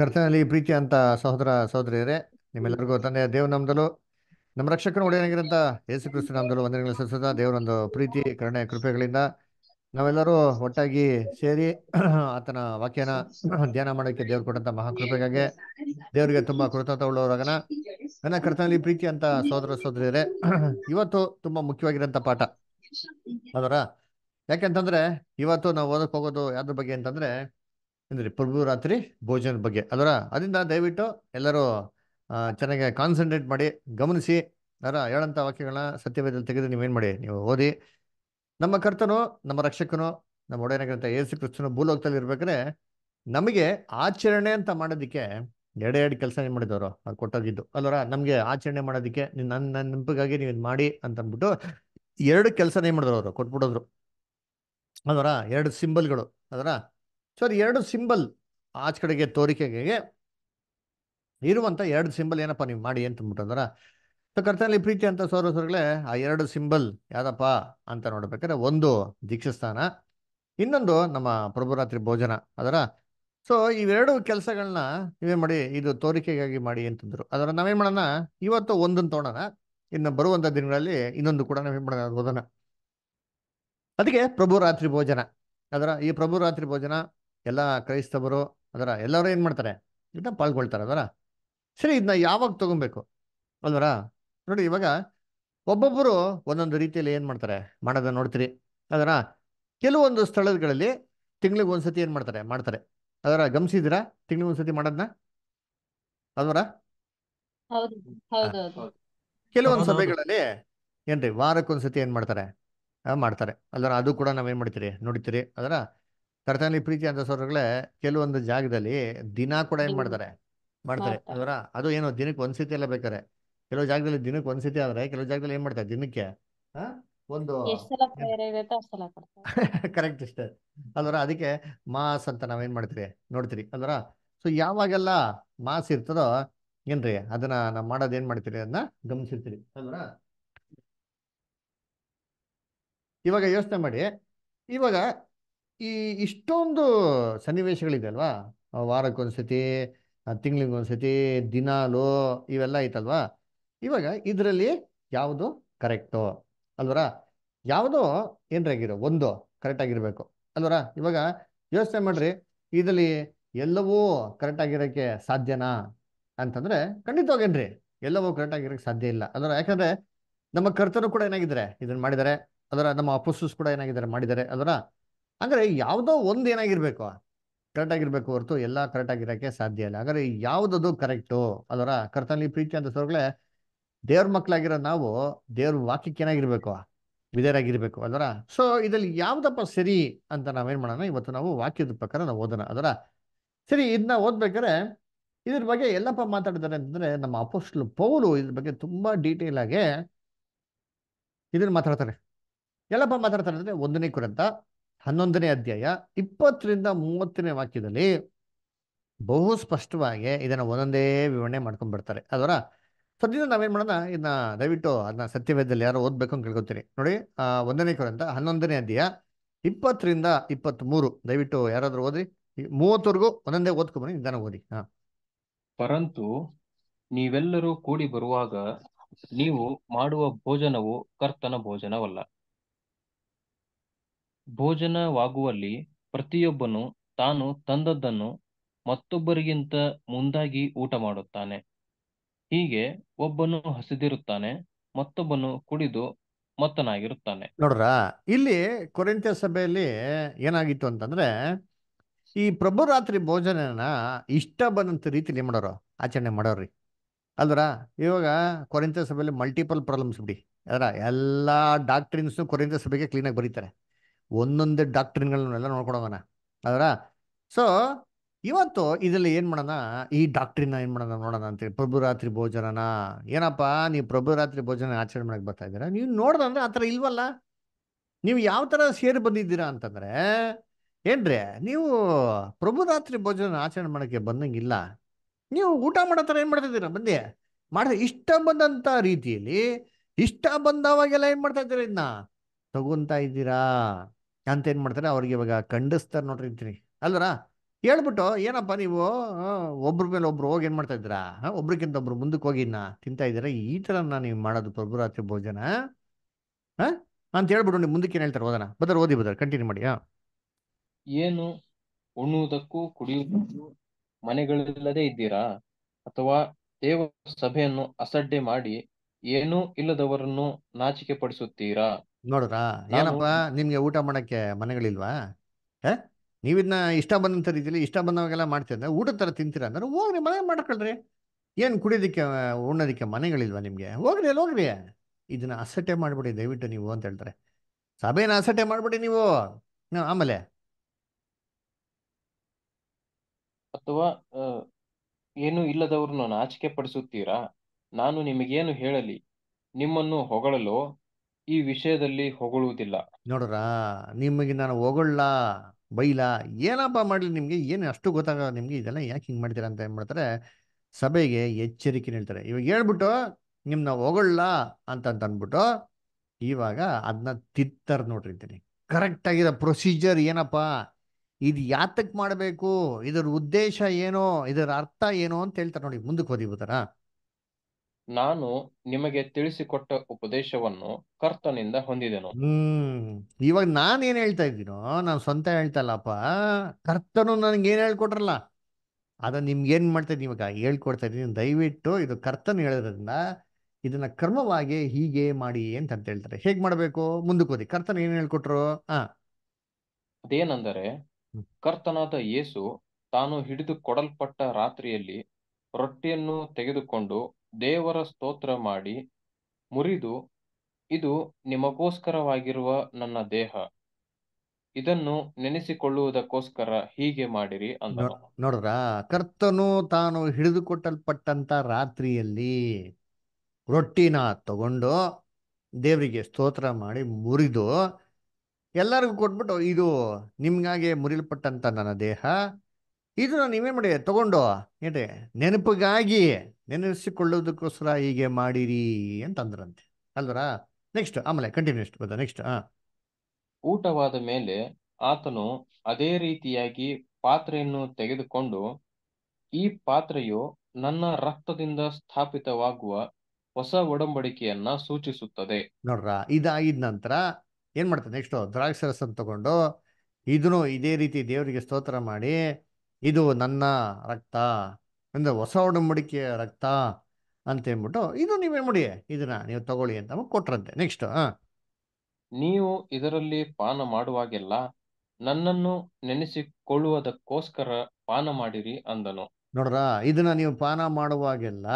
ಕರ್ತನಲ್ಲಿ ಪ್ರೀತಿ ಅಂತ ಸಹೋದರ ಸಹೋದರಿಯರೇ ನಿಮ್ಮೆಲ್ಲರಿಗೂ ತಂದೆ ದೇವ್ ನಮ್ದಲು ನಮ್ಮ ರಕ್ಷಕನ ಒಡೆಯನಾಗಿರಂತ ಯೇಸು ಕ್ರಿಸ್ತ ನಮ್ದಲು ವಂದನೆಗಳು ದೇವರೊಂದು ಪ್ರೀತಿ ಕರುಣೆ ಕೃಪೆಗಳಿಂದ ನಾವೆಲ್ಲರೂ ಒಟ್ಟಾಗಿ ಸೇರಿ ಆತನ ವಾಕ್ಯನ ಧ್ಯಾನ ಮಾಡೋಕ್ಕೆ ದೇವ್ರು ಕೊಟ್ಟಂತ ಮಹಾಕೃಪೆಗಾಗಿ ದೇವರಿಗೆ ತುಂಬಾ ಕೃತಜ್ಞತೆ ಉಳ್ಳವರಾಗನ ನನ್ನ ಕರ್ತನಲ್ಲಿ ಪ್ರೀತಿ ಅಂತ ಸಹೋದರ ಸಹೋದರಿಯರೇ ಇವತ್ತು ತುಂಬಾ ಮುಖ್ಯವಾಗಿರಂತ ಪಾಠ ಅದರ ಯಾಕೆಂತಂದ್ರೆ ಇವತ್ತು ನಾವು ಓದಕ್ ಹೋಗೋದು ಯಾವ್ದ್ರ ಬಗ್ಗೆ ಅಂತಂದ್ರೆ ಅಂದರೆ ಪ್ರಭು ರಾತ್ರಿ ಭೋಜನದ ಬಗ್ಗೆ ಅದರ ಅದರಿಂದ ದಯವಿಟ್ಟು ಎಲ್ಲರೂ ಚೆನ್ನಾಗಿ ಕಾನ್ಸಂಟ್ರೇಟ್ ಮಾಡಿ ಗಮನಿಸಿ ಅದರ ಹೇಳಂಥ ವಾಕ್ಯಗಳನ್ನ ಸತ್ಯವೇದಲ್ಲಿ ತೆಗೆದು ನೀವೇನು ಮಾಡಿ ನೀವು ಓದಿ ನಮ್ಮ ಕರ್ತನು ನಮ್ಮ ರಕ್ಷಕನು ನಮ್ಮ ಒಡೆಯನಾಗಿರಂಥ ಏಸು ಕ್ರಿಸ್ತನು ಭೂಲೋಕದಲ್ಲಿ ಇರ್ಬೇಕಾದ್ರೆ ನಮಗೆ ಆಚರಣೆ ಅಂತ ಮಾಡೋದಕ್ಕೆ ಎರಡು ಎರಡು ಕೆಲಸ ಏನು ಮಾಡಿದವರು ಅದು ಕೊಟ್ಟೋಗಿದ್ದು ಅಲ್ಲರ ನಮಗೆ ಆಚರಣೆ ಮಾಡೋದಕ್ಕೆ ನೀನು ನನ್ನ ನನ್ನ ನೆನಪಿಗಾಗಿ ಇದು ಮಾಡಿ ಅಂತ ಅಂದ್ಬಿಟ್ಟು ಎರಡು ಕೆಲಸ ಏನು ಮಾಡಿದ್ರು ಅವರು ಕೊಟ್ಬಿಡೋದ್ರು ಅದರ ಎರಡು ಸಿಂಬಲ್ಗಳು ಅದರ ಸೊ ಅದು ಎರಡು ಸಿಂಬಲ್ ಆಚ ಕಡೆಗೆ ತೋರಿಕೆಗೆ ಇರುವಂಥ ಎರಡು ಸಿಂಬಲ್ ಏನಪ್ಪ ನೀವು ಮಾಡಿ ಅಂತ ತುಂಬಿಟ್ಟಂದ್ರೆ ಸೊ ಕರ್ತನಲ್ಲಿ ಪ್ರೀತಿ ಅಂತ ಸೋರಸರುಗಳೇ ಆ ಎರಡು ಸಿಂಬಲ್ ಯಾವ್ದಪ್ಪ ಅಂತ ನೋಡ್ಬೇಕಾದ್ರೆ ಒಂದು ದೀಕ್ಷಸ್ಥಾನ ಇನ್ನೊಂದು ನಮ್ಮ ಪ್ರಭುರಾತ್ರಿ ಭೋಜನ ಅದರ ಸೊ ಇವೆರಡು ಕೆಲಸಗಳನ್ನ ನೀವೇ ಮಾಡಿ ಇದು ತೋರಿಕೆಗಾಗಿ ಮಾಡಿ ಅಂತಂದ್ರು ಅದರ ನಾವೇನ್ ಮಾಡೋಣ ಇವತ್ತು ಒಂದನ್ನು ತೋಣೋಣ ಇನ್ನು ಬರುವಂಥ ದಿನಗಳಲ್ಲಿ ಇನ್ನೊಂದು ಕೂಡ ನಾವೇ ಮಾಡೋಣ ಅದಕ್ಕೆ ಪ್ರಭು ರಾತ್ರಿ ಭೋಜನ ಅದರ ಈ ಪ್ರಭು ರಾತ್ರಿ ಭೋಜನ ಎಲ್ಲ ಕ್ರೈಸ್ತವರು ಅದರ ಎಲ್ಲರೂ ಏನು ಮಾಡ್ತಾರೆ ಇದನ್ನ ಪಾಲ್ಗೊಳ್ತಾರೆ ಅದರ ಸರಿ ಇದನ್ನ ಯಾವಾಗ ತೊಗೊಬೇಕು ಅಲ್ವರ ನೋಡಿ ಇವಾಗ ಒಬ್ಬೊಬ್ಬರು ಒಂದೊಂದು ರೀತಿಯಲ್ಲಿ ಏನು ಮಾಡ್ತಾರೆ ಮಾಡೋದನ್ನ ನೋಡ್ತೀರಿ ಅದರ ಕೆಲವೊಂದು ಸ್ಥಳಗಳಲ್ಲಿ ತಿಂಗ್ಳಿಗೆ ಒಂದ್ಸತಿ ಏನು ಮಾಡ್ತಾರೆ ಮಾಡ್ತಾರೆ ಅದರ ಗಮನಿಸಿದಿರಾ ತಿಂಗ್ಳಿಗೆ ಒಂದ್ಸತಿ ಮಾಡೋದನ್ನ ಅಲ್ವರ ಕೆಲವೊಂದು ಸಭೆಗಳಲ್ಲಿ ಏನ್ರಿ ವಾರಕ್ಕೊಂದ್ಸತಿ ಏನು ಮಾಡ್ತಾರೆ ಮಾಡ್ತಾರೆ ಅಲ್ವರ ಅದು ಕೂಡ ನಾವೇನ್ ಮಾಡ್ತೀರಿ ನೋಡ್ತೀರಿ ಅದರ ಕರ್ತನಲ್ಲಿ ಪ್ರೀತಿ ಅಂತ ಸೌರಗಳೇ ಕೆಲವೊಂದು ಜಾಗದಲ್ಲಿ ದಿನ ಕೂಡ ಏನ್ ಮಾಡ್ತಾರೆ ಮಾಡ್ತಾರೆ ಅದರ ಅದು ಏನು ದಿನಕ್ಕೆ ಒಂದ್ಸತಿ ಎಲ್ಲ ಬೇಕಾರೆ ಕೆಲವು ಜಾಗದಲ್ಲಿ ದಿನಕ್ಕೆ ಒಂದ್ಸತಿ ಆದ್ರೆ ಕೆಲವು ಜಾಗದಲ್ಲಿ ಏನ್ ಮಾಡ್ತಾರೆ ದಿನಕ್ಕೆ ಒಂದು ಕರೆಕ್ಟ್ ಇಷ್ಟ ಅಲ್ವರ ಅದಕ್ಕೆ ಮಾಸ್ ಅಂತ ನಾವೇನ್ ಮಾಡ್ತೀವಿ ನೋಡ್ತೀರಿ ಅದರ ಸೊ ಯಾವಾಗೆಲ್ಲ ಮಾಸ್ ಇರ್ತದೋ ಏನ್ರಿ ಅದನ್ನ ನಾವ್ ಮಾಡೋದ್ ಏನ್ ಮಾಡ್ತೀರಿ ಅದನ್ನ ಗಮನಿಸಿರ್ತೀರಿ ಅದರ ಇವಾಗ ಯೋಚನೆ ಮಾಡಿ ಇವಾಗ ಈ ಇಷ್ಟೊಂದು ಸನ್ನಿವೇಶಗಳಿದೆ ಅಲ್ವಾ ವಾರಕ್ಕೊಂದ್ಸತಿ ತಿಂಗಳಿಗೊಂದ್ಸತಿ ದಿನಾಲು ಇವೆಲ್ಲ ಐತಲ್ವಾ ಇವಾಗ ಇದರಲ್ಲಿ ಯಾವುದು ಕರೆಕ್ಟು ಅಲ್ವರ ಯಾವುದೋ ಏನ್ರಾಗಿರೋ ಒಂದು ಕರೆಕ್ಟ್ ಆಗಿರ್ಬೇಕು ಅಲ್ವರ ಇವಾಗ ಯೋಚನೆ ಮಾಡ್ರಿ ಇದರಲ್ಲಿ ಎಲ್ಲವೂ ಕರೆಕ್ಟ್ ಆಗಿರೋಕ್ಕೆ ಸಾಧ್ಯನಾ ಅಂತಂದ್ರೆ ಖಂಡಿತವಾಗೇನ್ರಿ ಎಲ್ಲವೂ ಕರೆಕ್ಟ್ ಆಗಿರೋಕೆ ಸಾಧ್ಯ ಇಲ್ಲ ಅದರ ಯಾಕಂದ್ರೆ ನಮ್ಮ ಕರ್ತರು ಕೂಡ ಏನಾಗಿದ್ದಾರೆ ಇದನ್ನ ಮಾಡಿದ್ದಾರೆ ಅದರ ನಮ್ಮ ಅಪೋಸಸ್ ಕೂಡ ಏನಾಗಿದ್ದಾರೆ ಮಾಡಿದ್ದಾರೆ ಅದರ ಅಂದ್ರೆ ಯಾವುದೋ ಒಂದು ಏನಾಗಿರ್ಬೇಕು ಕರೆಕ್ಟ್ ಆಗಿರ್ಬೇಕು ಹೊರತು ಎಲ್ಲ ಕರೆಕ್ಟಾಗಿರೋಕ್ಕೆ ಸಾಧ್ಯ ಇಲ್ಲ ಹಾಗಾದ್ರೆ ಯಾವ್ದದು ಕರೆಕ್ಟು ಅದರ ಕರ್ತನಲ್ಲಿ ಪ್ರೀತಿ ಅಂತ ಸೊರ್ಗಳೇ ದೇವ್ರ ಮಕ್ಕಳಾಗಿರೋ ನಾವು ದೇವ್ರ ವಾಕ್ಯಕ್ಕೆ ಏನಾಗಿರ್ಬೇಕು ವಿಧೇಯರಾಗಿರ್ಬೇಕು ಅದರ ಸೊ ಇದರಲ್ಲಿ ಯಾವ್ದಪ್ಪ ಸರಿ ಅಂತ ನಾವೇನ್ ಮಾಡೋಣ ಇವತ್ತು ನಾವು ವಾಕ್ಯದ ಪ್ರಕಾರ ನಾವು ಓದೋಣ ಅದರ ಸರಿ ಇದನ್ನ ಓದ್ಬೇಕಾದ್ರೆ ಇದ್ರ ಬಗ್ಗೆ ಎಲ್ಲಪ್ಪ ಮಾತಾಡಿದ್ದಾರೆ ಅಂತಂದ್ರೆ ನಮ್ಮ ಅಪೋಸ್ಟ್ಲು ಪೌಲು ಇದ್ರ ಬಗ್ಗೆ ತುಂಬಾ ಡೀಟೇಲ್ ಆಗಿ ಇದನ್ನ ಮಾತಾಡ್ತಾರೆ ಎಲ್ಲಪ್ಪ ಮಾತಾಡ್ತಾರೆ ಅಂದ್ರೆ ಒಂದನೇ ಕುರಿತ ಹನ್ನೊಂದನೇ ಅಧ್ಯಾಯ ಇಪ್ಪತ್ತರಿಂದ ಮೂವತ್ತನೇ ವಾಕ್ಯದಲ್ಲಿ ಬಹು ಸ್ಪಷ್ಟವಾಗಿ ಇದನ್ನ ಒಂದೊಂದೇ ವಿವರಣೆ ಮಾಡ್ಕೊಂಡ್ಬಿಡ್ತಾರೆ ಅದರ ಸದ್ಯದಿಂದ ನಾವೇನ್ ಮಾಡೋಣ ಇದನ್ನ ದಯವಿಟ್ಟು ಅದನ್ನ ಸತ್ಯವೇದದಲ್ಲಿ ಯಾರು ಓದ್ಬೇಕು ಅಂತ ಕೇಳ್ಕೊತೀರಿ ನೋಡಿ ಆ ಒಂದನೇ ಕೊರಂತ ಹನ್ನೊಂದನೇ ಅಧ್ಯಾಯ ಇಪ್ಪತ್ತರಿಂದ ಇಪ್ಪತ್ತ್ ಮೂರು ದಯವಿಟ್ಟು ಯಾರಾದ್ರೂ ಓದ್ರಿ ಮೂವತ್ತವರೆಗೂ ಒಂದೊಂದೇ ಓದ್ಕೊಂಬನಿ ಇದನ್ನ ಓದಿ ಹಾ ಪರಂತು ನೀವೆಲ್ಲರೂ ಕೂಡಿ ಬರುವಾಗ ನೀವು ಮಾಡುವ ಭೋಜನವು ಕರ್ತನ ಭೋಜನವಲ್ಲ ಭೋಜನವಾಗುವಲ್ಲಿ ಪ್ರತಿಯೊಬ್ಬನು ತಾನು ತಂದದ್ದನ್ನು ಮತ್ತೊಬ್ಬರಿಗಿಂತ ಮುಂದಾಗಿ ಊಟ ಮಾಡುತ್ತಾನೆ ಹೀಗೆ ಒಬ್ಬನು ಹಸಿದಿರುತ್ತಾನೆ ಮತ್ತೊಬ್ಬನು ಕುಡಿದು ಮತ್ತನಾಗಿರುತ್ತಾನೆ ನೋಡ್ರ ಇಲ್ಲಿ ಕೊರೆಂತ್ಯ ಸಭೆಯಲ್ಲಿ ಏನಾಗಿತ್ತು ಅಂತಂದ್ರೆ ಈ ಪ್ರಭು ರಾತ್ರಿ ಭೋಜನನ ಇಷ್ಟ ಬಂದಂತ ರೀತಿಲಿ ಮಾಡೋರು ಆಚರಣೆ ಮಾಡೋರಿ ಅಲ್ದ್ರ ಇವಾಗ ಕೊರೆಂತ್ಯ ಸಭೆಯಲ್ಲಿ ಮಲ್ಟಿಪಲ್ ಪ್ರಾಬ್ಲಮ್ಸ್ ಬಿಡಿ ಅದರ ಎಲ್ಲಾ ಡಾಕ್ಟ್ರಿನ್ಸ್ ಕೊರೆಂತ್ಯ ಸಭೆಗೆ ಕ್ಲೀನಾಗಿ ಬರೀತಾರೆ ಒಂದೊಂದೇ ಡಾಕ್ಟ್ರಿನ್ಗಳನ್ನೆಲ್ಲ ನೋಡ್ಕೊಡೋಣ ಅದರ ಸೊ ಇವತ್ತು ಇದರಲ್ಲಿ ಏನು ಮಾಡೋಣ ಈ ಡಾಕ್ಟ್ರಿನ ಏನು ಮಾಡೋಣ ನೋಡೋಣ ಅಂತೇಳಿ ಪ್ರಭುರಾತ್ರಿ ಭೋಜನನ ಏನಪ್ಪ ನೀವು ಪ್ರಭುರಾತ್ರಿ ಭೋಜನ ಆಚರಣೆ ಮಾಡಕ್ಕೆ ಬರ್ತಾ ಇದ್ದೀರಾ ನೀವು ನೋಡಿದ್ರೆ ಆ ಥರ ಇಲ್ವಲ್ಲ ನೀವು ಯಾವ ಥರ ಸೇರಿ ಬಂದಿದ್ದೀರಾ ಅಂತಂದರೆ ಏನ್ರಿ ನೀವು ಪ್ರಭುರಾತ್ರಿ ಭೋಜನ ಆಚರಣೆ ಮಾಡೋಕ್ಕೆ ಬಂದಂಗಿಲ್ಲ ನೀವು ಊಟ ಮಾಡೋ ಥರ ಏನು ಮಾಡ್ತಿದ್ದೀರಾ ಬಂದಿ ಮಾಡಿದ್ರೆ ಇಷ್ಟ ಬಂದಂಥ ರೀತಿಯಲ್ಲಿ ಇಷ್ಟ ಬಂದವಾಗೆಲ್ಲ ಏನು ಮಾಡ್ತಾ ಇದ್ದೀರಾ ಇದನ್ನ ತಗೊಂತ ಇದ್ದೀರಾ ಅಂತ ಏನು ಮಾಡ್ತಾರೆ ಅವ್ರಿಗೆ ಇವಾಗ ಖಂಡಿಸ್ತಾರೆ ನೋಡ್ರಿ ಅಂತೀನಿ ಅಲ್ವರಾ ಹೇಳ್ಬಿಟ್ಟು ಏನಪ್ಪ ನೀವು ಒಬ್ರ ಮೇಲೆ ಒಬ್ರು ಹೋಗಿ ಏನು ಮಾಡ್ತಾ ಇದ್ದೀರಾ ಒಬ್ರಿಗಿಂತ ಒಬ್ರು ಮುಂದಕ್ಕೆ ಹೋಗಿ ನಾ ತಿಂತಾ ಇದ್ದೀರಾ ಈ ತರ ನಾನು ನೀವು ಮಾಡೋದು ಪ್ರಭು ರಾತ್ರಿ ಭೋಜನ ಹಾಂ ಅಂತ ಹೇಳ್ಬಿಟ್ಟು ನೀವು ಮುಂದಕ್ಕೆ ಏನು ಹೇಳ್ತಾರೆ ಓದನ ಬದರ್ ಓದಿ ಬದರ್ ಕಂಟಿನ್ಯೂ ಮಾಡಿ ಹಾಂ ಏನು ಉಣ್ಣುವುದಕ್ಕೂ ಕುಡಿಯುವುದಕ್ಕೂ ಮನೆಗಳಿಲ್ಲದೆ ಇದ್ದೀರಾ ಅಥವಾ ದೇವ ಸಭೆಯನ್ನು ಅಸಡ್ಡೆ ಮಾಡಿ ಏನೂ ಇಲ್ಲದವರನ್ನು ನಾಚಿಕೆ ಪಡಿಸುತ್ತೀರಾ ನೋಡ್ರಾ ಏನಪ್ಪಾ ನಿಮ್ಗೆ ಊಟ ಮಾಡಕ್ಕೆ ಮನೆಗಳಿಲ್ವಾ ನೀವಿದ್ನ ಇಷ್ಟ ಬಂದಂತ ರೀತಿಲಿ ಇಷ್ಟ ಬಂದವಾಗೆಲ್ಲ ಮಾಡ್ತೀರ ಊಟದ ತರ ತಿಂತೀರ ಅಂದ್ರೆ ಹೋಗ್ರಿ ಮನೆ ಮಾಡ್ಕೊಳ್ರಿ ಏನ್ ಕುಡಿಯೋದಕ್ಕೆ ಉಣ್ಣೋದಿಕ್ಕೆ ಮನೆಗಳಿಲ್ವಾ ನಿಮ್ಗೆ ಹೋಗ್ರಿ ಅಲ್ಲಿ ಹೋಗ್ರಿ ಇದನ್ನ ಅಸಟ್ಟೆ ಮಾಡ್ಬಿಡಿ ದಯವಿಟ್ಟು ನೀವು ಅಂತ ಹೇಳ್ತಾರೆ ಸಭೆನ ಅಸಟ್ಟೆ ಮಾಡ್ಬಿಡಿ ನೀವು ಆಮೇಲೆ ಅಥವಾ ಏನು ಇಲ್ಲದವ್ರನ್ನ ಆಚಿಕೆ ಪಡಿಸುತ್ತೀರಾ ನಾನು ನಿಮಗೇನು ಹೇಳಲಿ ನಿಮ್ಮನ್ನು ಹೊಗಳಲು ಈ ವಿಷಯದಲ್ಲಿ ಹೊಗಳುವುದಿಲ್ಲ ನೋಡ್ರ ನಿಮಗೆ ನಾನು ಹೊಗಳ ಬೈಲ ಏನಪ್ಪ ಮಾಡಲಿ ನಿಮಗೆ ಏನು ಅಷ್ಟು ಗೊತ್ತಾಗ ನಿಮಗೆ ಇದೆಲ್ಲ ಯಾಕೆ ಹಿಂಗೆ ಮಾಡ್ತೀರಾ ಅಂತ ಏನು ಮಾಡ್ತಾರೆ ಸಭೆಗೆ ಎಚ್ಚರಿಕೆ ನೀಡ್ತಾರೆ ಇವಾಗ ಹೇಳ್ಬಿಟ್ಟು ನಿಮ್ಮನ್ನ ಹೊಗಳ ಅಂತ ಅಂದ್ಬಿಟ್ಟು ಇವಾಗ ಅದನ್ನ ತಿತ್ತಾರೆ ನೋಡ್ರಿ ಅಂತೀನಿ ಕರೆಕ್ಟ್ ಆಗಿದೆ ಪ್ರೊಸೀಜರ್ ಏನಪ್ಪ ಇದು ಯಾತಕ್ಕೆ ಮಾಡಬೇಕು ಇದರ ಉದ್ದೇಶ ಏನೋ ಇದರ ಅರ್ಥ ಏನೋ ಅಂತ ಹೇಳ್ತಾರೆ ನೋಡಿ ಮುಂದಕ್ಕೆ ಓದಿಬೋತಾರ ನಾನು ನಿಮಗೆ ತಿಳಿಸಿಕೊಟ್ಟ ಉಪದೇಶವನ್ನು ಕರ್ತನಿಂದ ಹೊಂದಿದೆನು ಹ್ಮ್ ಇವಾಗ ಏನ್ ಹೇಳ್ತಾ ಇದ್ದೀನೋ ನಾನು ಸ್ವಂತ ಹೇಳ್ತಲ್ಲಪ್ಪ ಕರ್ತನು ನನಗೆ ಏನ್ ಹೇಳ್ಕೊಟ್ರಲ್ಲ ಅದ ನಿಮ್ಗೆ ಏನ್ ಮಾಡ್ತಾ ಇದ್ದೀನಿ ಇವಾಗ ಹೇಳ್ಕೊಡ್ತಾ ಇದ್ದೀನಿ ದಯವಿಟ್ಟು ಇದು ಕರ್ತನ್ ಹೇಳೋದ್ರಿಂದ ಇದನ್ನ ಕರ್ಮವಾಗಿ ಹೀಗೆ ಮಾಡಿ ಅಂತ ಅಂತ ಹೇಳ್ತಾರೆ ಹೇಗ್ ಮಾಡ್ಬೇಕು ಹೋದಿ ಕರ್ತನ್ ಏನ್ ಹೇಳ್ಕೊಟ್ರು ಹಾ ಅದೇನೆಂದರೆ ಕರ್ತನಾದ ಏಸು ತಾನು ಹಿಡಿದು ಕೊಡಲ್ಪಟ್ಟ ರಾತ್ರಿಯಲ್ಲಿ ರೊಟ್ಟಿಯನ್ನು ತೆಗೆದುಕೊಂಡು ದೇವರ ಸ್ತೋತ್ರ ಮಾಡಿ ಮುರಿದು ಇದು ನಿಮಗೋಸ್ಕರವಾಗಿರುವ ನನ್ನ ದೇಹ ಇದನ್ನು ನೆನೆಸಿಕೊಳ್ಳುವುದಕ್ಕೋಸ್ಕರ ಹೀಗೆ ಮಾಡಿರಿ ಅಂದ ನೋಡ್ರ ಕರ್ತನು ತಾನು ಹಿಡಿದುಕೊಟ್ಟಲ್ಪಟ್ಟಂತ ರಾತ್ರಿಯಲ್ಲಿ ರೊಟ್ಟಿನ ತಗೊಂಡು ದೇವರಿಗೆ ಸ್ತೋತ್ರ ಮಾಡಿ ಮುರಿದು ಎಲ್ಲರಿಗೂ ಕೊಟ್ಬಿಟ್ಟು ಇದು ನಿಮ್ಗಾಗೆ ಮುರಿಲ್ಪಟ್ಟಂತ ನನ್ನ ದೇಹ ಇದನ್ನು ನೀವೇನ್ ಮಾಡಿ ತಗೊಂಡು ಏನ್ರಿ ನೆನಪಿಗಾಗಿ ನೆನೆಸಿಕೊಳ್ಳೋದಕ್ಕೋಸ್ಕರ ಹೀಗೆ ಮಾಡಿರಿ ಅಂತಂದ್ರಂತೆ ಅಲ್ವರ ನೆಕ್ಸ್ಟ್ ಆಮೇಲೆ ಕಂಟಿನ್ಯೂಸ್ ಬಂದ ನೆಕ್ಸ್ಟ್ ಊಟವಾದ ಮೇಲೆ ಆತನು ಅದೇ ರೀತಿಯಾಗಿ ಪಾತ್ರೆಯನ್ನು ತೆಗೆದುಕೊಂಡು ಈ ಪಾತ್ರೆಯು ನನ್ನ ರಕ್ತದಿಂದ ಸ್ಥಾಪಿತವಾಗುವ ಹೊಸ ಒಡಂಬಡಿಕೆಯನ್ನ ಸೂಚಿಸುತ್ತದೆ ನೋಡ್ರ ಇದಾಗಿದ ನಂತರ ಏನ್ ಮಾಡ್ತಾರೆ ನೆಕ್ಸ್ಟ್ ದ್ರಾಕ್ಷರಸನ್ ತಗೊಂಡು ಇದನ್ನು ಇದೇ ರೀತಿ ದೇವರಿಗೆ ಸ್ತೋತ್ರ ಮಾಡಿ ಇದು ನನ್ನ ರಕ್ತ ಅಂದರೆ ಹೊಸ ಒಡಂಬಡಿಕೆಯ ರಕ್ತ ಹೇಳ್ಬಿಟ್ಟು ಇದು ನೀವೇನು ಮಾಡಿ ಇದನ್ನ ನೀವು ತಗೊಳ್ಳಿ ಅಂತ ಕೊಟ್ರಂತೆ ನೆಕ್ಸ್ಟ್ ನೀವು ಇದರಲ್ಲಿ ಪಾನ ಮಾಡುವಾಗೆಲ್ಲ ನನ್ನನ್ನು ನೆನೆಸಿಕೊಳ್ಳುವುದಕ್ಕೋಸ್ಕರ ಪಾನ ಮಾಡಿರಿ ಅಂದನು ನೋಡ್ರ ಇದನ್ನ ನೀವು ಪಾನ ಮಾಡುವಾಗೆಲ್ಲ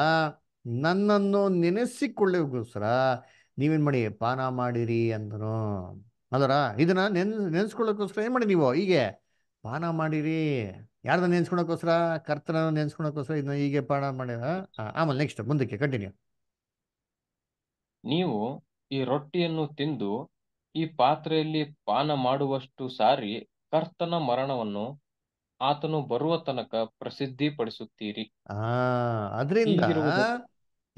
ನನ್ನನ್ನು ನೆನೆಸಿಕೊಳ್ಳೋಕ್ಕೋಸ್ಕರ ನೀವೇನ್ ಮಾಡಿ ಪಾನ ಮಾಡಿರಿ ಅಂದನು ಅದರ ಇದನ್ನ ನೆನ್ ನೆನೆಸ್ಕೊಳ್ಳೋಕ್ಕೋಸ್ಕರ ಏನ್ ಮಾಡಿ ನೀವು ಹೀಗೆ ಪಾನ ಮಾಡಿರಿ ಯಾರ್ದ ನೆನ್ಸ್ಕೊಳಕೋಸ್ಕರ ಕರ್ತನ ನೆನ್ಸ್ಕೊಳಕೋಸ್ಕರ ಇದನ್ನ ಹೀಗೆ ಪಾಠ ಮಾಡಿದ ಆಮೇಲೆ ನೆಕ್ಸ್ಟ್ ಮುಂದಕ್ಕೆ ಕಂಟಿನ್ಯೂ ನೀವು ಈ ರೊಟ್ಟಿಯನ್ನು ತಿಂದು ಈ ಪಾತ್ರೆಯಲ್ಲಿ ಪಾನ ಮಾಡುವಷ್ಟು ಸಾರಿ ಕರ್ತನ ಮರಣವನ್ನು ಆತನು ಬರುವ ತನಕ ಪ್ರಸಿದ್ಧಿ ಪಡಿಸುತ್ತೀರಿ ಆ ಅದರಿಂದ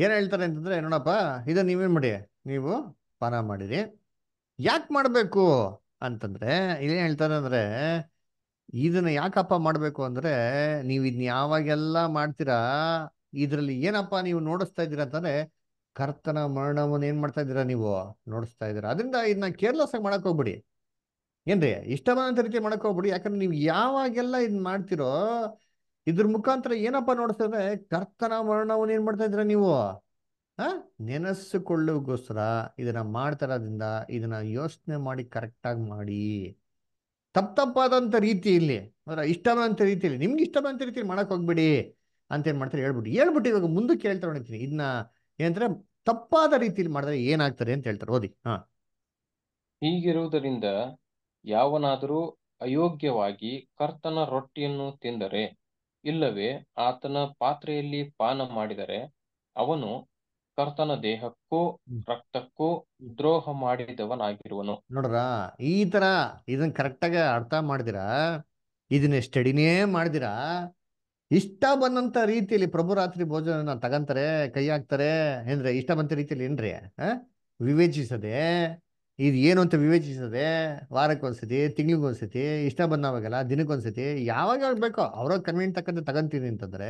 ಏನ್ ಹೇಳ್ತಾರೆ ಅಂತಂದ್ರೆ ನೋಡಪ್ಪ ಇದನ್ನ ನೀವೇನ್ ಮಾಡಿ ನೀವು ಪಾನ ಮಾಡಿರಿ ಯಾಕೆ ಮಾಡಬೇಕು ಅಂತಂದ್ರೆ ಇಲ್ಲೇನ್ ಹೇಳ್ತಾರೆ ಅಂದ್ರೆ ಇದನ್ನ ಯಾಕಪ್ಪ ಮಾಡ್ಬೇಕು ಅಂದ್ರೆ ನೀವು ಇದನ್ನ ಯಾವಾಗೆಲ್ಲ ಮಾಡ್ತೀರಾ ಇದ್ರಲ್ಲಿ ಏನಪ್ಪ ನೀವು ನೋಡಿಸ್ತಾ ಇದ್ದೀರಾ ಅಂತಂದ್ರೆ ಕರ್ತನ ಮರಣವನ್ನು ಏನ್ ಮಾಡ್ತಾ ಇದ್ದೀರಾ ನೀವು ನೋಡಿಸ್ತಾ ಇದ್ದೀರಾ ಅದರಿಂದ ಇದನ್ನ ಕೇರ್ಲೆಸ್ ಆಗಿ ಮಾಡಕ್ ಹೋಗ್ಬಿಡಿ ಏನ್ರಿ ಬಂದಂತ ರೀತಿ ಮಾಡಕ್ ಹೋಗ್ಬಿಡಿ ಯಾಕಂದ್ರೆ ನೀವು ಯಾವಾಗೆಲ್ಲ ಇದ್ ಮಾಡ್ತಿರೋ ಇದ್ರ ಮುಖಾಂತರ ಏನಪ್ಪ ಇದ್ರೆ ಕರ್ತನ ಮರಣವನ್ನು ಏನ್ ಮಾಡ್ತಾ ಇದ್ದೀರಾ ನೀವು ಹ ನೆನೆಸಿಕೊಳ್ಳೋಗೋಸ್ಕರ ಇದನ್ನ ಮಾಡ್ತಾ ಇದನ್ನ ಯೋಚನೆ ಮಾಡಿ ಕರೆಕ್ಟಾಗಿ ಮಾಡಿ ತಪ್ಪು ತಪ್ಪಾದಂಥ ರೀತಿಯಲ್ಲಿ ಅಂದ್ರೆ ಇಷ್ಟವಂಥ ರೀತಿಯಲ್ಲಿ ನಿಮ್ಗೆ ಇಷ್ಟವಂಥ ರೀತಿಯಲ್ಲಿ ಮಾಡೋಕೆ ಹೋಗ್ಬಿಡಿ ಅಂತೇನು ಮಾಡ್ತಾರೆ ಹೇಳ್ಬಿಟ್ಟು ಹೇಳ್ಬಿಟ್ಟು ಇವಾಗ ಮುಂದೆ ಹೇಳ್ತಾ ಇದನ್ನ ಏನಂದ್ರೆ ತಪ್ಪಾದ ರೀತಿಯಲ್ಲಿ ಮಾಡಿದ್ರೆ ಏನಾಗ್ತದೆ ಅಂತ ಹೇಳ್ತಾರೆ ಓದಿ ಹ ಹೀಗಿರುವುದರಿಂದ ಯಾವನಾದರೂ ಅಯೋಗ್ಯವಾಗಿ ಕರ್ತನ ರೊಟ್ಟಿಯನ್ನು ತಿಂದರೆ ಇಲ್ಲವೇ ಆತನ ಪಾತ್ರೆಯಲ್ಲಿ ಪಾನ ಮಾಡಿದರೆ ಅವನು ಕರ್ತನ ದೇಹಕ್ಕೂ ರಕ್ತಕ್ಕೂ ದ್ರೋಹ ಮಾಡಿದವನಾಗಿರುವನು ನೋಡ್ರ ಈ ತರ ಇದನ್ನ ಆಗಿ ಅರ್ಥ ಮಾಡಿದಿರ ಇದನ್ನ ಸ್ಟಡಿನೇ ಮಾಡಿದಿರ ಇಷ್ಟ ಬಂದಂತ ರೀತಿಯಲ್ಲಿ ಪ್ರಭು ರಾತ್ರಿ ಭೋಜನ ತಗಂತಾರೆ ಕೈ ಹಾಕ್ತಾರೆ ಏನ್ರಿ ಇಷ್ಟ ಬಂದ ರೀತಿಯಲ್ಲಿ ಏನ್ರಿ ವಿವೇಚಿಸದೆ ಇದು ಏನು ಅಂತ ವಿವೇಚಿಸದೆ ವಾರಕ್ಕೊಂದ್ಸತಿ ತಿಂಗ್ಳಿಗೊಂದ್ಸತಿ ಇಷ್ಟ ದಿನಕ್ಕೆ ದಿನಕ್ಕೊಂದ್ಸತಿ ಯಾವಾಗ ಬೇಕೋ ಅವ್ರಾಗ ಕನ್ವೀನ್ ತಕ್ಕಂತೆ ತಗಂತೀನಿ ಅಂತಂದ್ರೆ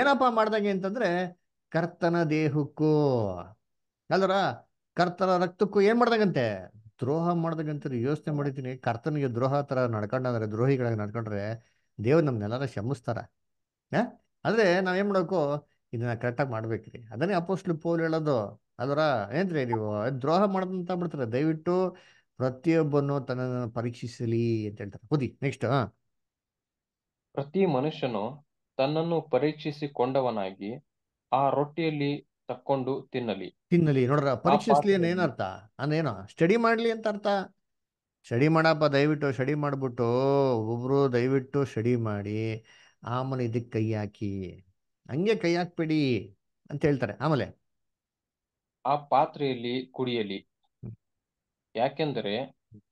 ಏನಪ್ಪಾ ಮಾಡ್ದಂಗೆ ಅಂತಂದ್ರೆ ಕರ್ತನ ದೇಹಕ್ಕೂ ಅಲ್ದರ ಕರ್ತನ ರಕ್ತಕ್ಕೂ ಏನ್ ಮಾಡ್ದಂಗಂತೆ ದ್ರೋಹ ಮಾಡ್ದಂಗಂತ ಯೋಚನೆ ಮಾಡಿದ್ದೀನಿ ಕರ್ತನಿಗೆ ದ್ರೋಹ ತರ ನಡ್ಕೊಂಡ್ರೆ ದ್ರೋಹಿಗಳಾಗಿ ನಡ್ಕೊಂಡ್ರೆ ದೇವ್ರು ನಮ್ನೆಲ್ಲಾರ ಶಮಿಸ್ತಾರ ಅಂದ್ರೆ ನಾವೇನ್ ಮಾಡಬೇಕು ಇದನ್ನ ಕರೆಕ್ಟಾಗಿ ಮಾಡ್ಬೇಕ್ರಿ ಅದನ್ನೇ ಅಪೋಸ್ಟ್ಲು ಪೋಲ್ ಹೇಳೋದು ಅದರ ಏನ್ರಿ ನೀವು ದ್ರೋಹ ಮಾಡದಂತ ಬಿಡ್ತಾರೆ ದಯವಿಟ್ಟು ಪ್ರತಿಯೊಬ್ಬನು ತನ್ನ ಪರೀಕ್ಷಿಸಲಿ ಅಂತ ಹೇಳ್ತಾರೆ ಓದಿ ನೆಕ್ಸ್ಟ್ ಪ್ರತಿ ಮನುಷ್ಯನು ತನ್ನನ್ನು ಪರೀಕ್ಷಿಸಿಕೊಂಡವನಾಗಿ ಆ ರೊಟ್ಟಿಯಲ್ಲಿ ತಕ್ಕೊಂಡು ತಿನ್ನಲಿ ತಿನ್ನಲಿ ನೋಡ್ರ ಪರೀಕ್ಷಿಸ್ಲಿ ಏನರ್ಥ ಅಂದೇನೋ ಸ್ಟಡಿ ಮಾಡ್ಲಿ ಅಂತ ಅರ್ಥ ಸ್ಟಡಿ ಮಾಡಪ್ಪ ದಯವಿಟ್ಟು ಸ್ಟಡಿ ಮಾಡ್ಬಿಟ್ಟು ಒಬ್ರು ದಯವಿಟ್ಟು ಸ್ಟಡಿ ಮಾಡಿ ಆಮೇಲೆ ಇದಕ್ಕೆ ಕೈ ಹಾಕಿ ಹಂಗೆ ಕೈ ಹಾಕ್ಬೇಡಿ ಅಂತ ಹೇಳ್ತಾರೆ ಆಮೇಲೆ ಆ ಪಾತ್ರೆಯಲ್ಲಿ ಕುಡಿಯಲಿ ಯಾಕೆಂದರೆ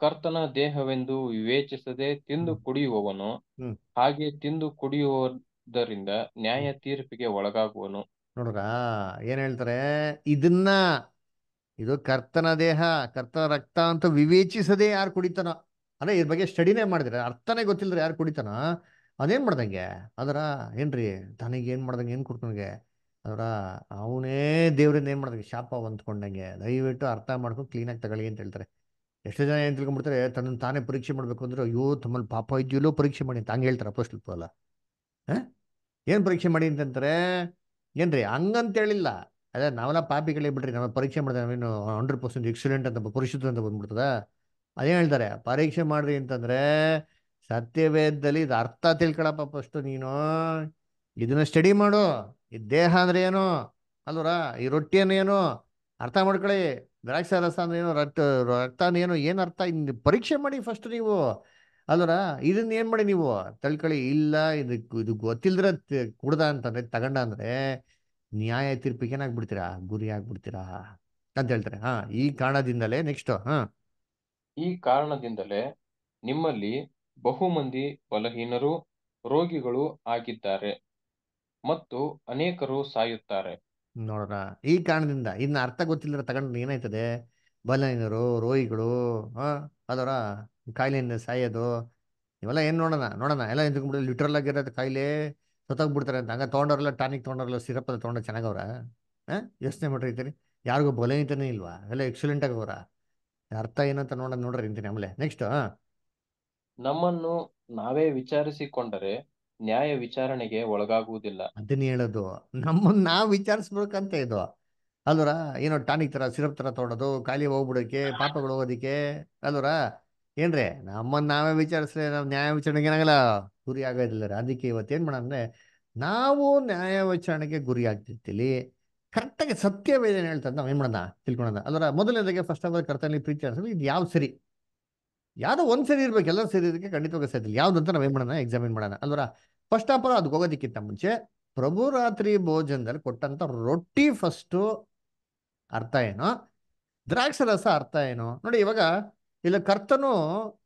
ಕರ್ತನ ದೇಹವೆಂದು ವಿವೇಚಿಸದೆ ತಿಂದು ಕುಡಿಯುವವನು ಹಾಗೆ ತಿಂದು ಕುಡಿಯುವುದರಿಂದ ನ್ಯಾಯ ತೀರ್ಪಿಗೆ ಒಳಗಾಗುವನು ನೋಡ್ರ ಏನ್ ಹೇಳ್ತಾರೆ ಇದನ್ನ ಇದು ಕರ್ತನ ದೇಹ ಕರ್ತನ ರಕ್ತ ಅಂತ ವಿವೇಚಿಸದೆ ಯಾರು ಕುಡಿತಾನ ಅಂದ್ರೆ ಇದ್ರ ಬಗ್ಗೆ ಸ್ಟಡಿನೇ ಮಾಡಿದ್ರೆ ಅರ್ಥನೇ ಗೊತ್ತಿಲ್ಲದ್ರೆ ಯಾರು ಕುಡಿತಾನ ಅದೇನ್ ಮಾಡ್ದಂಗೆ ಅದರ ಏನ್ರಿ ತನಗೆ ಏನ್ ಮಾಡ್ದಂಗೆ ಏನ್ ಕೊಡ್ತನಿಗೆ ಅದರ ಅವನೇ ದೇವ್ರಿಂದ ಏನ್ ಮಾಡ್ದಂಗೆ ಶಾಪ ಹೊಂದ್ಕೊಂಡಂಗೆ ದಯವಿಟ್ಟು ಅರ್ಥ ಮಾಡ್ಕೊಂಡು ಕ್ಲೀನಾಗಿ ತಗೊಳ್ಳಿ ಅಂತ ಹೇಳ್ತಾರೆ ಎಷ್ಟು ಜನ ಏನ್ ತಿಳ್ಕೊಂಡ್ಬಿಡ್ತಾರೆ ತನ್ನ ತಾನೇ ಪರೀಕ್ಷೆ ಮಾಡ್ಬೇಕು ಅಂದ್ರೆ ಅಯ್ಯೋ ತಮ್ಮಲ್ಲಿ ಪಾಪ ಇದ್ಯಲ್ಲೋ ಪರೀಕ್ಷೆ ಮಾಡಿ ಅಂತ ಹಂಗೆ ಹೇಳ್ತಾರೆ ಅಪೋಸ್ಟಲ್ ಪೋಲ ಏನು ಪರೀಕ್ಷೆ ಮಾಡಿ ಅಂತಂತಾರೆ ಏನ್ರಿ ಹಂಗಂತೇಳಿಲ್ಲ ಅದೇ ನಾವೆಲ್ಲ ಪಾಪಿಗಳೇ ಬಿಡ್ರಿ ನಾವೆಲ್ಲ ಪರೀಕ್ಷೆ ಮಾಡಿದ್ರೆ ನಾವೇನು ಹಂಡ್ರೆಡ್ ಪರ್ಸೆಂಟ್ ಎಕ್ಸಲೆಂಟ್ ಅಂತ ಪರಿಶುದ್ಧ ಅಂತ ಬಂದ್ಬಿಡ್ತದ ಅದೇ ಹೇಳ್ತಾರೆ ಪರೀಕ್ಷೆ ಮಾಡ್ರಿ ಅಂತಂದ್ರೆ ಸತ್ಯವೇದದಲ್ಲಿ ಇದು ಅರ್ಥ ತಿಳ್ಕೊಳಪ್ಪ ಫಸ್ಟ್ ನೀನು ಇದನ್ನ ಸ್ಟಡಿ ಮಾಡು ಈ ದೇಹ ಅಂದ್ರೆ ಏನು ಅಲ್ವರ ಈ ರೊಟ್ಟಿಯನ್ನು ಏನು ಅರ್ಥ ಮಾಡ್ಕೊಳ್ಳಿ ದ್ರಾಕ್ಷಿ ರಸ ಅಂದ್ರೆ ಏನು ರಕ್ತ ರಕ್ತ ಏನು ಏನು ಅರ್ಥ ಇನ್ ಪರೀಕ್ಷೆ ಮಾಡಿ ಫಸ್ಟ್ ನೀವು ಅಲ್ಲರ ಇದನ್ನ ಏನ್ ಮಾಡಿ ನೀವು ತಳ್ಕಳಿ ಇಲ್ಲ ಇದಕ್ ಇದು ಗೊತ್ತಿಲ್ದ್ರ ಕುಡ್ದ ಅಂತಂದ್ರೆ ತಗೊಂಡ ಅಂದ್ರೆ ನ್ಯಾಯ ತೀರ್ಪಿಗೆ ಏನಾಗ್ಬಿಡ್ತೀರಾ ಗುರಿ ಆಗ್ಬಿಡ್ತೀರಾ ಅಂತ ಹೇಳ್ತಾರೆ ಹಾ ಈ ಕಾರಣದಿಂದಲೇ ನೆಕ್ಸ್ಟ್ ಹಾ ಈ ಕಾರಣದಿಂದಲೇ ನಿಮ್ಮಲ್ಲಿ ಬಹುಮಂದಿ ಬಲಹೀನರು ರೋಗಿಗಳು ಆಗಿದ್ದಾರೆ ಮತ್ತು ಅನೇಕರು ಸಾಯುತ್ತಾರೆ ನೋಡೋಣ ಈ ಕಾರಣದಿಂದ ಇನ್ನ ಅರ್ಥ ಗೊತ್ತಿಲ್ಲದ್ರ ತಗೊಂಡ್ರೆ ಏನಾಯ್ತದೆ ಬಲಹೀನರು ರೋಗಿಗಳು ಹಾ ಅದರ ಕಾಯಿಲೆಯಿಂದ ಸಾಯೋದು ಇವೆಲ್ಲ ಏನು ನೋಡೋಣ ನೋಡೋಣ ಎಲ್ಲ ಎಂದ್ಕೊಂಡ್ಬಿಡು ಲಿಟ್ರಲ್ ಆಗಿರೋದು ಕಾಯಿಲೆ ಸತ್ತೋಗ್ಬಿಡ್ತಾರೆ ಅಂತ ಹಂಗೆ ತೊಗೊಂಡವ್ರಲ್ಲ ಟಾನಿಕ್ ತೊಗೊಂಡವ್ರಲ್ಲ ಸಿರಪ್ ಅದು ತೊಗೊಂಡು ಚೆನ್ನಾಗವ್ರ ಹಾಂ ಯೋಚನೆ ಮಾಡಿರ್ತೀರಿ ಯಾರಿಗೂ ಬಲಹೀನತನೇ ಇಲ್ವಾ ಎಲ್ಲ ಎಕ್ಸಲೆಂಟ್ ಆಗವ್ರ ಅರ್ಥ ಏನಂತ ನೋಡೋದು ನೋಡ್ರಿ ಅಂತೀನಿ ಆಮೇಲೆ ನೆಕ್ಸ್ಟ್ ನಮ್ಮನ್ನು ನಾವೇ ವಿಚಾರಿಸಿಕೊಂಡರೆ ನ್ಯಾಯ ವಿಚಾರಣೆಗೆ ಒಳಗಾಗುವುದಿಲ್ಲ ಅದನ್ನ ಹೇಳೋದು ನಮ್ಮನ್ನ ನಾವ್ ವಿಚಾರಿಸ್ಬೇಕಂತ ಇದು ಅಲ್ವರ ಏನೋ ಟಾನಿಕ್ ಥರ ಸಿರಪ್ ತರ ತೊಡೋದು ಖಾಲಿ ಹೋಗ್ಬಿಡೋಕೆ ಪಾಪಗಳು ಹೋಗೋದಿಕ್ಕೆ ಅಲ್ವರ ಏನ್ರಿ ನಮ್ಮನ್ನ ನಾವೇ ವಿಚಾರಿಸ್ರೆ ನಾವು ನ್ಯಾಯ ವಿಚಾರಣೆಗೆ ಏನಾಗಲ್ಲ ಗುರಿ ಆಗೋದಿಲ್ಲ ಅದಕ್ಕೆ ಇವತ್ತೇನು ಮಾಡೋಣ ನಾವು ನ್ಯಾಯ ವಿಚಾರಣೆಗೆ ಗುರಿ ಆಗ್ತಿರ್ತೀವಿ ಕರೆಕ್ಟಾಗಿ ಸತ್ಯವೇ ಹೇಳ್ತಾ ನಾವು ಏನು ಮಾಡೋಣ ತಿಳ್ಕೊಳೋದ ಅಲ್ಲರ ಮೊದಲನೇದಾಗೆ ಫಸ್ಟ್ ಆಫ್ ಆಲ್ ಕರ್ತನಲ್ಲಿ ಪ್ರೀತಿ ಅನ್ಸೋದು ಇದು ಯಾವ ಸರಿ ಯಾವುದೋ ಒಂದ್ ಸರಿ ಇರ್ಬೇಕು ಎಲ್ಲ ಸರಿ ಇದಕ್ಕೆ ಖಂಡಿತವಾಗಿ ಸರಿ ಅಂತ ನಾವು ಏನು ಮಾಡೋಣ ಎಕ್ಸಾಮಿನ್ ಮಾಡೋಣ ಅಲ್ವರ ಫಸ್ಟ್ ಆಫ್ ಆಲ್ ಅದಕ್ಕೆ ಹೋಗೋದಿಕ್ಕಿಂತ ಮುಂಚೆ ಪ್ರಭುರಾತ್ರಿ ಭೋಜನದಲ್ಲಿ ಕೊಟ್ಟಂಥ ರೊಟ್ಟಿ ಫಸ್ಟು ಅರ್ಥ ಏನು ದ್ರಾಕ್ಷ ರಸ ಅರ್ಥ ಏನು ನೋಡಿ ಇವಾಗ ಇಲ್ಲ ಕರ್ತನು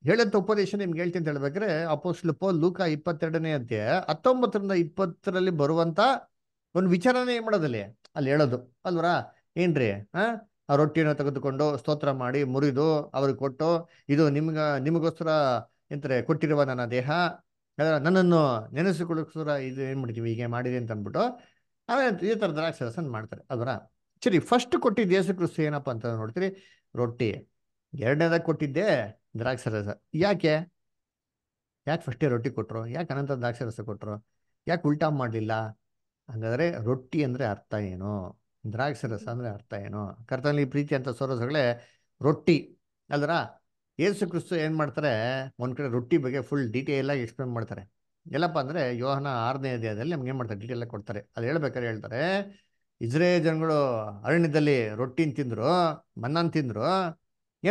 ಹೇಳಂತ ಉಪದೇಶ ನಿಮ್ಗೆ ಹೇಳ್ತೀನಿ ಅಂತ ಹೇಳ್ಬೇಕ್ರೆ ಅಪೋಸ್ಲು ಪೋ ಲೂಕ ಇಪ್ಪತ್ತೆರಡನೇ ಅಂತೆ ಹತ್ತೊಂಬತ್ತರಿಂದ ಇಪ್ಪತ್ತರಲ್ಲಿ ಬರುವಂತ ಒಂದು ವಿಚಾರನೇ ಏನ್ ಮಾಡೋದಲ್ಲಿ ಅಲ್ಲಿ ಹೇಳೋದು ಅಲ್ವರಾ ಏನ್ರಿ ಆ ಆ ರೊಟ್ಟಿಯನ್ನು ತೆಗೆದುಕೊಂಡು ಸ್ತೋತ್ರ ಮಾಡಿ ಮುರಿದು ಅವ್ರಿಗೆ ಕೊಟ್ಟು ಇದು ನಿಮ್ಗ ನಿಮಗೋಸ್ಕರ ಎಂತಾರೆ ಕೊಟ್ಟಿರುವ ನನ್ನ ದೇಹ ನನ್ನನ್ನು ನೆನೆಸಿಕೊಳ್ಳೋಸ್ಕರ ಇದು ಏನ್ ಮಾಡ್ತೀವಿ ಹೀಗೆ ಮಾಡಿದೆ ಅಂತ ಅಂದ್ಬಿಟ್ಟು ಆಮೇಲೆ ಈ ತರ ದ್ರಾಕ್ಷರಸನ್ ಮಾಡ್ತಾರೆ ಅಲ್ವರಾ ಆಕ್ಚುಲಿ ಫಸ್ಟ್ ಕೊಟ್ಟಿದ್ದು ಯೇಸು ಕ್ರಿಸ್ತು ಏನಪ್ಪ ಅಂತ ನೋಡ್ತೀರಿ ರೊಟ್ಟಿ ಎರಡನೇದಾಗ ಕೊಟ್ಟಿದ್ದೆ ರಸ ಯಾಕೆ ಯಾಕೆ ಫಸ್ಟೇ ರೊಟ್ಟಿ ಕೊಟ್ಟರು ಯಾಕೆ ಅನಂತ ದ್ರಾಕ್ಷರಸ ಕೊಟ್ಟರು ಯಾಕೆ ಉಲ್ಟಾ ಮಾಡಲಿಲ್ಲ ಹಂಗಾದ್ರೆ ರೊಟ್ಟಿ ಅಂದರೆ ಅರ್ಥ ಏನು ರಸ ಅಂದರೆ ಅರ್ಥ ಏನು ಕರ್ತನಲ್ಲಿ ಪ್ರೀತಿ ಅಂತ ಸೋರಸಗಳೇ ರೊಟ್ಟಿ ಅಲ್ದರಾ ಯೇಸು ಕ್ರಿಸ್ತು ಏನು ಮಾಡ್ತಾರೆ ಒಂದು ಕಡೆ ರೊಟ್ಟಿ ಬಗ್ಗೆ ಫುಲ್ ಆಗಿ ಎಕ್ಸ್ಪ್ಲೇನ್ ಮಾಡ್ತಾರೆ ಎಲ್ಲಪ್ಪ ಅಂದರೆ ಯೋಹನ ಆರನೇ ಅಧ್ಯಾಯದಲ್ಲಿ ನಮ್ಗೆ ಏನು ಮಾಡ್ತಾರೆ ಡೀಟೇಲ್ ಕೊಡ್ತಾರೆ ಅದು ಹೇಳ್ಬೇಕಾದ್ರೆ ಹೇಳ್ತಾರೆ ಇಸ್ರೇಲ್ ಜನಗಳು ಅರಣ್ಯದಲ್ಲಿ ರೊಟ್ಟಿನ ತಿಂದ್ರು ಮನ್ನನ್ ತಿಂದ್ರು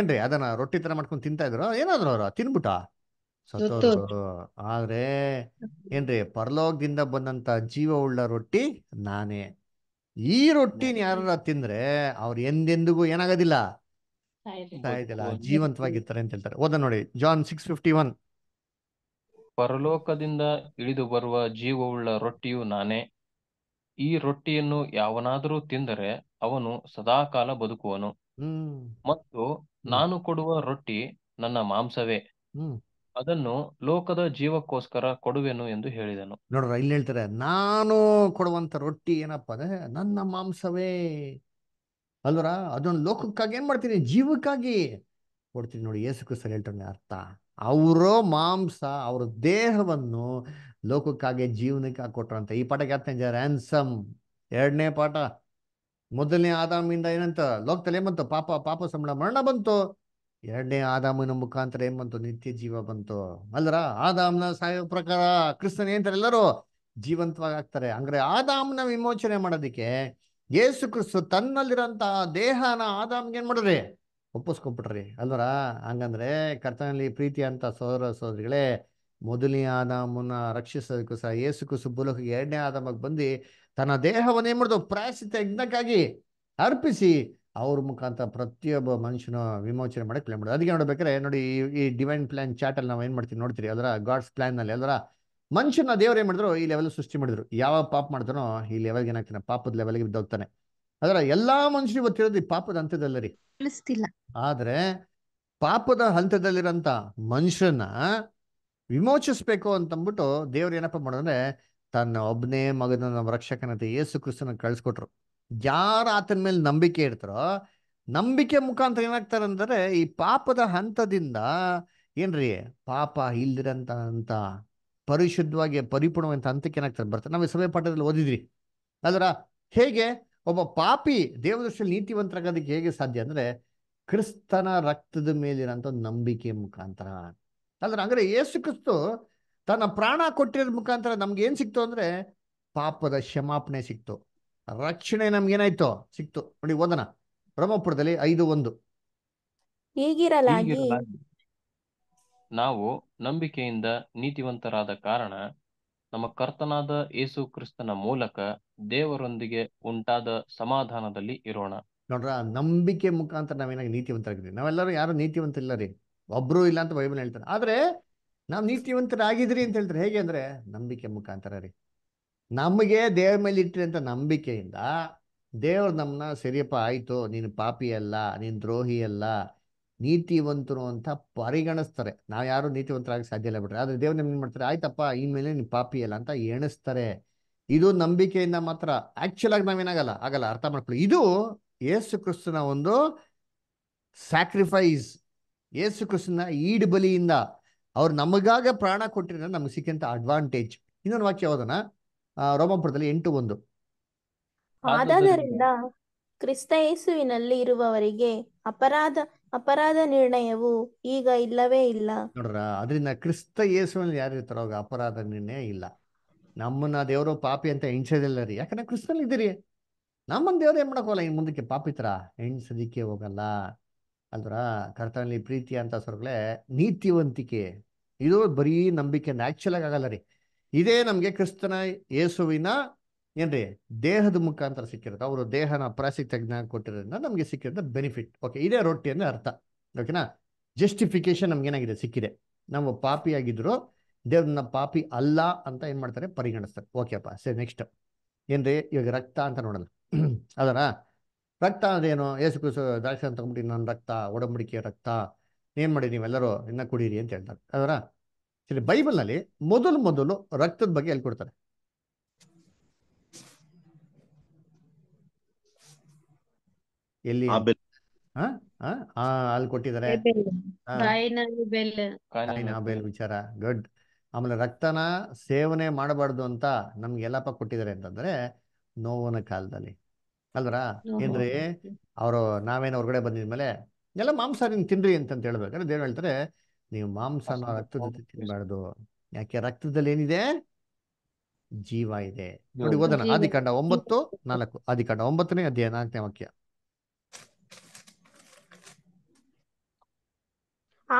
ಏನ್ರಿ ಅದನ್ನ ರೊಟ್ಟಿ ತರ ಮಾಡ್ಕೊಂಡು ತಿಂತ ಇದ್ರು ಏನಾದ್ರು ಅವ್ರು ತಿನ್ಬಿಟ್ಟ ಸತ್ತೋದ್ರು ಆದ್ರೆ ಏನ್ರಿ ಪರಲೋಕದಿಂದ ಬಂದಂತ ಜೀವ ಉಳ್ಳ ರೊಟ್ಟಿ ನಾನೇ ಈ ರೊಟ್ಟಿನ ಯಾರ ತಿಂದ್ರೆ ಅವ್ರ ಎಂದೆಂದಿಗೂ ಏನಾಗೋದಿಲ್ಲ ಜೀವಂತವಾಗಿರ್ತಾರೆ ಅಂತ ಹೇಳ್ತಾರೆ ಓದ ನೋಡಿ ಜಾನ್ ಸಿಕ್ಸ್ ಫಿಫ್ಟಿ ಒನ್ ಪರಲೋಕದಿಂದ ಇಳಿದು ಬರುವ ಜೀವವುಳ್ಳ ರೊಟ್ಟಿಯು ನಾನೇ ಈ ರೊಟ್ಟಿಯನ್ನು ಯಾವನಾದರೂ ತಿಂದರೆ ಅವನು ಸದಾಕಾಲ ಬದುಕುವನು ಹ್ಮ್ ಮತ್ತು ನಾನು ಕೊಡುವ ರೊಟ್ಟಿ ನನ್ನ ಮಾಂಸವೇ ಹ್ಮ್ ಅದನ್ನು ಲೋಕದ ಜೀವಕ್ಕೋಸ್ಕರ ಕೊಡುವೆನು ಎಂದು ಹೇಳಿದನು ನೋಡ್ರ ಇಲ್ಲಿ ಹೇಳ್ತಾರೆ ನಾನು ಕೊಡುವಂತ ರೊಟ್ಟಿ ಏನಪ್ಪ ಅಂದ್ರೆ ನನ್ನ ಮಾಂಸವೇ ಅಲ್ವರ ಅದೊಂದು ಲೋಕಕ್ಕಾಗಿ ಏನ್ ಮಾಡ್ತೀನಿ ಜೀವಕ್ಕಾಗಿ ಕೊಡ್ತೀನಿ ನೋಡಿ ಯೇಸು ಕ್ರಿಸ್ತಲ್ಲಿ ಹೇಳ್ತಾನೆ ಅರ್ಥ ಅವರ ಮಾಂಸ ಅವರ ದೇಹವನ್ನು ಲೋಕಕ್ಕಾಗಿ ಜೀವನಕ್ಕೆ ಕೊಟ್ರಂತ ಈ ಪಾಠಕ್ಕೆ ಯಾತಂಜ ರ್ಯಾನ್ಸಮ್ ಎರಡನೇ ಪಾಠ ಮೊದಲನೇ ಆದಾಮಿಂದ ಏನಂತ ಲೋಕದಲ್ಲಿ ಏನ್ ಪಾಪ ಪಾಪ ಸಂಬಳ ಮರಣ ಬಂತು ಎರಡನೇ ಆದಾಮನ ಮುಖಾಂತರ ಏನ್ ಬಂತು ನಿತ್ಯ ಜೀವ ಬಂತು ಅಲ್ರ ಆದಾಮ್ನ ಸಾಯೋ ಪ್ರಕಾರ ಕ್ರಿಸ್ತನ್ ಏನಂತಾರೆ ಎಲ್ಲರೂ ಜೀವಂತವಾಗಿ ಆಗ್ತಾರೆ ಅಂದ್ರೆ ಆದಾಮ್ನ ವಿಮೋಚನೆ ಮಾಡೋದಿಕ್ಕೆ ಯೇಸು ಕ್ರಿಸ್ತು ತನ್ನಲ್ಲಿರೋಂತಹ ದೇಹನ ಆದಾಮ್ಗೆ ಏನ್ ಮಾಡ್ರಿ ಒಪ್ಪಿಸ್ಕೊಂಬಿಟ್ರಿ ಅಲ್ವರ ಹಂಗಂದ್ರೆ ಕರ್ತನಲ್ಲಿ ಪ್ರೀತಿ ಅಂತ ಸೋದರ ಸೋದರಿಗಳೇ ಮೊದಲನೇ ಆದಾಮನ್ನ ರಕ್ಷಿಸೋದಕ್ಕೂ ಸಹ ಏಸು ಕ್ರಿಸ್ತು ಎರಡನೇ ಆದಾಮಕ್ಕೆ ಬಂದು ತನ್ನ ದೇಹವನ್ನೇ ಮಾಡಿದ್ರು ಪ್ರಾಯಶ್ಚಿತ ಯಜ್ಞಕ್ಕಾಗಿ ಅರ್ಪಿಸಿ ಅವ್ರ ಮುಖಾಂತರ ಪ್ರತಿಯೊಬ್ಬ ಮನುಷ್ಯನ ವಿಮೋಚನೆ ಮಾಡಕ್ಕೆ ಪ್ಲಾನ್ ಮಾಡೋದು ಅದಕ್ಕೆ ನೋಡ್ಬೇಕಾರೆ ನೋಡಿ ಈ ಡಿವೈನ್ ಪ್ಲಾನ್ ಚಾಟಲ್ ನಾವು ಏನು ಮಾಡ್ತೀವಿ ನೋಡ್ತೀರಿ ಅದರ ಗಾಡ್ಸ್ ಪ್ಲಾನ್ನಲ್ಲಿ ಅದರ ಮನುಷ್ಯನ ದೇವರು ಏನು ಮಾಡಿದ್ರು ಈ ಲೆವೆಲ್ ಸೃಷ್ಟಿ ಮಾಡಿದ್ರು ಯಾವ ಪಾಪ ಮಾಡ್ತಾನೋ ಈ ಲೆವೆಲ್ಗೆ ಏನಾಗ್ತಾನೆ ಪಾಪದ ಲೆವೆಲ್ಗೆ ಬಿದ್ದೋಗ್ತಾನೆ ಅದರ ಎಲ್ಲಾ ಮನುಷ್ಯರು ಗೊತ್ತಿರೋದು ಈ ಪಾಪದ ಹಂತದಲ್ಲ ರೀ ಆದ್ರೆ ಪಾಪದ ಹಂತದಲ್ಲಿರಂತ ಮನುಷ್ಯನ ವಿಮೋಚಿಸ್ಬೇಕು ಅಂತಂದ್ಬಿಟ್ಟು ದೇವ್ರು ಏನಪ್ಪ ಮಾಡೋದಂದ್ರೆ ತನ್ನ ಒಬ್ಬನೇ ಮಗನ ನಮ್ಮ ರಕ್ಷಕನಂತೆ ಯೇಸು ಕ್ರಿಸ್ತನ ಕಳಿಸ್ಕೊಟ್ರು ಯಾರು ಆತನ ಮೇಲೆ ನಂಬಿಕೆ ಇಡ್ತಾರೋ ನಂಬಿಕೆ ಮುಖಾಂತರ ಏನಾಗ್ತಾರೆ ಅಂದರೆ ಈ ಪಾಪದ ಹಂತದಿಂದ ಏನ್ರಿ ಪಾಪ ಇಲ್ದಿರಂತ ಅಂತ ಪರಿಶುದ್ಧವಾಗಿ ಪರಿಪೂರ್ಣವಂತ ಹಂತಕ್ಕೆ ಏನಾಗ್ತಾರೆ ಬರ್ತಾರೆ ನಾವು ಸಭೆ ಪಾಠದಲ್ಲಿ ಓದಿದ್ರಿ ಅದರ ಹೇಗೆ ಒಬ್ಬ ಪಾಪಿ ದೇವದೃಷ್ಟಿಯಲ್ಲಿ ನೀತಿವಂತರಾಗೋದಕ್ಕೆ ಹೇಗೆ ಸಾಧ್ಯ ಅಂದರೆ ಕ್ರಿಸ್ತನ ರಕ್ತದ ಮೇಲಿರೋಂಥ ನಂಬಿಕೆ ಮುಖಾಂತರ ಅಲ್ದ್ರೆ ಅಂದ್ರೆ ಯೇಸು ಕ್ರಿಸ್ತು ತನ್ನ ಪ್ರಾಣ ಕೊಟ್ಟಿರೋ ಮುಖಾಂತರ ನಮ್ಗೆ ಏನ್ ಸಿಕ್ತು ಅಂದ್ರೆ ಪಾಪದ ಕ್ಷಮಾಪಣೆ ಸಿಕ್ತು ರಕ್ಷಣೆ ಏನಾಯ್ತು ಸಿಕ್ತು ನೋಡಿ ಓದನ ಬ್ರಹ್ಮಪುರದಲ್ಲಿ ಐದು ಒಂದು ನಾವು ನಂಬಿಕೆಯಿಂದ ನೀತಿವಂತರಾದ ಕಾರಣ ನಮ್ಮ ಕರ್ತನಾದ ಯೇಸು ಕ್ರಿಸ್ತನ ಮೂಲಕ ದೇವರೊಂದಿಗೆ ಉಂಟಾದ ಸಮಾಧಾನದಲ್ಲಿ ಇರೋಣ ನೋಡ್ರ ನಂಬಿಕೆ ಮುಖಾಂತರ ನಾವೇನಾಗಿ ನೀತಿವಂತರಾಗಿದ್ದೀವಿ ನಾವೆಲ್ಲರೂ ಯಾರು ನೀತಿವಂತ ಇಲ್ಲ ರೀ ಒಬ್ರು ಇಲ್ಲ ಅಂತ ಬೈಬಲ್ ಹೇಳ್ತಾರೆ ಆದ್ರೆ ನಾವು ನೀತಿವಂತರಾಗಿದ್ರಿ ಅಂತ ಹೇಳ್ತಾರೆ ಹೇಗೆ ಅಂದ್ರೆ ನಂಬಿಕೆ ಮುಖಾಂತರ ರೀ ನಮಗೆ ದೇವ್ರ ಮೇಲೆ ಇಟ್ಟಿರಂತ ನಂಬಿಕೆಯಿಂದ ದೇವ್ರು ನಮ್ಮನ್ನ ಸರಿಯಪ್ಪ ಆಯ್ತು ನೀನು ಪಾಪಿ ಅಲ್ಲ ನೀನ್ ದ್ರೋಹಿ ಅಲ್ಲ ನೀತಿವಂತರು ಅಂತ ಪರಿಗಣಿಸ್ತಾರೆ ನಾವು ಯಾರು ನೀತಿವಂತರಾಗಿ ಸಾಧ್ಯ ಇಲ್ಲ ಬಿಟ್ರೆ ಆದ್ರೆ ದೇವ್ರು ನಿಮ್ಗೆ ಮಾಡ್ತಾರೆ ಆಯ್ತಪ್ಪ ಇನ್ಮೇಲೆ ನೀನು ಪಾಪಿ ಅಲ್ಲ ಅಂತ ಎಣಿಸ್ತಾರೆ ಇದು ನಂಬಿಕೆಯಿಂದ ಮಾತ್ರ ಆಕ್ಚುಲ್ ಆಗಿ ನಾವೇನಾಗಲ್ಲ ಆಗಲ್ಲ ಅರ್ಥ ಮಾಡ್ಕೊಳ್ಳಿ ಇದು ಯೇಸು ಕ್ರಿಸ್ತನ ಒಂದು ಸ್ಯಾಕ್ರಿಫೈಸ್ ಯೇಸು ಕ್ರಿಸ್ತನ ಈಡು ಬಲಿಯಿಂದ ಅವ್ರು ನಮಗಾಗ ಪ್ರಾಣ ಕೊಟ್ಟಿರೋ ನಮ್ಗೆ ಸಿಕ್ಕಂತ ಅಡ್ವಾಂಟೇಜ್ ಇನ್ನೊಂದು ವಾಕ್ಯ ಯಾವ್ದನ ರೋಮಾಪುರದಲ್ಲಿ ಎಂಟು ಒಂದು ಆದಾದರಿಂದ ಕ್ರಿಸ್ತ ಯೇಸುವಿನಲ್ಲಿ ಇರುವವರಿಗೆ ಅಪರಾಧ ಅಪರಾಧ ನಿರ್ಣಯವು ಈಗ ಇಲ್ಲವೇ ಇಲ್ಲ ನೋಡ್ರ ಅದರಿಂದ ಕ್ರಿಸ್ತ ಯೇಸುವಿನಲ್ಲಿ ಯಾರು ಅವಾಗ ಅಪರಾಧ ನಿರ್ಣಯ ಇಲ್ಲ ನಮ್ಮನ್ನ ದೇವರು ಪಾಪಿ ಅಂತ ಎಣಿಸೋದಿಲ್ಲ ರೀ ಯಾಕಂದ್ರೆ ಕ್ರಿಸ್ತನಲ್ಲಿ ಇದ್ದೀರಿ ನಮ್ಮನ್ನ ದೇವ್ರು ಏನ್ ಹೋಗಲ್ಲ ಇನ್ ಮುಂದಕ್ಕೆ ಪಾಪಿತ್ರ ಎಣಿಸೋದಿಕ್ಕೆ ಹೋಗಲ್ಲ ಅಂದ್ರ ಕರ್ತನಲ್ಲಿ ಪ್ರೀತಿ ಅಂತ ಸೊರ್ಗಳೇ ನೀತಿವಂತಿಕೆ ಇದು ಬರೀ ನಂಬಿಕೆ ಆಗಿ ಆಗಲ್ಲ ರೀ ಇದೇ ನಮಗೆ ಕ್ರಿಸ್ತನ ಯೇಸುವಿನ ಏನ್ರಿ ದೇಹದ ಮುಖಾಂತರ ಸಿಕ್ಕಿರುತ್ತೆ ಅವರು ದೇಹನ ಪ್ರಾಸಿಗೆ ತಜ್ಞ ಕೊಟ್ಟಿರೋದ್ರಿಂದ ನಮಗೆ ಸಿಕ್ಕಿರೋದ ಬೆನಿಫಿಟ್ ಓಕೆ ಇದೇ ರೊಟ್ಟಿ ಅಂದ್ರೆ ಅರ್ಥ ಓಕೆನಾ ಜಸ್ಟಿಫಿಕೇಶನ್ ನಮ್ಗೆ ಏನಾಗಿದೆ ಸಿಕ್ಕಿದೆ ನಾವು ಪಾಪಿ ಆಗಿದ್ರು ದೇವ್ರನ್ನ ಪಾಪಿ ಅಲ್ಲ ಅಂತ ಏನ್ ಮಾಡ್ತಾರೆ ಪರಿಗಣಿಸ್ತಾರೆ ಓಕೆಪ್ಪ ಸರಿ ನೆಕ್ಸ್ಟ್ ಏನ್ರಿ ಇವಾಗ ರಕ್ತ ಅಂತ ನೋಡಲ್ಲ ಅದರ ರಕ್ತ ಅದೇನು ಏಸು ಕುಸು ದಾಕ್ಷಿ ಅಂತ ತಗೊಂಡ್ಬಿಟ್ಟು ನನ್ನ ರಕ್ತ ಒಡಂಬಡಿಕೆ ರಕ್ತ ಏನ್ ಮಾಡಿ ನೀವೆಲ್ಲರೂ ಇನ್ನ ಕುಡೀರಿ ಅಂತ ಹೇಳ್ತಾರೆ ಅದರ ಇಲ್ಲಿ ಬೈಬಲ್ನಲ್ಲಿ ಮೊದಲು ಮೊದಲು ರಕ್ತದ ಬಗ್ಗೆ ಹೇಳ್ಕೊಡ್ತಾರೆ ಎಲ್ಲಿ ಅಲ್ಲಿ ಕೊಟ್ಟಿದ್ದಾರೆ ವಿಚಾರ ಗುಡ್ ಆಮೇಲೆ ರಕ್ತನ ಸೇವನೆ ಮಾಡಬಾರ್ದು ಅಂತ ನಮ್ಗೆ ಎಲ್ಲಪ್ಪ ಕೊಟ್ಟಿದ್ದಾರೆ ಅಂತಂದ್ರೆ ನೋವನ ಕಾಲದಲ್ಲಿ ಅಲ್ವರಾ ಏನ್ರಿ ಅವರು ನಾವೇನು ಹೊರಗಡೆ ಬಂದಿದ್ಮೇಲೆ ಎಲ್ಲ ಮಾಂಸ ನೀನು ತಿನ್ರಿ ಅಂತ ಹೇಳ್ಬೇಕಾದ್ರೆ ದೇವ್ರು ಹೇಳ್ತಾರೆ ನೀವು ಮಾಂಸನ ರಕ್ತದ ತಿನ್ಬಾರ್ದು ಯಾಕೆ ರಕ್ತದಲ್ಲಿ ಏನಿದೆ ಜೀವ ಇದೆ ನೋಡಿ ಓದೋಣ ಆದಿಕಾಂಡ ಒಂಬತ್ತು ನಾಲ್ಕು ಆದಿಕಾಂಡ ಒಂಬತ್ತನೇ ಅಧ್ಯಾಯ ನಾಲ್ಕನೇ ವಾಕ್ಯ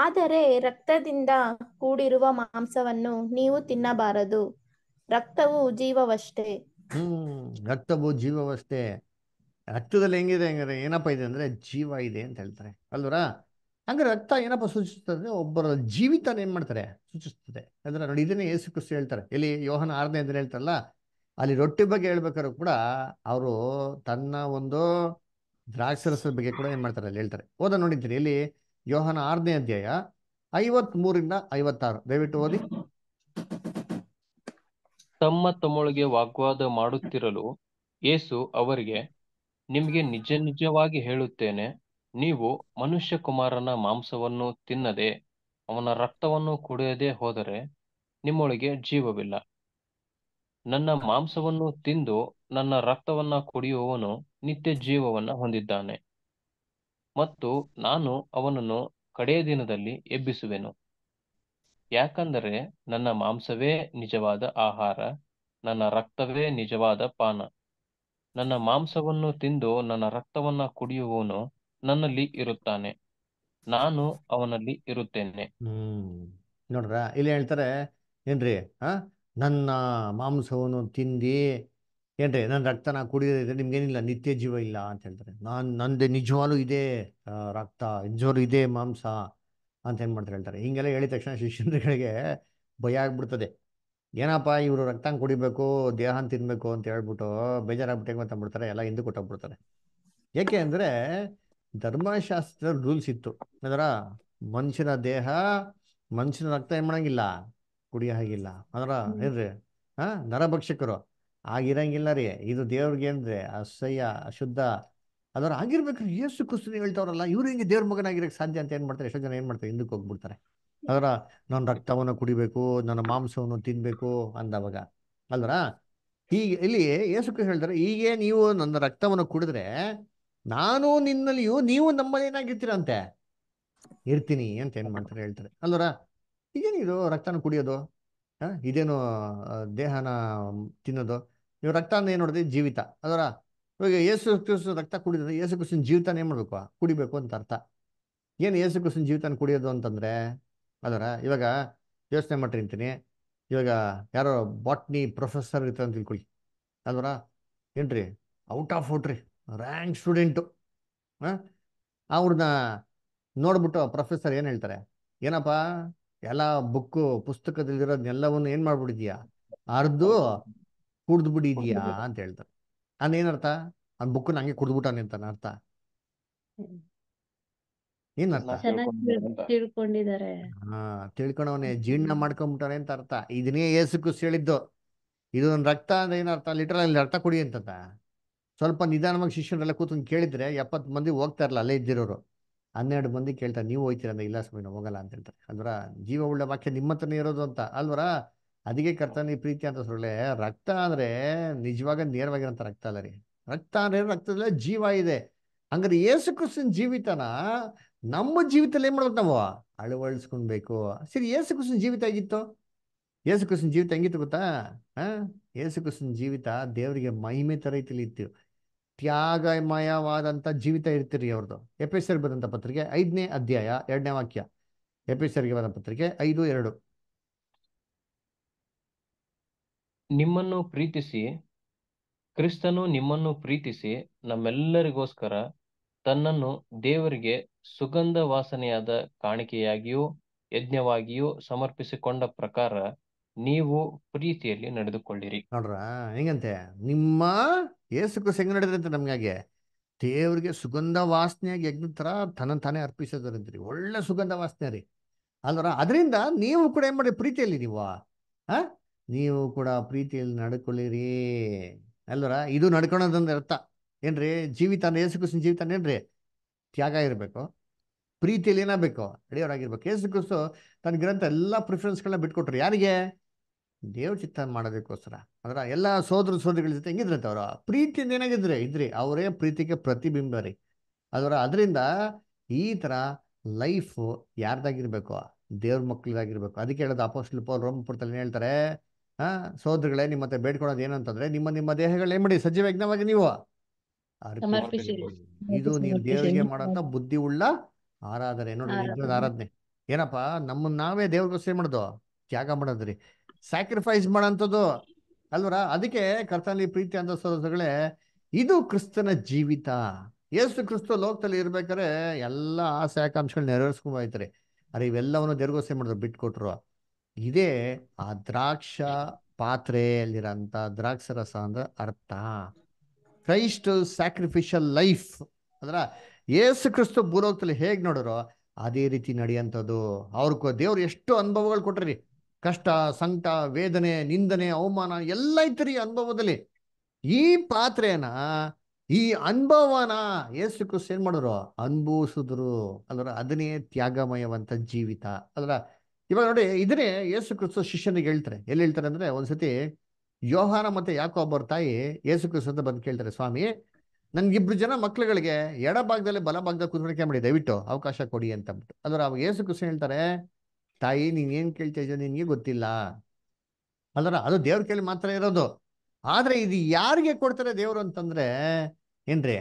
ಆದರೆ ರಕ್ತದಿಂದ ಕೂಡಿರುವ ಮಾಂಸವನ್ನು ನೀವು ತಿನ್ನಬಾರದು ರಕ್ತವು ಜೀವವಷ್ಟೇ ಹ್ಮ್ ರಕ್ತವು ಜೀವವಷ್ಟೇ ರಕ್ತದಲ್ಲಿ ಹೆಂಗಿದೆ ಹೆಂಗಿದೆ ಏನಪ್ಪ ಇದೆ ಅಂದರೆ ಜೀವ ಇದೆ ಅಂತ ಹೇಳ್ತಾರೆ ಅಲ್ವರಾ ಹಂಗೆ ರಕ್ತ ಏನಪ್ಪ ಸೂಚಿಸ್ತದೆ ಒಬ್ಬರ ಜೀವಿತ ಏನು ಮಾಡ್ತಾರೆ ಸೂಚಿಸ್ತದೆ ಅಂದರೆ ನೋಡಿ ಇದನ್ನೇ ಯೇಸು ಕ್ರಿಸ್ತು ಹೇಳ್ತಾರೆ ಇಲ್ಲಿ ಯೋಹನ ಆರನೇ ಅಂದ್ರೆ ಹೇಳ್ತಾರಲ್ಲ ಅಲ್ಲಿ ರೊಟ್ಟಿ ಬಗ್ಗೆ ಹೇಳ್ಬೇಕಾದ್ರೂ ಕೂಡ ಅವರು ತನ್ನ ಒಂದು ದ್ರಾಕ್ಷರಸ ಬಗ್ಗೆ ಕೂಡ ಏನು ಮಾಡ್ತಾರೆ ಅಲ್ಲಿ ಹೇಳ್ತಾರೆ ಓದ ನೋಡಿದ್ದೀರಿ ಇಲ್ಲಿ ಯೋಹನ ಆರನೇ ಅಧ್ಯಾಯ ಐವತ್ ಮೂರಿಂದ ಐವತ್ತಾರು ದಯವಿಟ್ಟು ಓದಿ ತಮ್ಮ ತಮ್ಮೊಳಗೆ ವಾಗ್ವಾದ ಮಾಡುತ್ತಿರಲು ಯೇಸು ಅವರಿಗೆ ನಿಮಗೆ ನಿಜ ನಿಜವಾಗಿ ಹೇಳುತ್ತೇನೆ ನೀವು ಮನುಷ್ಯ ಕುಮಾರನ ಮಾಂಸವನ್ನು ತಿನ್ನದೆ ಅವನ ರಕ್ತವನ್ನು ಕುಡಿಯದೆ ಹೋದರೆ ನಿಮ್ಮೊಳಗೆ ಜೀವವಿಲ್ಲ ನನ್ನ ಮಾಂಸವನ್ನು ತಿಂದು ನನ್ನ ರಕ್ತವನ್ನ ಕುಡಿಯುವವನು ನಿತ್ಯ ಜೀವವನ್ನ ಹೊಂದಿದ್ದಾನೆ ಮತ್ತು ನಾನು ಅವನನ್ನು ಕಡೆಯ ದಿನದಲ್ಲಿ ಎಬ್ಬಿಸುವೆನು ಯಾಕಂದರೆ ನನ್ನ ಮಾಂಸವೇ ನಿಜವಾದ ಆಹಾರ ನನ್ನ ರಕ್ತವೇ ನಿಜವಾದ ಪಾನ ನನ್ನ ಮಾಂಸವನ್ನು ತಿಂದು ನನ್ನ ರಕ್ತವನ್ನ ಕುಡಿಯುವವನು ನನ್ನಲ್ಲಿ ಇರುತ್ತಾನೆ ನಾನು ಅವನಲ್ಲಿ ಇರುತ್ತೇನೆ ಹ್ಮ್ ನೋಡ್ರ ಇಲ್ಲಿ ಹೇಳ್ತಾರೆ ಏನ್ರಿ ನನ್ನ ಮಾಂಸವನ್ನು ತಿಂದು ಏನ್ರಿ ನನ್ನ ರಕ್ತನ ಕುಡಿಯೋದ್ರೆ ನಿಮ್ಗೇನಿಲ್ಲ ನಿತ್ಯ ಜೀವ ಇಲ್ಲ ಅಂತ ಹೇಳ್ತಾರೆ ನಾನು ನಂದು ನಿಜವಾಗ್ಲು ಇದೆ ರಕ್ತ ನಿಜವಾಗ್ಲು ಇದೆ ಮಾಂಸ ಅಂತ ಏನ್ ಮಾಡ್ತಾರೆ ಹೇಳ್ತಾರೆ ಹಿಂಗೆಲ್ಲ ಹೇಳಿದ ತಕ್ಷಣ ಶಿಷ್ಯರುಗಳಿಗೆ ಭಯ ಆಗ್ಬಿಡ್ತದೆ ಏನಪ್ಪ ಇವರು ರಕ್ತಾಂಗ ಕುಡಿಬೇಕು ದೇಹ ತಿನ್ಬೇಕು ಅಂತ ಹೇಳ್ಬಿಟ್ಟು ಬೇಜಾರಾಗ್ಬಿಟ್ಟು ಅಂತಂಬಿಡ್ತಾರೆ ಎಲ್ಲ ಹಿಂದಕ್ಕೆ ಕೊಟ್ಟೋಗ್ಬಿಡ್ತಾರೆ ಏಕೆ ಅಂದ್ರೆ ಧರ್ಮಶಾಸ್ತ್ರ ರೂಲ್ಸ್ ಇತ್ತು ಅದರ ಮನುಷ್ಯನ ದೇಹ ಮನುಷ್ಯನ ರಕ್ತ ಏನ್ ಮಾಡಂಗಿಲ್ಲ ಕುಡಿಯ ಹಾಗಿಲ್ಲ ಅದರ ಏನ್ರಿ ಹಾ ನರಭಕ್ಷಕರು ಆಗಿರಂಗಿಲ್ಲ ರೀ ಇದು ದೇವ್ರಿಗೆ ಏನ್ರಿ ಅಸಹ್ಯ ಅಶುದ್ಧ ಅದರ ಆಗಿರ್ಬೇಕು ಯೇಸು ಕ್ರಿಸ್ತನ ಹೇಳ್ತಾವ್ರಲ್ಲ ಇವ್ರು ಹಿಂಗೆ ದೇವ್ರ ಮಗನಾಗಿರಕ್ಕೆ ಸಾಧ್ಯ ಅಂತ ಏನ್ ಮಾಡ್ತಾರೆ ಎಷ್ಟೋ ಜನ ಏನ್ ಮಾಡ್ತಾರೆ ಹಿಂದಕ್ಕೆ ಹೋಗ್ಬಿಡ್ತಾರೆ ಅದರ ನಾನು ರಕ್ತವನ್ನು ಕುಡಿಬೇಕು ನನ್ನ ಮಾಂಸವನ್ನು ತಿನ್ಬೇಕು ಅಂದವಾಗ ಅಲ್ವರಾ ಹೀಗೆ ಇಲ್ಲಿ ಯೇಸುಕ್ರಿ ಹೇಳಿದ್ರೆ ಹೀಗೆ ನೀವು ನನ್ನ ರಕ್ತವನ್ನು ಕುಡಿದ್ರೆ ನಾನು ನಿನ್ನಲ್ಲಿಯೂ ನೀವು ಅಂತೆ ಇರ್ತೀನಿ ಅಂತ ಏನ್ ಮಾಡ್ತಾರೆ ಹೇಳ್ತಾರೆ ಅಲ್ವರ ಇದೇನು ರಕ್ತನ ಕುಡಿಯೋದು ಇದೇನು ದೇಹನ ತಿನ್ನೋದು ನೀವು ರಕ್ತ ಅಂದ್ರೆ ಏನು ನೋಡಿದ್ರೆ ಜೀವಿತ ಅದರ ಇವಾಗ ಯೇಸು ಕೃಷ್ಣ ರಕ್ತ ಕುಡಿದ್ರೆ ಯೇಸು ಕ್ರಿಸ್ತನ ಜೀವಿತನ ಏನ್ ಮಾಡ್ಬೇಕು ಕುಡಿಬೇಕು ಅಂತ ಅರ್ಥ ಏನು ಯೇಸು ಕ್ರಿಸ್ತನ ಜೀವಿತಾನ ಕುಡಿಯೋದು ಅಂತಂದ್ರೆ ಅದರ ಇವಾಗ ಯೋಚನೆ ಮಾಡ್ತೀನಿ ಇವಾಗ ಯಾರೋ ಬಾಟ್ನಿ ಪ್ರೊಫೆಸರ್ ಇರ್ತಾರೆ ಅಂತ ತಿಳ್ಕೊಳ್ಳಿ ಅದರ ಏನ್ರಿ ಔಟ್ ಆಫ್ ಔಟ್ರಿ ರ್ಯಾಂಕ್ ಸ್ಟೂಡೆಂಟು ಹಾಂ ಅವ್ರನ್ನ ನೋಡ್ಬಿಟ್ಟು ಪ್ರೊಫೆಸರ್ ಏನು ಹೇಳ್ತಾರೆ ಏನಪ್ಪ ಎಲ್ಲ ಬುಕ್ಕು ಪುಸ್ತಕದಲ್ಲಿರೋದನ್ನೆಲ್ಲವನ್ನು ಏನು ಮಾಡ್ಬಿಟ್ಟಿದ್ಯಾ ಅರ್ದು ಕುಡ್ದು ಅಂತ ಹೇಳ್ತಾರೆ ಅದೇನರ್ಥ ಅವ್ನ ಬುಕ್ಕನ್ನ ಹಂಗೆ ಕುಡ್ದ್ಬಿಟ್ಟಾನೆ ಅಂತ ಅರ್ಥ ಏನ್ ಅರ್ಥ ತಿಳ್ಕೊಂಡಿದ್ದಾರೆ ಹಾ ತಿಳ್ಕೊಂಡವನೇ ಜೀರ್ಣ ಮಾಡ್ಕೊಂಡ್ಬಿಟ್ಟಾನೆ ಅಂತ ಅರ್ಥ ಇದನ್ನೇ ಏಸು ಕುಸ್ ಹೇಳಿದ್ದು ಇದೊಂದು ರಕ್ತ ಅಂದ್ರೆ ಏನರ್ಥ ಲಿಟರ್ ಅಲ್ಲಿ ರಕ್ತ ಕುಡಿ ಅಂತ ಸ್ವಲ್ಪ ನಿಧಾನವಾಗಿ ಶಿಷ್ಯರೆಲ್ಲ ಕೂತ್ಕೊಂಡು ಕೇಳಿದ್ರೆ ಎಪ್ಪತ್ ಮಂದಿ ಹೋಗ್ತಾ ಇರಲ್ಲ ಅಲ್ಲೇ ಇದ್ದಿರೋರು ಹನ್ನೆರಡು ಮಂದಿ ಕೇಳ್ತಾರೆ ನೀವು ಹೋಯ್ತೀರ ಅಂದ್ರೆ ಇಲ್ಲ ಸ್ವಾಮಿ ಹೋಗಲ್ಲ ಅಂತ ಹೇಳ್ತಾರೆ ಅಂದ್ರ ಜೀವ ಉಳ್ಳ ವಾಕ್ಯ ನಿಮ್ಮ ಹತ್ರನೇ ಇರೋದು ಅಂತ ಅಲ್ವರ ಅದಕ್ಕೆ ಕರ್ತನ ಪ್ರೀತಿ ಅಂತ ಸುಳ್ಳೆ ರಕ್ತ ಅಂದ್ರೆ ನಿಜವಾಗ ನೇರವಾಗಿರೋಂಥ ರಕ್ತ ಅಲ್ಲ ರೀ ರಕ್ತ ಅಂದ್ರೆ ರಕ್ತದಲ್ಲೇ ಜೀವ ಇದೆ ಹಂಗ್ರೆ ಯೇಸು ಕ್ರಿಸ್ತನ್ ಜೀವಿತನ ನಮ್ಮ ಜೀವಿತದಲ್ಲಿ ಏನ್ ಮಾಡ್ಬೇಕು ನಾವು ಅಳವಡಿಸ್ಕೊಳ್ಬೇಕು ಸರಿ ಯೇಸು ಕೃಷ್ಣ ಜೀವಿತ ಆಗಿತ್ತು ಏಸು ಕೃಷ್ಣ ಜೀವಿತ ಹೆಂಗಿತ್ತು ಗೊತ್ತಾ ಹ ಏಸು ಕೃಷ್ಣ ಜೀವಿತ ದೇವರಿಗೆ ಮಹಿಮೆ ತರ ಇತ್ತು ತ್ಯಾಗಮಯವಾದಂತ ಜೀವಿತ ಇರ್ತೀರಿ ಅವ್ರದ್ದು ಎಪಿಸರ್ ಬಂದಂಥ ಪತ್ರಿಕೆ ಐದನೇ ಅಧ್ಯಾಯ ಎರಡನೇ ವಾಕ್ಯ ಎಪೆಸರ್ಗೆ ಬಂದ ಪತ್ರಿಕೆ ಐದು ಎರಡು ನಿಮ್ಮನ್ನು ಪ್ರೀತಿಸಿ ಕ್ರಿಸ್ತನು ನಿಮ್ಮನ್ನು ಪ್ರೀತಿಸಿ ನಮ್ಮೆಲ್ಲರಿಗೋಸ್ಕರ ತನ್ನನ್ನು ದೇವರಿಗೆ ಸುಗಂಧ ವಾಸನೆಯಾದ ಕಾಣಿಕೆಯಾಗಿಯೂ ಯಜ್ಞವಾಗಿಯೂ ಸಮರ್ಪಿಸಿಕೊಂಡ ಪ್ರಕಾರ ನೀವು ಪ್ರೀತಿಯಲ್ಲಿ ನಡೆದುಕೊಳ್ಳಿರಿ ನೋಡ್ರ ಹೆಂಗಂತೆ ನಿಮ್ಮ ಯೇಸು ಹೆಂಗ್ ನಡೆದ್ರಂತೆ ನಮ್ಗಾಗೆ ದೇವ್ರಿಗೆ ಸುಗಂಧ ವಾಸನೆಯಾಗಿ ಯಜ್ಞ ತರ ತನ್ನ ತಾನೇ ಅರ್ಪಿಸೋದ್ರಂತ್ರಿ ಒಳ್ಳೆ ಸುಗಂಧ ವಾಸನೆ ರೀ ಅಲ್ವರ ಅದರಿಂದ ನೀವು ಕೂಡ ಏನ್ ಮಾಡಿ ಪ್ರೀತಿಯಲ್ಲಿ ನೀವು ಆ ನೀವು ಕೂಡ ಪ್ರೀತಿಯಲ್ಲಿ ನಡ್ಕೊಳ್ಳಿರಿ ಅಲ್ವರ ಇದು ನಡ್ಕೊಳೋದಂದ್ರೆ ಅರ್ಥ ಏನ್ರಿ ಜೀವಿತಾನ ಯೇಸು ಕ್ರಿಸ್ತನ ಏನ್ರೀ ಏನ್ರಿ ತ್ಯಾಗ ಇರಬೇಕು ಪ್ರೀತಿಯಲ್ಲಿ ಏನಾಗಬೇಕು ಅಡಿಯವರಾಗಿರ್ಬೇಕು ಯೇಸು ತನ್ನ ಗ್ರಂಥ ಎಲ್ಲ ಪ್ರಿಫರೆನ್ಸ್ಗಳನ್ನ ಬಿಟ್ಕೊಟ್ರು ಯಾರಿಗೆ ದೇವ್ರ ಚಿತ್ತ ಮಾಡೋದಕ್ಕೋಸ್ಕರ ಅದರ ಎಲ್ಲ ಸೋದರ ಸೋದರಿಗಳ ಜೊತೆ ಹೆಂಗಿದ್ರಂತ ಅವರು ಪ್ರೀತಿಯಿಂದ ಏನಾಗಿದ್ರೆ ಇದ್ರಿ ಅವರೇ ಪ್ರೀತಿಗೆ ಪ್ರತಿಬಿಂಬ ರೀ ಅದರ ಅದರಿಂದ ಈ ಥರ ಲೈಫು ಯಾರ್ದಾಗಿರ್ಬೇಕು ದೇವ್ರ ಮಕ್ಕಳದಾಗಿರ್ಬೇಕು ಅದಕ್ಕೆ ಹೇಳೋದು ಅಪೋಸ್ಟ್ಲ್ ಪೌಲ್ ರೋಮ್ ಪುರ್ತಲ್ಲಿ ಹೇಳ್ತಾರೆ ಹಾಂ ಸೋದ್ರಗಳೇ ನಿಮ್ಮ ಬೇಡ್ಕೊಳೋದು ಏನಂತಂದ್ರೆ ನಿಮ್ಮ ನಿಮ್ಮ ದೇಹಗಳೇ ಮಾಡಿ ಸಜ್ಜವೈಜ್ಞವಾಗಿ ನೀವು ಇದು ನೀವು ದೇವರಿಗೆ ಮಾಡಂತ ಬುದ್ಧಿ ಉಳ್ಳ ಆರಾಧನೆ ನೋಡಿ ಆರಾಧನೆ ಏನಪ್ಪಾ ನಮ್ಮನ್ನ ನಾವೇ ದೇವ್ರಿಗೋಸ್ಕರ ಮಾಡೋದು ತ್ಯಾಗ ಮಾಡೋದ್ರಿ ಸ್ಯಾಕ್ರಿಫೈಸ್ ಮಾಡೋಂಥದ್ದು ಅಲ್ವರ ಅದಕ್ಕೆ ಕರ್ತನಲ್ಲಿ ಪ್ರೀತಿ ಅಂತ ಸದಸ್ಯಗಳೇ ಇದು ಕ್ರಿಸ್ತನ ಜೀವಿತ ಯೇಸು ಕ್ರಿಸ್ತ ಲೋಕದಲ್ಲಿ ಇರ್ಬೇಕಾರೆ ಎಲ್ಲ ಆಸೆ ಆಕಾಂಕ್ಷೆಗಳು ನೆರವೇರಿಸ್ಕೊಂಡ್ ಅರೆ ಇವೆಲ್ಲವನ್ನು ದೇವ್ರಿಗೋಸ್ಕರ ಮಾಡಿದ್ರು ಬಿಟ್ಕೊಟ್ರು ಇದೇ ಆ ದ್ರಾಕ್ಷ ಪಾತ್ರೆಯಲ್ಲಿರೋಂಥ ದ್ರಾಕ್ಷರಸ ಅಂದ್ರೆ ಅರ್ಥ ಕ್ರೈಸ್ಟ್ ಸ್ಯಾಕ್ರಿಫಿಷಿಯಲ್ ಲೈಫ್ ಅದರ ಯೇಸು ಕ್ರಿಸ್ತ ಭೂಲೋಕದಲ್ಲಿ ಹೇಗೆ ನೋಡೋರು ಅದೇ ರೀತಿ ನಡೆಯಂಥದ್ದು ಅವ್ರ ದೇವರು ಎಷ್ಟು ಅನುಭವಗಳು ಕೊಟ್ರಿ ಕಷ್ಟ ಸಂಕಟ ವೇದನೆ ನಿಂದನೆ ಅವಮಾನ ಎಲ್ಲ ಐತ್ರಿ ಅನುಭವದಲ್ಲಿ ಈ ಪಾತ್ರೆನ ಈ ಅನುಭವನ ಯೇಸು ಕ್ರಿಸ್ತ ಏನು ಮಾಡೋರು ಅನುಭವಿಸಿದ್ರು ಅಲ್ಲರ ಅದನ್ನೇ ತ್ಯಾಗಮಯವಂತ ಜೀವಿತ ಅದರ ಇವಾಗ ನೋಡಿ ಇದನ್ನೇ ಯೇಸು ಕ್ರಿಸ್ತು ಶಿಷ್ಯನಿಗೆ ಹೇಳ್ತಾರೆ ಎಲ್ಲಿ ಹೇಳ್ತಾರೆ ಅಂದರೆ ಒಂದ್ಸತಿ ಯೋಹಾನ ಮತ್ತೆ ಒಬ್ಬರ ತಾಯಿ ಯೇಸು ಕ್ರಿಸ್ತಂತ ಬಂದು ಕೇಳ್ತಾರೆ ಸ್ವಾಮಿ ನನ್ಗಿಬ್ರು ಜನ ಮಕ್ಳುಗಳಿಗೆ ಎಡ ಭಾಗದಲ್ಲಿ ಬಲ ಮಾಡಿ ದಯವಿಟ್ಟು ಅವಕಾಶ ಕೊಡಿ ಅಂತ ಬಿಟ್ಟು ಅಂದ್ರೆ ಅವಾಗ ಯೇಸು ಕೃಷ್ಣ ಹೇಳ್ತಾರೆ ತಾಯಿ ನೀನ್ ಏನ್ ಕೇಳ್ತಾ ಇದ್ದೀನಿ ನಿನ್ಗೆ ಗೊತ್ತಿಲ್ಲ ಅದರ ಅದು ದೇವ್ರ ಕೇಳಿ ಮಾತ್ರ ಇರೋದು ಆದ್ರೆ ಇದು ಯಾರಿಗೆ ಕೊಡ್ತಾರೆ ದೇವ್ರು ಅಂತಂದ್ರೆ ಏನ್ರಿ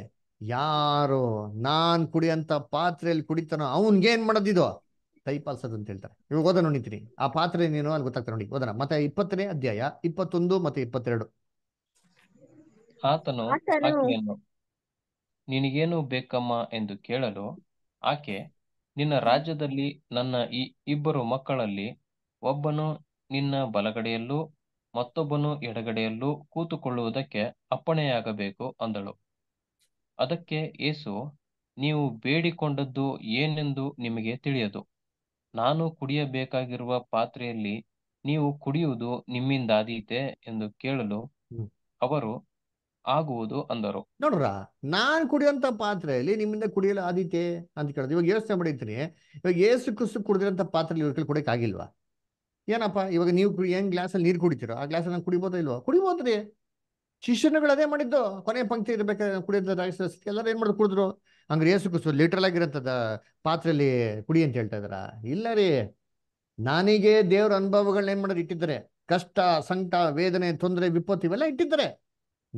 ಯಾರು ನಾನ್ ಕುಡಿಯಂತ ಪಾತ್ರೆಯಲ್ಲಿ ಕುಡಿತಾನೋ ಏನ್ ಮಾಡೋದಿದು ತೈ ಅಂತ ಹೇಳ್ತಾರೆ ಇವಾಗ ಓದ ನೋಡಿತೀನಿ ಆ ಪಾತ್ರ ಏನೇನು ಅಲ್ಲಿ ಗೊತ್ತಾಗ್ತಾರೆ ನೋಡಿ ಓದನ ಮತ್ತೆ ಇಪ್ಪತ್ತನೇ ಅಧ್ಯಾಯ ಇಪ್ಪತ್ತೊಂದು ಮತ್ತೆ ಇಪ್ಪತ್ತೆರಡು ಆತನು ನಿನಗೇನು ಬೇಕಮ್ಮ ಎಂದು ಕೇಳಲು ಆಕೆ ನಿನ್ನ ರಾಜ್ಯದಲ್ಲಿ ನನ್ನ ಈ ಇಬ್ಬರು ಮಕ್ಕಳಲ್ಲಿ ಒಬ್ಬನು ನಿನ್ನ ಬಲಗಡೆಯಲ್ಲೂ ಮತ್ತೊಬ್ಬನು ಎಡಗಡೆಯಲ್ಲೂ ಕೂತುಕೊಳ್ಳುವುದಕ್ಕೆ ಅಪ್ಪಣೆಯಾಗಬೇಕು ಅಂದಳು ಅದಕ್ಕೆ ಏಸು ನೀವು ಬೇಡಿಕೊಂಡದ್ದು ಏನೆಂದು ನಿಮಗೆ ತಿಳಿಯದು ನಾನು ಕುಡಿಯಬೇಕಾಗಿರುವ ಪಾತ್ರೆಯಲ್ಲಿ ನೀವು ಕುಡಿಯುವುದು ನಿಮ್ಮಿಂದಾದೀತೆ ಎಂದು ಕೇಳಲು ಅವರು ಆಗುವುದು ಅಂದರು ನೋಡ್ರ ನಾನ್ ಕುಡಿಯುವಂತ ಪಾತ್ರೆಯಲ್ಲಿ ನಿಮ್ಮಿಂದ ಕುಡಿಯಲು ಆದೀತೆ ಅಂತ ಕೇಳಿದ್ರು ಇವಾಗ ಯೋಚನೆ ಮಾಡಿದ್ರಿ ಇವಾಗ ಏಸು ಕುಸು ಕುಡಿದಿರೋಂಥ ಪಾತ್ರೆಯಲ್ಲಿ ಇವ್ರಿಗೆ ಕೈಲಿ ಆಗಿಲ್ವಾ ಏನಪ್ಪ ಇವಾಗ ನೀವು ಏನ್ ಗ್ಲಾಸ್ ಗ್ಲಾಸಲ್ಲಿ ನೀರು ಕುಡಿತೀರೋ ಆ ಗ್ಲಾಸ್ ನಾನು ಕುಡಿಬೋದಾ ಇಲ್ವಾ ಕುಡಿಬೋದ್ರಿ ಶಿಷ್ಯನುಗಳು ಅದೇ ಮಾಡಿದ್ದು ಕೊನೆ ಪಂಕ್ತಿ ಇರ್ಬೇಕಾದ್ರೆ ಕುಡಿಯೋದ್ರ ಎಲ್ಲರೂ ಏನ್ ಮಾಡಿದ್ರು ಕುಡಿದ್ರು ಹಂಗ್ರೆ ಏಸು ಕ್ರಿಸ್ತು ಲಿಟ್ರಲ್ ಆಗಿರೋಂಥದ್ದು ಪಾತ್ರೆಯಲ್ಲಿ ಕುಡಿ ಅಂತ ಹೇಳ್ತಾ ಇದ್ರ ಇಲ್ಲ ರೀ ನಾನಿಗೆ ದೇವ್ರ ಅನುಭವಗಳನ್ನ ಏನ್ ಮಾಡೋದು ಇಟ್ಟಿದ್ದಾರೆ ಕಷ್ಟ ಸಂಕಟ ವೇದನೆ ತೊಂದರೆ ವಿಪತ್ತು ಇವೆಲ್ಲ ಇಟ್ಟಿದ್ದಾರೆ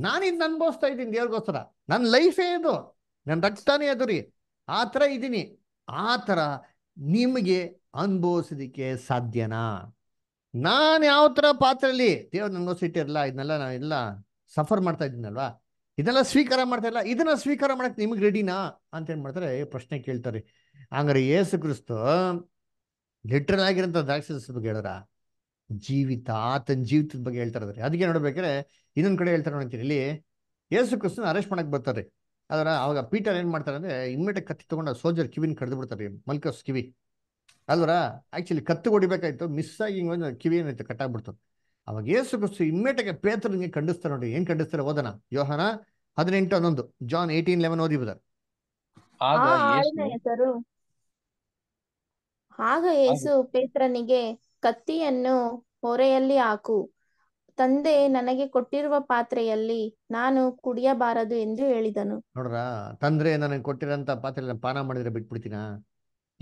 ನಾನಿದ್ ಅನ್ಭವಿಸ್ತಾ ಇದ್ದೀನಿ ದೇವ್ರಿಗೋಸ್ಕರ ನನ್ನ ಲೈಫೇ ಅದು ನನ್ನ ರಕ್ತಾನೇ ಅದು ರೀ ಆ ಥರ ಇದ್ದೀನಿ ಆ ಥರ ನಿಮಗೆ ಅನುಭವಿಸೋದಕ್ಕೆ ಸಾಧ್ಯನಾ ನಾನು ಯಾವ ಥರ ಪಾತ್ರೆಯಲ್ಲಿ ದೇವ್ರನ್ನ ನನಗೋಸ್ಕರ ಇಟ್ಟಿರಲ್ಲ ಇದನ್ನೆಲ್ಲ ಎಲ್ಲ ಸಫರ್ ಮಾಡ್ತಾ ಇದ್ದೀನಲ್ವಾ ಇದೆಲ್ಲ ಸ್ವೀಕಾರ ಮಾಡ್ತಾ ಇಲ್ಲ ಇದನ್ನ ಸ್ವೀಕಾರ ಮಾಡಕ್ ನಿಮ್ಗೆ ರೆಡಿನಾ ಅಂತ ಏನ್ ಮಾಡ್ತಾರೆ ಪ್ರಶ್ನೆ ಕೇಳ್ತಾರೆ ಹಂಗಾರೆ ಏಸು ಕ್ರಿಸ್ತು ಲಿಟ್ರಲ್ ಆಗಿರೋಂಥ ರಾಕ್ಷಸ ಬಗ್ಗೆ ಹೇಳಿದ್ರ ಜೀವಿತ ಆತನ ಜೀವಿತದ ಬಗ್ಗೆ ಹೇಳ್ತಾರ ಅದಕ್ಕೆ ನೋಡ್ಬೇಕಾದ್ರೆ ಇನ್ನೊಂದ್ ಕಡೆ ಹೇಳ್ತಾರೆ ನೋಡ್ತೀನಿ ಇಲ್ಲಿ ಏಸು ಕ್ರಿಸ್ತನ ಅರೆಸ್ಟ್ ಮಾಡಕ್ ಬರ್ತಾರೆ ಅದರ ಅವಾಗ ಪೀಟರ್ ಏನ್ ಮಾಡ್ತಾರೆ ಅಂದ್ರೆ ಇಮ್ಮಿಡಿಯೇಟ್ ಕತ್ತಿ ತಗೊಂಡು ಸೋಜರ್ ಕಿವಿನ ಕಡ್ದು ಬಿಡ್ತಾರೆ ಮಲ್ಕಸ್ ಕಿವಿ ಅದರ ಆಕ್ಚುಲಿ ಕತ್ತು ಹೊಡಿಬೇಕಾಯ್ತು ಮಿಸ್ ಆಗಿ ಕಿವಿ ಏನಾಯ್ತು ಕಟ್ಟಾಗ್ಬಿಡ್ತು ಅವಾಗ ಏಸು ಕ್ರಿಸ್ತು ಇಮ್ಮಿಡಿಯೇಟಾಗಿ ಪೇತ್ರನಿಗೆ ಖಂಡಿಸ್ತಾರೆ ನೋಡಿ ಏನ್ ಖಂಡಿಸ್ತಾರೆ ಓದನ ಯೋಹನ ಹದಿನೆಂಟು ಹನ್ನೊಂದು ಜಾನ್ ಏಟೀನ್ ಲೆವೆನ್ ಓದಿ ಬದರ್ ಆಗ ಯೇಸು ಪೇತ್ರನಿಗೆ ಕತ್ತಿಯನ್ನು ಹೊರೆಯಲ್ಲಿ ಹಾಕು ತಂದೆ ನನಗೆ ಕೊಟ್ಟಿರುವ ಪಾತ್ರೆಯಲ್ಲಿ ನಾನು ಕುಡಿಯಬಾರದು ಎಂದು ಹೇಳಿದನು ನೋಡ್ರ ತಂದ್ರೆ ನನಗೆ ಕೊಟ್ಟಿರಂತ ಪಾತ್ರೆ ಪಾನ ಮಾಡಿದ್ರೆ ಬಿಟ್ಬಿಡ್ತೀನ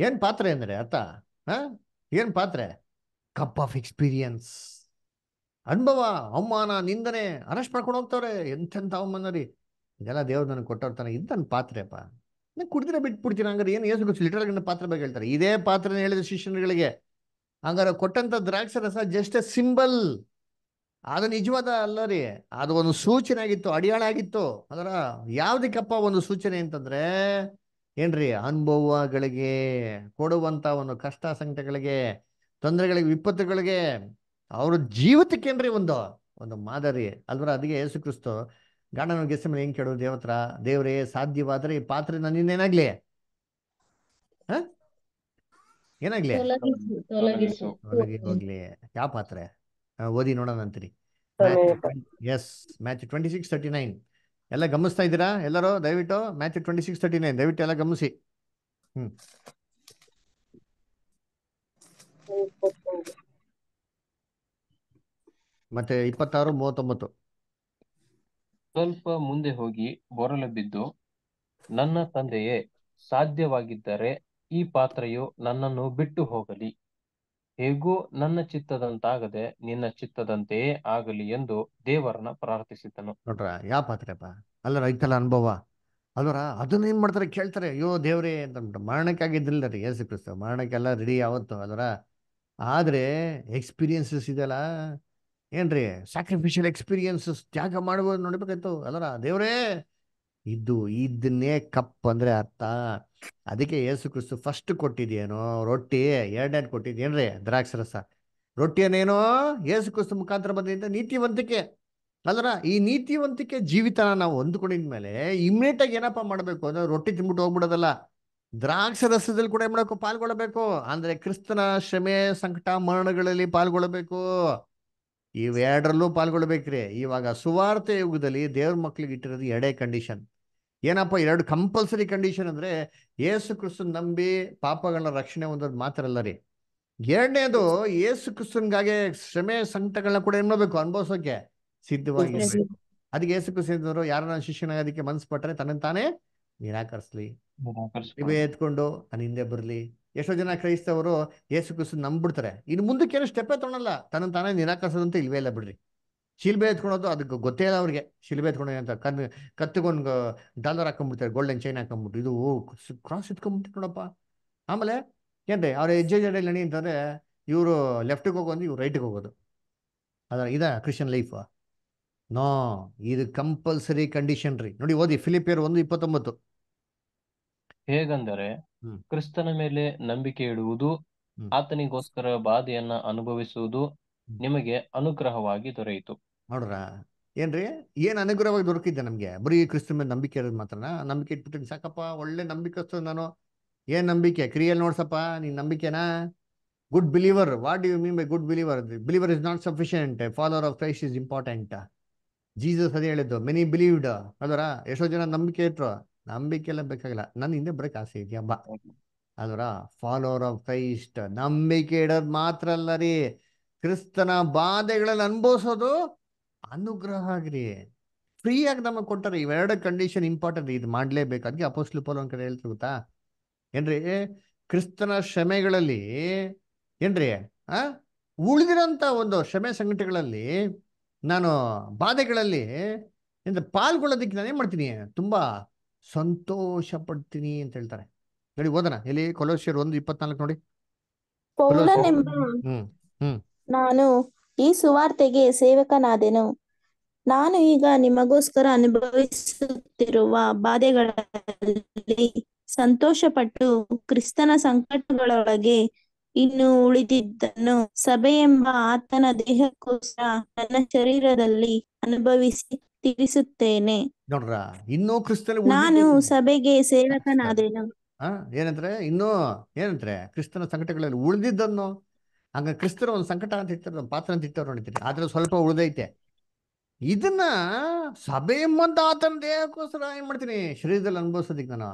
ಏನ್ ಪಾತ್ರೆ ಅಂದ್ರೆ ಅರ್ಥ ಏನ್ ಪಾತ್ರೆ ಕಪ್ ಆಫ್ ಎಕ್ಸ್ಪೀರಿಯನ್ಸ್ ಅನುಭವ ಅವಮಾನ ನಿಂದನೆ ಅರೆಸ್ಟ್ ಮಾಡ್ಕೊಂಡು ಹೋಗ್ತವ್ರೆ ಎಂಥೆಂಥ ಅವಮಾನ ರೀ ಇದೆಲ್ಲ ದೇವ್ರು ನನಗೆ ಕೊಟ್ಟವ್ರು ಇದು ನನ್ನ ಪಾತ್ರೆಪ್ಪ ನಂಗೆ ಕುಡಿದ್ರೆ ಬಿಟ್ಬಿಡ್ತೀನಿ ಹಂಗಾರೆ ಏನು ಏಸು ಲಿಟರ್ ಪಾತ್ರ ಬಗ್ಗೆ ಹೇಳ್ತಾರೆ ಇದೇ ಪಾತ್ರನ ಹೇಳಿದ ಶಿಷ್ಯನುಗಳಿಗೆ ಹಂಗಾರೆ ಕೊಟ್ಟಂಥ ದ್ರಾಕ್ಷ ರಸ ಜಸ್ಟ್ ಎ ಸಿಂಬಲ್ ಅದು ನಿಜವಾದ ಅಲ್ಲ ರೀ ಅದು ಒಂದು ಸೂಚನೆ ಆಗಿತ್ತು ಅಡಿಯಾಳ ಆಗಿತ್ತು ಅದರ ಯಾವುದಕ್ಕಪ್ಪ ಒಂದು ಸೂಚನೆ ಅಂತಂದ್ರೆ ಏನ್ರಿ ಅನುಭವಗಳಿಗೆ ಕೊಡುವಂತ ಒಂದು ಕಷ್ಟ ಸಂಕಟಗಳಿಗೆ ತೊಂದರೆಗಳಿಗೆ ವಿಪತ್ತುಗಳಿಗೆ ಅವ್ರ ಜೀವಿತಕ್ಕೇನ್ರಿ ಒಂದು ಒಂದು ಮಾದರಿ ಅಲ್ವರ ಅದಕ್ಕೆ ಯೇಸು ಕ್ರಿಸ್ತು ಗಾಣನ ಗೆಸಮನೆ ಏನು ಕೇಳೋದು ದೇವತ್ರ ದೇವರೇ ಸಾಧ್ಯವಾದ್ರೆ ಈ ಪಾತ್ರೆ ನನ್ನ ಏನಾಗ್ಲಿ ಏನಾಗ್ಲಿ ಏನಾಗ್ಲಿ ಹೋಗ್ಲಿ ಯಾವ ಪಾತ್ರೆ ಓದಿ ನೋಡೋಣ ಅಂತೀರಿ yes Matthew twenty six thirty nine ಎಲ್ಲ ಗಮನಿಸ್ತಾ ಇದ್ದೀರಾ ಎಲ್ಲರೂ ದಯವಿಟ್ಟು Matthew twenty six thirty nine ದಯವಿಟ್ಟು ಎಲ್ಲ ಗಮನಿಸಿ ಹ್ಮ್ ಮತ್ತೆ ಇಪ್ಪತ್ತಾರು ಮೂವತ್ತೊಂಬತ್ತು ಸ್ವಲ್ಪ ಮುಂದೆ ಹೋಗಿ ಬೊರಲು ಬಿದ್ದು ನನ್ನ ತಂದೆಯೇ ಸಾಧ್ಯವಾಗಿದ್ದರೆ ಈ ಪಾತ್ರೆಯು ನನ್ನನ್ನು ಬಿಟ್ಟು ಹೋಗಲಿ ಹೇಗೂ ನನ್ನ ಚಿತ್ತದಂತಾಗದೆ ನಿನ್ನ ಚಿತ್ತದಂತೆಯೇ ಆಗಲಿ ಎಂದು ದೇವರನ್ನ ಪ್ರಾರ್ಥಿಸಿದ್ದನು ನೋಡ್ರ ಯಾವ ಪಾತ್ರೆಪ್ಪ ಅಲ್ಲರ ರೈತಲ ಅನುಭವ ಅಲ್ವರ ಅದನ್ನ ಏನ್ ಮಾಡ್ತಾರೆ ಕೇಳ್ತಾರೆ ಅಯ್ಯೋ ದೇವ್ರೇ ಅಂತ ಮರಣಕ್ಕೆ ಆಗಿದ್ದಿಲ್ಲ ರೀ ಯೇಸು ಕ್ರಿಸ್ತ ಮರಣಕ್ಕೆಲ್ಲ ರೆಡಿ ಯಾವತ್ತು ಅದರ ಆದ್ರೆ ಎಕ್ಸ್ಪೀರಿಯನ್ಸಸ್ ಇದೆಯಲ್ಲ ಏನ್ರಿ ಸ್ಯಾಕ್ರಿಫಿಷಿಯಲ್ ಎಕ್ಸ್ಪೀರಿಯನ್ಸಸ್ ತ್ಯಾಗ ಮಾಡ್ಬೋದು ನೋಡ್ಬೇಕಾಯ್ತು ಅಲ್ಲರ ದೇವ್ರೇ ಇದ್ದು ಇದನ್ನೇ ಕಪ್ ಅಂದ್ರೆ ಅರ್ಥ ಅದಕ್ಕೆ ಯೇಸು ಕ್ರಿಸ್ತು ಫಸ್ಟ್ ಕೊಟ್ಟಿದೇನೋ ರೊಟ್ಟಿ ಎರಡನೇದು ಕೊಟ್ಟಿದ್ಯೇನ್ರಿ ದ್ರಾಕ್ಷರಸ ರೊಟ್ಟಿಯನ್ನೇನೋ ಯೇಸು ಕ್ರಿಸ್ತು ಮುಖಾಂತರ ಬಂದಿದ್ದ ನೀತಿವಂತಿಕೆ ಅಲ್ಲರ ಈ ನೀತಿವಂತಿಕೆ ಜೀವಿತನ ನಾವು ಹೊಂದ್ಕೊಂಡಿದ್ಮೇಲೆ ಇಮ್ಮಿಡಿಯೇಟ್ ಆಗಿ ಏನಪ್ಪ ಮಾಡಬೇಕು ಅಂದ್ರೆ ರೊಟ್ಟಿ ತಿನ್ಬಿಟ್ಟು ಹೋಗ್ಬಿಡೋದಲ್ಲ ದ್ರಾಕ್ಷರಸದಲ್ಲಿ ಕೂಡ ಏನ್ ಮಾಡಬೇಕು ಪಾಲ್ಗೊಳ್ಳಬೇಕು ಅಂದ್ರೆ ಕ್ರಿಸ್ತನ ಶ್ರಮೆ ಸಂಕಟ ಮರಣಗಳಲ್ಲಿ ಪಾಲ್ಗೊಳ್ಳಬೇಕು ಇವೆರಡರಲ್ಲೂ ಪಾಲ್ಗೊಳ್ಬೇಕ್ರಿ ಇವಾಗ ಸುವಾರ್ತೆ ಯುಗದಲ್ಲಿ ದೇವ್ರ ಮಕ್ಳಿಗೆ ಇಟ್ಟಿರೋದು ಎರಡೇ ಕಂಡೀಷನ್ ಏನಪ್ಪ ಎರಡು ಕಂಪಲ್ಸರಿ ಕಂಡೀಷನ್ ಅಂದ್ರೆ ಏಸು ಕ್ರಿಸ್ತನ್ ನಂಬಿ ಪಾಪಗಳ ರಕ್ಷಣೆ ಹೊಂದೋದು ಮಾತ್ರ ಅಲ್ಲ ರೀ ಎರಡನೇದು ಏಸು ಕ್ರಿಸ್ತನ್ಗಾಗೆ ಶ್ರಮೆ ಸಂಕಟಗಳನ್ನ ಕೂಡ ಏನ್ ಮಾಡ್ಬೇಕು ಅನುಭವಿಸೋಕೆ ಸಿದ್ಧವಾಗಿ ಅದಕ್ಕೆ ಏಸು ಕ್ರಿಸ್ತರು ಯಾರನ್ನ ಅದಕ್ಕೆ ಮನ್ಸು ಪಟ್ರೆ ತನ್ನ ತಾನೇ ನಿರಾಕರಿಸ್ಲಿ ಎತ್ಕೊಂಡು ನಾನು ಹಿಂದೆ ಬರ್ಲಿ ಎಷ್ಟೋ ಜನ ಕ್ರೈಸ್ತವರು ಯೇಸು ಕ್ರಿಸ್ತು ನಂಬಿಡ್ತಾರೆ ಇನ್ನು ಮುಂದಕ್ಕೆ ಏನು ಸ್ಟೆಪ್ಪೇ ತೊಗೊಳಲ್ಲ ತನ್ನ ತಾನೇ ನಿರಾಕರಿಸೋದಂತ ಇಲ್ವೇ ಇಲ್ಲ ಬಿಡ್ರಿ ಶಿಲ್ಬೆ ಎತ್ಕೊಳೋದು ಅದಕ್ಕೆ ಗೊತ್ತೇ ಇಲ್ಲ ಅವ್ರಿಗೆ ಶಿಲ್ಬೆ ಎತ್ಕೊಂಡು ಅಂತ ಕನ್ ಕತ್ತಿಗೊಂಡು ಡಾಲರ್ ಹಾಕೊಂಡ್ಬಿಡ್ತಾರೆ ಗೋಲ್ಡನ್ ಚೈನ್ ಹಾಕೊಂಡ್ಬಿಟ್ಟು ಇದು ಕ್ರಾಸ್ ಎತ್ಕೊಂಡ್ಬಿಟ್ಟು ನೋಡಪ್ಪ ಆಮೇಲೆ ಏನ್ರಿ ಅವ್ರ ಹೆಜ್ಜೆ ಜಡೆಯಲ್ಲಿ ಅಣಿ ಅಂತಂದ್ರೆ ಇವರು ಲೆಫ್ಟ್ಗೆ ಹೋಗೋದು ಇವ್ರು ರೈಟ್ಗೆ ಹೋಗೋದು ಅದ ಇದ ಕ್ರಿಶ್ಚಿಯನ್ ಲೈಫ್ ನೋ ಇದು ಕಂಪಲ್ಸರಿ ಕಂಡೀಷನ್ ರೀ ನೋಡಿ ಓದಿ ಫಿಲಿಪಿಯರ್ ಒಂದು ಇಪ್ಪತ್ತೊಂಬತ್ತು ಹೇಗಂದರೆ ಕ್ರಿಸ್ತನ ಮೇಲೆ ನಂಬಿಕೆ ಇಡುವುದು ಆತನಿಗೋಸ್ಕರ ಬಾಧೆಯನ್ನ ಅನುಭವಿಸುವುದು ನಿಮಗೆ ಅನುಗ್ರಹವಾಗಿ ದೊರೆಯಿತು ನೋಡ್ರ ಏನ್ರಿ ಏನ್ ಅನುಗ್ರಹವಾಗಿ ದೊರಕಿದ್ದೆ ನಮ್ಗೆ ಬರೀ ಕ್ರಿಸ್ತನ ಮೇಲೆ ನಂಬಿಕೆ ಇರೋದು ಮಾತ್ರನಾ ನಂಬಿಕೆ ಇಟ್ಬಿಟ್ಟು ಸಾಕಪ್ಪ ಒಳ್ಳೆ ನಂಬಿಕೆ ನಾನು ಏನ್ ನಂಬಿಕೆ ಕ್ರಿಯೆ ನೋಡ್ಸಪ್ಪ ನೀನ್ ನಂಬಿಕೆನಾ good believer what you mean by good believer believer is not sufficient follower of Christ is important Jesus ಅದೇ ಹೇಳಿದ್ದು ಮೆನಿ ಬಿಲೀವ್ಡ್ ಅದರ ಎಷ್ಟೋ ಜನ ನಂಬಿಕೆ ಇಟ್ರು ನಂಬಿಕೆ ಎಲ್ಲ ಬೇಕಾಗಿಲ್ಲ ನನ್ನ ಹಿಂದೆ ಬರಕ್ ಆಸೆ ಇದೆಯಾ ಬಾ ಅದರ ಫಾಲೋವರ್ ಆಫ್ ಕ್ರೈಸ್ಟ್ ನಂಬಿಕೆ ಇಡೋದ್ ಮಾತ್ರ ಅಲ್ಲ ರೀ ಕ್ರಿಸ್ತನ ಬಾಧೆಗಳನ್ನು ಅನುಭವಿಸೋದು ಅನುಗ್ರಹ ಆಗ್ರಿ ಫ್ರೀಯಾಗಿ ನಮಗೆ ಕೊಟ್ಟಾರೆ ಇವೆರಡು ಕಂಡೀಷನ್ ಇಂಪಾರ್ಟೆಂಟ್ ಇದು ಮಾಡ್ಲೇಬೇಕು ಅದಕ್ಕೆ ಅಪೋಸ್ಲು ಪೋಲ್ ಒಂದ್ ಕಡೆ ಹೇಳ್ತೀವಿ ಗೊತ್ತಾ ಏನ್ರಿ ಕ್ರಿಸ್ತನ ಶ್ರಮೆಗಳಲ್ಲಿ ಏನ್ರಿ ಆ ಉಳಿದಿರೋಂಥ ಒಂದು ಶ್ರಮೆ ಸಂಘಟನೆಗಳಲ್ಲಿ ನಾನು ಬಾಧೆಗಳಲ್ಲಿ ಪಾಲ್ಗೊಳ್ಳೋದಿಕ್ಕೆ ನಾನೇನ್ ಮಾಡ್ತೀನಿ ತುಂಬಾ ಸಂತೋಷ ಪಡ್ತೀನಿ ಅಂತ ಹೇಳ್ತಾರೆ ನೋಡಿ ಓದನ ಎಲ್ಲಿ ಕೊಲೋಶಿಯರ್ ಒಂದು ಇಪ್ಪತ್ನಾಲ್ಕು ನೋಡಿ ನಾನು ಈ ಸುವಾರ್ತೆಗೆ ಸೇವಕನಾದೆನು ನಾನು ಈಗ ನಿಮಗೋಸ್ಕರ ಅನುಭವಿಸುತ್ತಿರುವ ಬಾಧೆಗಳಲ್ಲಿ ಸಂತೋಷಪಟ್ಟು ಕ್ರಿಸ್ತನ ಸಂಕಟಗಳೊಳಗೆ ಇನ್ನು ಉಳಿದಿದ್ದನ್ನು ಎಂಬ ಆತನ ದೇಹಕ್ಕೋಸ್ಕರ ನನ್ನ ಶರೀರದಲ್ಲಿ ಅನುಭವಿಸಿ ತಿಳಿಸುತ್ತೇನೆ ನೋಡ್ರ ಇನ್ನೂ ಕ್ರಿಸ್ತನ ನಾನು ಸಭೆಗೆ ಸೇವಕನಾದೇನು ಏನಂದ್ರೆ ಇನ್ನೂ ಏನಂತಾರೆ ಕ್ರಿಸ್ತನ ಸಂಕಟಗಳಲ್ಲಿ ಉಳಿದಿದ್ದನ್ನು ಹಂಗ ಕ್ರಿಸ್ತರ ಒಂದು ಸಂಕಟ ಅಂತ ಇರ್ತಾರೆ ಒಂದು ಪಾತ್ರ ಅಂತ ಇರ್ತಾರೆ ನೋಡಿದ್ರಿ ಆದ್ರೆ ಸ್ವಲ್ಪ ಉಳಿದೈತೆ ಇದನ್ನ ಸಭೆ ಎಂಬಂತ ಆತನ ದೇಹಕ್ಕೋಸ್ಕರ ಏನ್ ಮಾಡ್ತೀನಿ ಶರೀರದಲ್ಲಿ ಅನುಭವಿಸೋದಿಕ್ ನಾನು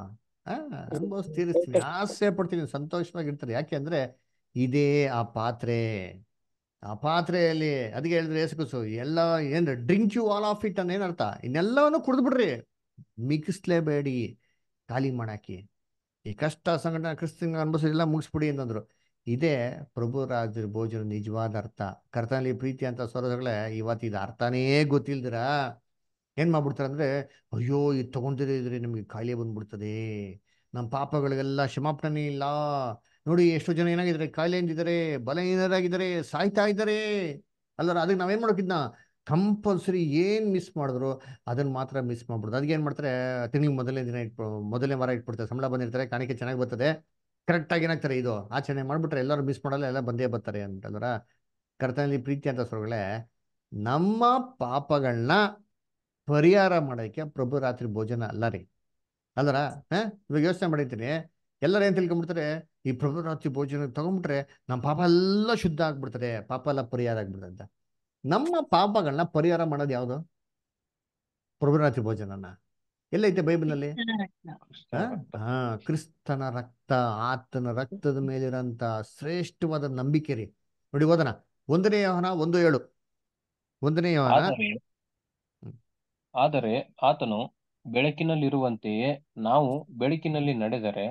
ಹ ಅನುಭವಿಸ್ ಆಸೆ ಪಡ್ತೀನಿ ಸಂತೋಷವಾಗಿರ್ತಾರೆ ಯಾಕೆ ಅಂದ್ರೆ ಇದೇ ಆ ಪಾತ್ರೆ ಆ ಪಾತ್ರೆಯಲ್ಲಿ ಅದಕ್ಕೆ ಹೇಳಿದ್ರೆ ಎಸಗುಸು ಎಲ್ಲ ಏನ್ drink you all of it ಅಂತ ಏನರ್ಥ ಇನ್ನೆಲ್ಲವನ್ನು ಕುಡಿದ್ಬಿಡ್ರಿ ಮಿಗಿಸ್ಲೇಬೇಡಿ ಖಾಲಿ ಮಾಡಾಕಿ ಈ ಕಷ್ಟ ಸಂಘಟನೆ ಕ್ರಿಸ್ತನ ಅನುಭವಿಸೋದೆಲ್ಲ ಮುಗಿಸ್ಬಿಡಿ ಅಂತಂದ್ರು ಇದೇ ಪ್ರಭುರಾಜರ ಭೋಜನ ನಿಜವಾದ ಅರ್ಥ ಕರ್ತನಲ್ಲಿ ಪ್ರೀತಿ ಅಂತ ಸರೋದಗಳೇ ಇವತ್ತು ಇದು ಅರ್ಥನೇ ಗೊತ್ತಿಲ್ದಿರ ಏನ್ ಮಾಡ್ಬಿಡ್ತಾರೆ ಅಂದ್ರೆ ಅಯ್ಯೋ ಇದು ತಗೊಂಡಿದ್ರೆ ನಿಮ್ಗೆ ಖಾಲಿ ಬಂದ್ಬಿಡ್ತದೆ ನಮ್ಮ ಪಾಪಗಳಿಗೆಲ್ಲ ಕ್ಷಮಾಪಣೆ ಇಲ್ಲ ನೋಡಿ ಎಷ್ಟು ಜನ ಏನಾಗಿದ್ದಾರೆ ಕಾಯಿಲೆಯಿಂದಿದ್ದಾರೆ ಬಲಹೀನರಾಗಿದ್ದಾರೆ ಸಾಯ್ತಾ ಇದ್ದಾರೆ ಅಲ್ಲರ ಅದಕ್ಕೆ ನಾವೇನು ಮಾಡೋಕಿದ್ನ ಕಂಪಲ್ಸರಿ ಏನು ಮಿಸ್ ಮಾಡಿದ್ರು ಅದನ್ನು ಮಾತ್ರ ಮಿಸ್ ಮಾಡ್ಬಿಡ್ದು ಅದಕ್ಕೆ ಏನು ಮಾಡ್ತಾರೆ ತಿಂಗಳಿಗೆ ಮೊದಲನೇ ದಿನ ಇಟ್ಬಿಟ್ಟು ಮೊದಲನೇ ವಾರ ಇಟ್ಬಿಡ್ತಾರೆ ಸಂಬಳ ಬಂದಿರ್ತಾರೆ ಕಾಣಿಕೆ ಚೆನ್ನಾಗಿ ಬರ್ತದೆ ಕರೆಕ್ಟಾಗಿ ಏನಾಗ್ತಾರೆ ಇದು ಆಚರಣೆ ಮಾಡಿಬಿಟ್ರೆ ಎಲ್ಲರೂ ಮಿಸ್ ಮಾಡಲ್ಲ ಎಲ್ಲ ಬಂದೇ ಬರ್ತಾರೆ ಅಂತಂದ್ರೆ ಕರ್ತನಲ್ಲಿ ಪ್ರೀತಿ ಅಂತ ಸ್ವರ್ಗಳೇ ನಮ್ಮ ಪಾಪಗಳನ್ನ ಪರಿಹಾರ ಮಾಡೋಕ್ಕೆ ಪ್ರಭು ರಾತ್ರಿ ಭೋಜನ ಅಲ್ಲ ರೀ ಅಲ್ಲರ ಹಾಂ ಇವಾಗ ಯೋಚನೆ ಮಾಡಿರ್ತೀನಿ ಎಲ್ಲರೂ ಏನು ತಿಳ್ಕೊಂಬಿಡ್ತಾರೆ ಈ ರಾತ್ರಿ ಭೋಜನ ತಗೊಂಡ್ಬಿಟ್ರೆ ನಮ್ಮ ಪಾಪ ಎಲ್ಲ ಶುದ್ಧ ಆಗ್ಬಿಡ್ತಾರೆ ಪಾಪ ಎಲ್ಲ ಪರಿಹಾರ ಆಗ್ಬಿಡ್ತಂತ ನಮ್ಮ ಪಾಪಗಳನ್ನ ಪರಿಹಾರ ಮಾಡೋದು ಯಾವುದು ಪ್ರಭುರಾತ್ರಿ ಭೋಜನನ ಎಲ್ಲೈತೆ ಬೈಬಲ್ನಲ್ಲಿ ಹಾ ಕ್ರಿಸ್ತನ ರಕ್ತ ಆತನ ರಕ್ತದ ಮೇಲಿರಂತ ಶ್ರೇಷ್ಠವಾದ ನಂಬಿಕೆ ರೀ ನೋಡಿ ಓದನ ಒಂದನೇ ಯೋಹನ ಒಂದು ಏಳು ಒಂದನೇ ಯೋಹನ ಆದರೆ ಆತನು ಬೆಳಕಿನಲ್ಲಿರುವಂತೆಯೇ ನಾವು ಬೆಳಕಿನಲ್ಲಿ ನಡೆದರೆ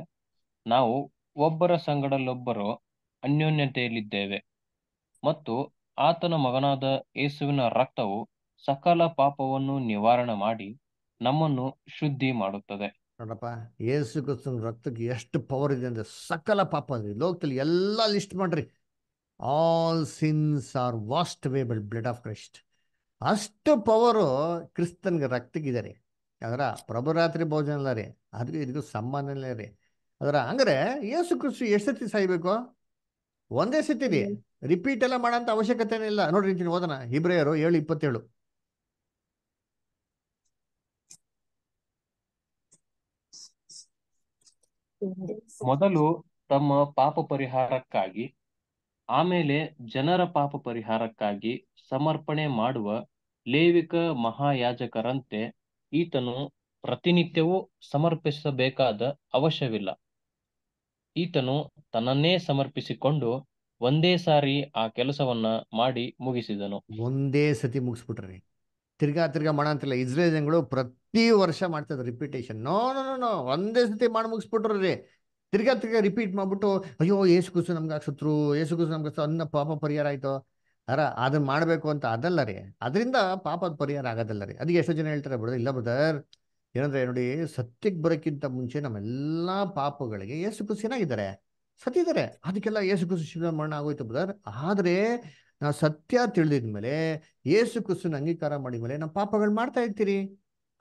ನಾವು ಒಬ್ಬರ ಸಂಗಡಲ್ಲೊಬ್ಬರು ಅನ್ಯೋನ್ಯತೆಯಲ್ಲಿದ್ದೇವೆ ಮತ್ತು ಆತನ ಮಗನಾದ ಯೇಸುವಿನ ರಕ್ತವು ಸಕಲ ಪಾಪವನ್ನು ನಿವಾರಣೆ ಮಾಡಿ ನಮ್ಮನ್ನು ಶುದ್ಧಿ ಮಾಡುತ್ತದೆ ನೋಡಪ್ಪ ಯೇಸು ಕ್ರಿಸ್ತನ ರಕ್ತಕ್ಕೆ ಎಷ್ಟು ಪವರ್ ಇದೆ ಅಂದ್ರೆ ಸಕಲ ಪಾಪ ಅಂದ್ರೆ ಲೋಕದಲ್ಲಿ ಎಲ್ಲ ಲಿಸ್ಟ್ ಮಾಡ್ರಿ all sins are washed away blood of Christ ಅಷ್ಟು ಪವರು ಕ್ರಿಸ್ತನ್ಗೆ ರಕ್ತಕ್ಕಿದೆ ರೀ ಅಂದ್ರೆ ಪ್ರಭುರಾತ್ರಿ ಭೋಜನ ಅಲ್ಲ ರೀ ಅದಕ್ಕೆ ಇದಕ್ಕೂ ಸಮ್ಮಾನ ರೀ ಅದರ ಹಂಗ್ರೆ ಯೇಸು ಕೃಷಿ ಎಷ್ಟು ಸತಿ ಸಾಯ್ಬೇಕು ಒಂದೇ ಸತಿ ರೀ ರಿಪೀಟ್ ಎಲ್ಲ ಮಾಡಂತ ಅವಶ್ಯಕತೆ ಇಲ್ಲ ನೋಡ್ರಿ ಇಂತಿನ ಓದನ ಏಳು ಇಪ್ಪತ್ತೇಳು ಮೊದಲು ತಮ್ಮ ಪಾಪ ಪರಿಹಾರಕ್ಕಾಗಿ ಆಮೇಲೆ ಜನರ ಪಾಪ ಪರಿಹಾರಕ್ಕಾಗಿ ಸಮರ್ಪಣೆ ಮಾಡುವ ಲೇವಿಕ ಮಹಾಯಾಜಕರಂತೆ ಈತನು ಪ್ರತಿನಿತ್ಯವೂ ಸಮರ್ಪಿಸಬೇಕಾದ ಅವಶ್ಯವಿಲ್ಲ ಈತನು ತನ್ನನ್ನೇ ಸಮರ್ಪಿಸಿಕೊಂಡು ಒಂದೇ ಸಾರಿ ಆ ಕೆಲಸವನ್ನ ಮಾಡಿ ಮುಗಿಸಿದನು ಒಂದೇ ಸತಿ ಮುಗಿಸ್ಬಿಟ್ರಿ ತಿರ್ಗಾ ತಿರ್ಗಾ ಮಾಡ ಅಂತಿಲ್ಲ ಇಸ್ರೇಲ್ ಜನಗಳು ಪ್ರತಿ ವರ್ಷ ಮಾಡ್ತದ repetition no no no no ಒಂದೇ ಸತಿ ಮಾಡಿ ಮುಗಿಸ್ಬಿಟ್ರಿ ತಿರ್ಗಾ ತಿರ್ಗಾ ರಿಪೀಟ್ ಮಾಡ್ಬಿಟ್ಟು ಅಯ್ಯೋ ಏಸು ಕುಸು ನಮ್ಗೆ ಶತ್ರು ಏಸು ಕುಸು ನಮ್ಗೆ ಅನ್ನ ಪಾಪ ಪರಿಹಾರ ಆಯ್ತು ಅರ ಅದನ್ನ ಮಾಡ್ಬೇಕು ಅಂತ ಅದಲ್ಲ ರೀ ಅದರಿಂದ ಪಾಪದ ಪರಿಹಾರ ಆಗೋದಲ್ಲ ರೀ ಅದಕ್ಕೆ ಎಷ್ಟೋ ಜನ ಹೇಳ್ತಾರೆ ಬ್ರದರ್ ಇಲ್ಲ ಬ್ರದರ್ ಏನಂದ್ರೆ ನೋಡಿ ಸತ್ಯಕ್ಕೆ ಬರೋಕ್ಕಿಂತ ಮುಂಚೆ ನಮ್ಮೆಲ್ಲ ಪಾಪಗಳಿಗೆ ಯೇಸು ಕ್ರಿಸ್ತು ಸತ್ಯ ಸತ್ತಿದ್ದಾರೆ ಅದಕ್ಕೆಲ್ಲ ಯೇಸು ಕೃಷಿ ಶಿವ ಮರಣ ಆಗೋಯ್ತು ಬದರ್ ಆದ್ರೆ ನಾವು ಸತ್ಯ ತಿಳಿದಿದ ಮೇಲೆ ಯೇಸು ಅಂಗೀಕಾರ ಮಾಡಿದ ಮೇಲೆ ನಾವು ಪಾಪಗಳು ಮಾಡ್ತಾ ಇರ್ತೀರಿ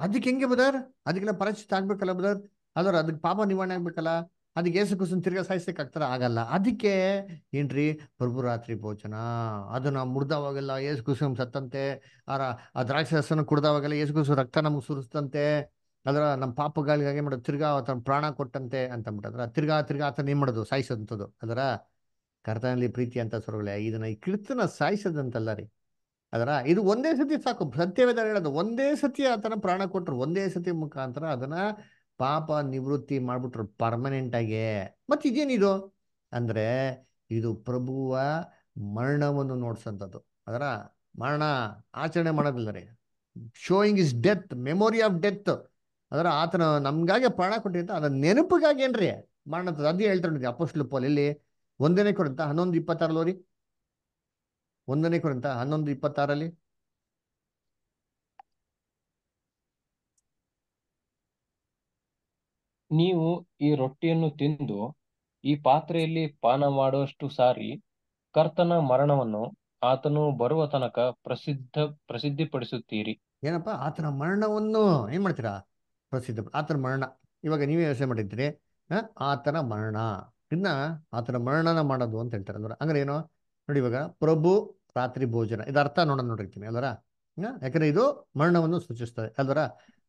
ಅದಕ್ಕೆ ಹೆಂಗೆ ಬದರ್ ಅದಕ್ಕೆಲ್ಲ ಪರಿಚಿತ ಆಗ್ಬೇಕಲ್ಲ ಬದರ್ ಅದರ ಅದಕ್ಕೆ ಪಾಪ ನಿವಾರಣೆ ಆಗ್ಬೇಕಲ್ಲ ಅದಕ್ಕೆ ಯೇಸು ಕ್ರಿಸ್ತನ ತಿರ್ಗಾ ಸಾಯಿಸಕ್ಕೆ ಆಗ್ತಾರ ಆಗಲ್ಲ ಅದಕ್ಕೆ ಏನ್ರಿ ಪ್ರಭುರಾತ್ರಿ ಭೋಜನ ಅದನ್ನ ಮುರಿದಾವಾಗೆಲ್ಲ ಯೇಸು ಕ್ರಿಸ್ತನ ಸತ್ತಂತೆ ಆ ದ್ರಾಕ್ಷಿ ರಸನ ಕುಡ್ದವಾಗೆಲ್ಲ ಯೇಸು ಕ್ರಿಸ್ತು ರಕ್ತ ನಮ್ಗೆ ಸುರಿಸ್ತಂತೆ ಅದರ ನಮ್ಮ ಪಾಪಗಳಿಗಾಗಿ ಮಾಡೋದು ತಿರ್ಗಾ ಆತನ ಪ್ರಾಣ ಕೊಟ್ಟಂತೆ ಅಂತ ಅಂದ್ಬಿಟ್ಟದ್ರ ತಿರ್ಗಾ ತಿರ್ಗಾ ಆತನ ಏನು ಮಾಡೋದು ಸಾಯಿಸೋದಂಥದ್ದು ಅದರ ಕರ್ತನಲ್ಲಿ ಪ್ರೀತಿ ಅಂತ ಸ್ವರಗಳೇ ಇದನ್ನ ಈ ಕಿರ್ತನ ಸಾಯಿಸದಂತಲ್ಲ ರೀ ಅದರ ಇದು ಒಂದೇ ಸತಿ ಸಾಕು ಸತ್ಯವೇದ ಹೇಳೋದು ಒಂದೇ ಸತಿ ಆತನ ಪ್ರಾಣ ಕೊಟ್ಟರು ಒಂದೇ ಸತಿ ಮುಖಾಂತರ ಅದನ್ನ ಪಾಪ ನಿವೃತ್ತಿ ಮಾಡ್ಬಿಟ್ರು ಪರ್ಮನೆಂಟ್ ಆಗಿ ಮತ್ತೆ ಇದೇನಿದು ಅಂದ್ರೆ ಇದು ಪ್ರಭುವ ಮರಣವನ್ನು ನೋಡ್ಸಂಥದ್ದು ಅದರ ಮರಣ ಆಚರಣೆ ಮಾಡೋದಿಲ್ಲ ರೀ showing is death memory of death ಅದರ ಆತನ ನಮ್ಗಾಗಿ ಪ್ರಾಣ ಕೊಟ್ಟಿದ್ದ ಅದ ನೆನಪಿಗಾಗಿ ಏನ್ರಿ ಮರಣದ ಅದೇ ಹೇಳ್ತಾರೆ ನೋಡಿ ಅಪೋಸ್ಲು ಪೋಲ್ ಇಲ್ಲಿ ಒಂದನೇ ಕುರಿತ ಹನ್ನೊಂದು ಒಂದನೇ ಒಂದನೇ ಕೊರಂತ ಹನ್ನೊಂದು ಇಪ್ಪತ್ತಾರಲ್ಲಿ ನೀವು ಈ ರೊಟ್ಟಿಯನ್ನು ತಿಂದು ಈ ಪಾತ್ರೆಯಲ್ಲಿ ಪಾನ ಮಾಡುವಷ್ಟು ಸಾರಿ ಕರ್ತನ ಮರಣವನ್ನು ಆತನು ಬರುವ ತನಕ ಪ್ರಸಿದ್ಧ ಪ್ರಸಿದ್ಧಿಪಡಿಸುತ್ತೀರಿ ಏನಪ್ಪಾ ಆತನ ಮರಣವನ್ನು ಏನ್ ಮಾಡ್ತೀರಾ ಪ್ರಸಿದ್ಧ ಆತನ ಮರಣ ಇವಾಗ ನೀವೇ ಯೋಚನೆ ಮಾಡಿದ್ದೀರಿ ಆತನ ಮರಣ ಇನ್ನ ಆತನ ಮರಣನ ಮಾಡೋದು ಅಂತ ಹೇಳ್ತಾರೆ ಅಂದ್ರೆ ಅಂದ್ರೆ ಏನೋ ನೋಡಿ ಇವಾಗ ಪ್ರಭು ರಾತ್ರಿ ಭೋಜನ ಇದರ್ಥ ಅರ್ಥ ನೋಡೋಣ ನೋಡಿರ್ತೀನಿ ಅಲ್ವರ ಯಾಕಂದ್ರೆ ಇದು ಮರಣವನ್ನು ಸೂಚಿಸ್ತದೆ ಅಲ್ವರ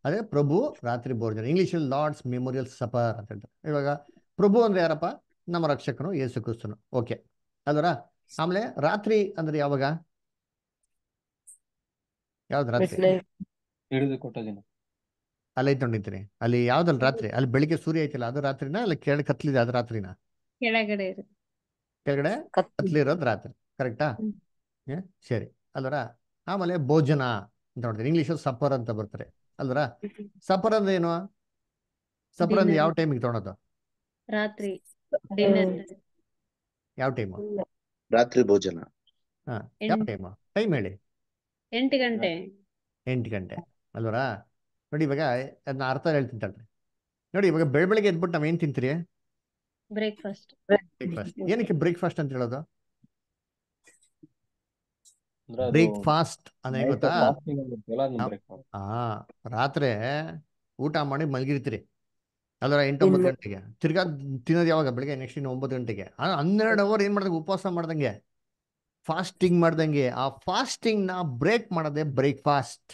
ಅದೇ ಪ್ರಭು ರಾತ್ರಿ ಭೋಜನ ಇಂಗ್ಲಿಷ್ ಲಾರ್ಡ್ಸ್ ಮೆಮೋರಿಯಲ್ ಸಪರ್ ಅಂತ ಹೇಳ್ತಾರೆ ಇವಾಗ ಪ್ರಭು ಅಂದ್ರೆ ಯಾರಪ್ಪ ನಮ್ಮ ರಕ್ಷಕನು ಯೇಸು ಕ್ರಿಸ್ತನು ಓಕೆ ಅಲ್ವರ ಆಮೇಲೆ ರಾತ್ರಿ ಅಂದ್ರೆ ಯಾವಾಗ ಯಾವ್ದು ರಾತ್ರಿ ಅಲ್ಲಿ ಇದ್ಕೊಂಡಿದ್ದೀನಿ ಅಲ್ಲಿ ಯಾವ್ದಲ್ಲ ರಾತ್ರಿ ಅಲ್ಲಿ ಬೆಳಿಗ್ಗೆ ಸೂರ್ಯ ಐತಿಲ್ಲ ಅದು ರಾತ್ರಿನ ಅಲ್ಲಿ ಕೆಳಗೆ ಕತ್ಲಿದೆ ಅದು ರಾತ್ರಿನ ಕೆಳಗಡೆ ಕೆಳಗಡೆ ಕತ್ಲಿರೋದು ರಾತ್ರಿ ಕರೆಕ್ಟಾ ಸರಿ ಅಲ್ವರ ಆಮೇಲೆ ಭೋಜನ ಅಂತ ನೋಡ್ತೀನಿ ಇಂಗ್ಲಿಷ್ ಸಪರ್ ಅಂತ ಬರ್ತಾರೆ ಅಲ್ವರ ಸಪರ್ ಅಂದ್ರೆ ಏನು ಸಪರ್ ಅಂದ್ರೆ ಯಾವ ಟೈಮಿಗೆ ತಗೊಳೋದು ರಾತ್ರಿ ಯಾವ ಟೈಮ್ ರಾತ್ರಿ ಭೋಜನ ಯಾವ ಟೈಮ್ ಟೈಮ್ ಹೇಳಿ ಎಂಟು ಗಂಟೆ ಎಂಟು ಗಂಟೆ ಅಲ್ವರಾ ನೋಡಿ ಇವಾಗ ಅದನ್ನ ಅರ್ಥ ಹೇಳ್ತೀನಿ ತಡ್ರಿ ನೋಡಿ ಇವಾಗ ಬೆಳ ಬೆಳಿಗ್ಗೆ ಎದ್ಬಿಟ್ಟು ನಾವೇನ್ ತಿಂತೀರಿ ಬ್ರೇಕ್ಫಾಸ್ಟ್ ಬ್ರೇಕ್ಫಾಸ್ಟ್ ಏನಕ್ಕೆ ಬ್ರೇಕ್ಫಾಸ್ಟ್ ಅಂತ ಹೇಳೋದು ಬ್ರೇಕ್ಫಾಸ್ಟ್ ಅಂದ್ರೆ ಗೊತ್ತಾ ಹಾ ರಾತ್ರಿ ಊಟ ಮಾಡಿ ಮಲಗಿರ್ತೀರಿ ಎಂಟು ಒಂಬತ್ತು ಗಂಟೆಗೆ ತಿರ್ಗಾ ತಿನ್ನೋದು ಯಾವಾಗ ಬೆಳಿಗ್ಗೆ ನೆಕ್ಸ್ಟ್ ಇನ್ನು ಒಂಬತ್ತು ಗಂಟೆಗೆ ಹನ್ನೆರಡು ಅವರ್ ಏನ್ ಮಾಡ್ದಂಗೆ ಉಪವಾಸ ಮಾಡ್ದಂಗೆ ಫಾಸ್ಟಿಂಗ್ ಮಾಡ್ದಂಗೆ ಆ ಫಾಸ್ಟಿಂಗ್ ನ ಬ್ರೇಕ್ ಮಾಡೋದೇ ಬ್ರೇಕ್ಫಾಸ್ಟ್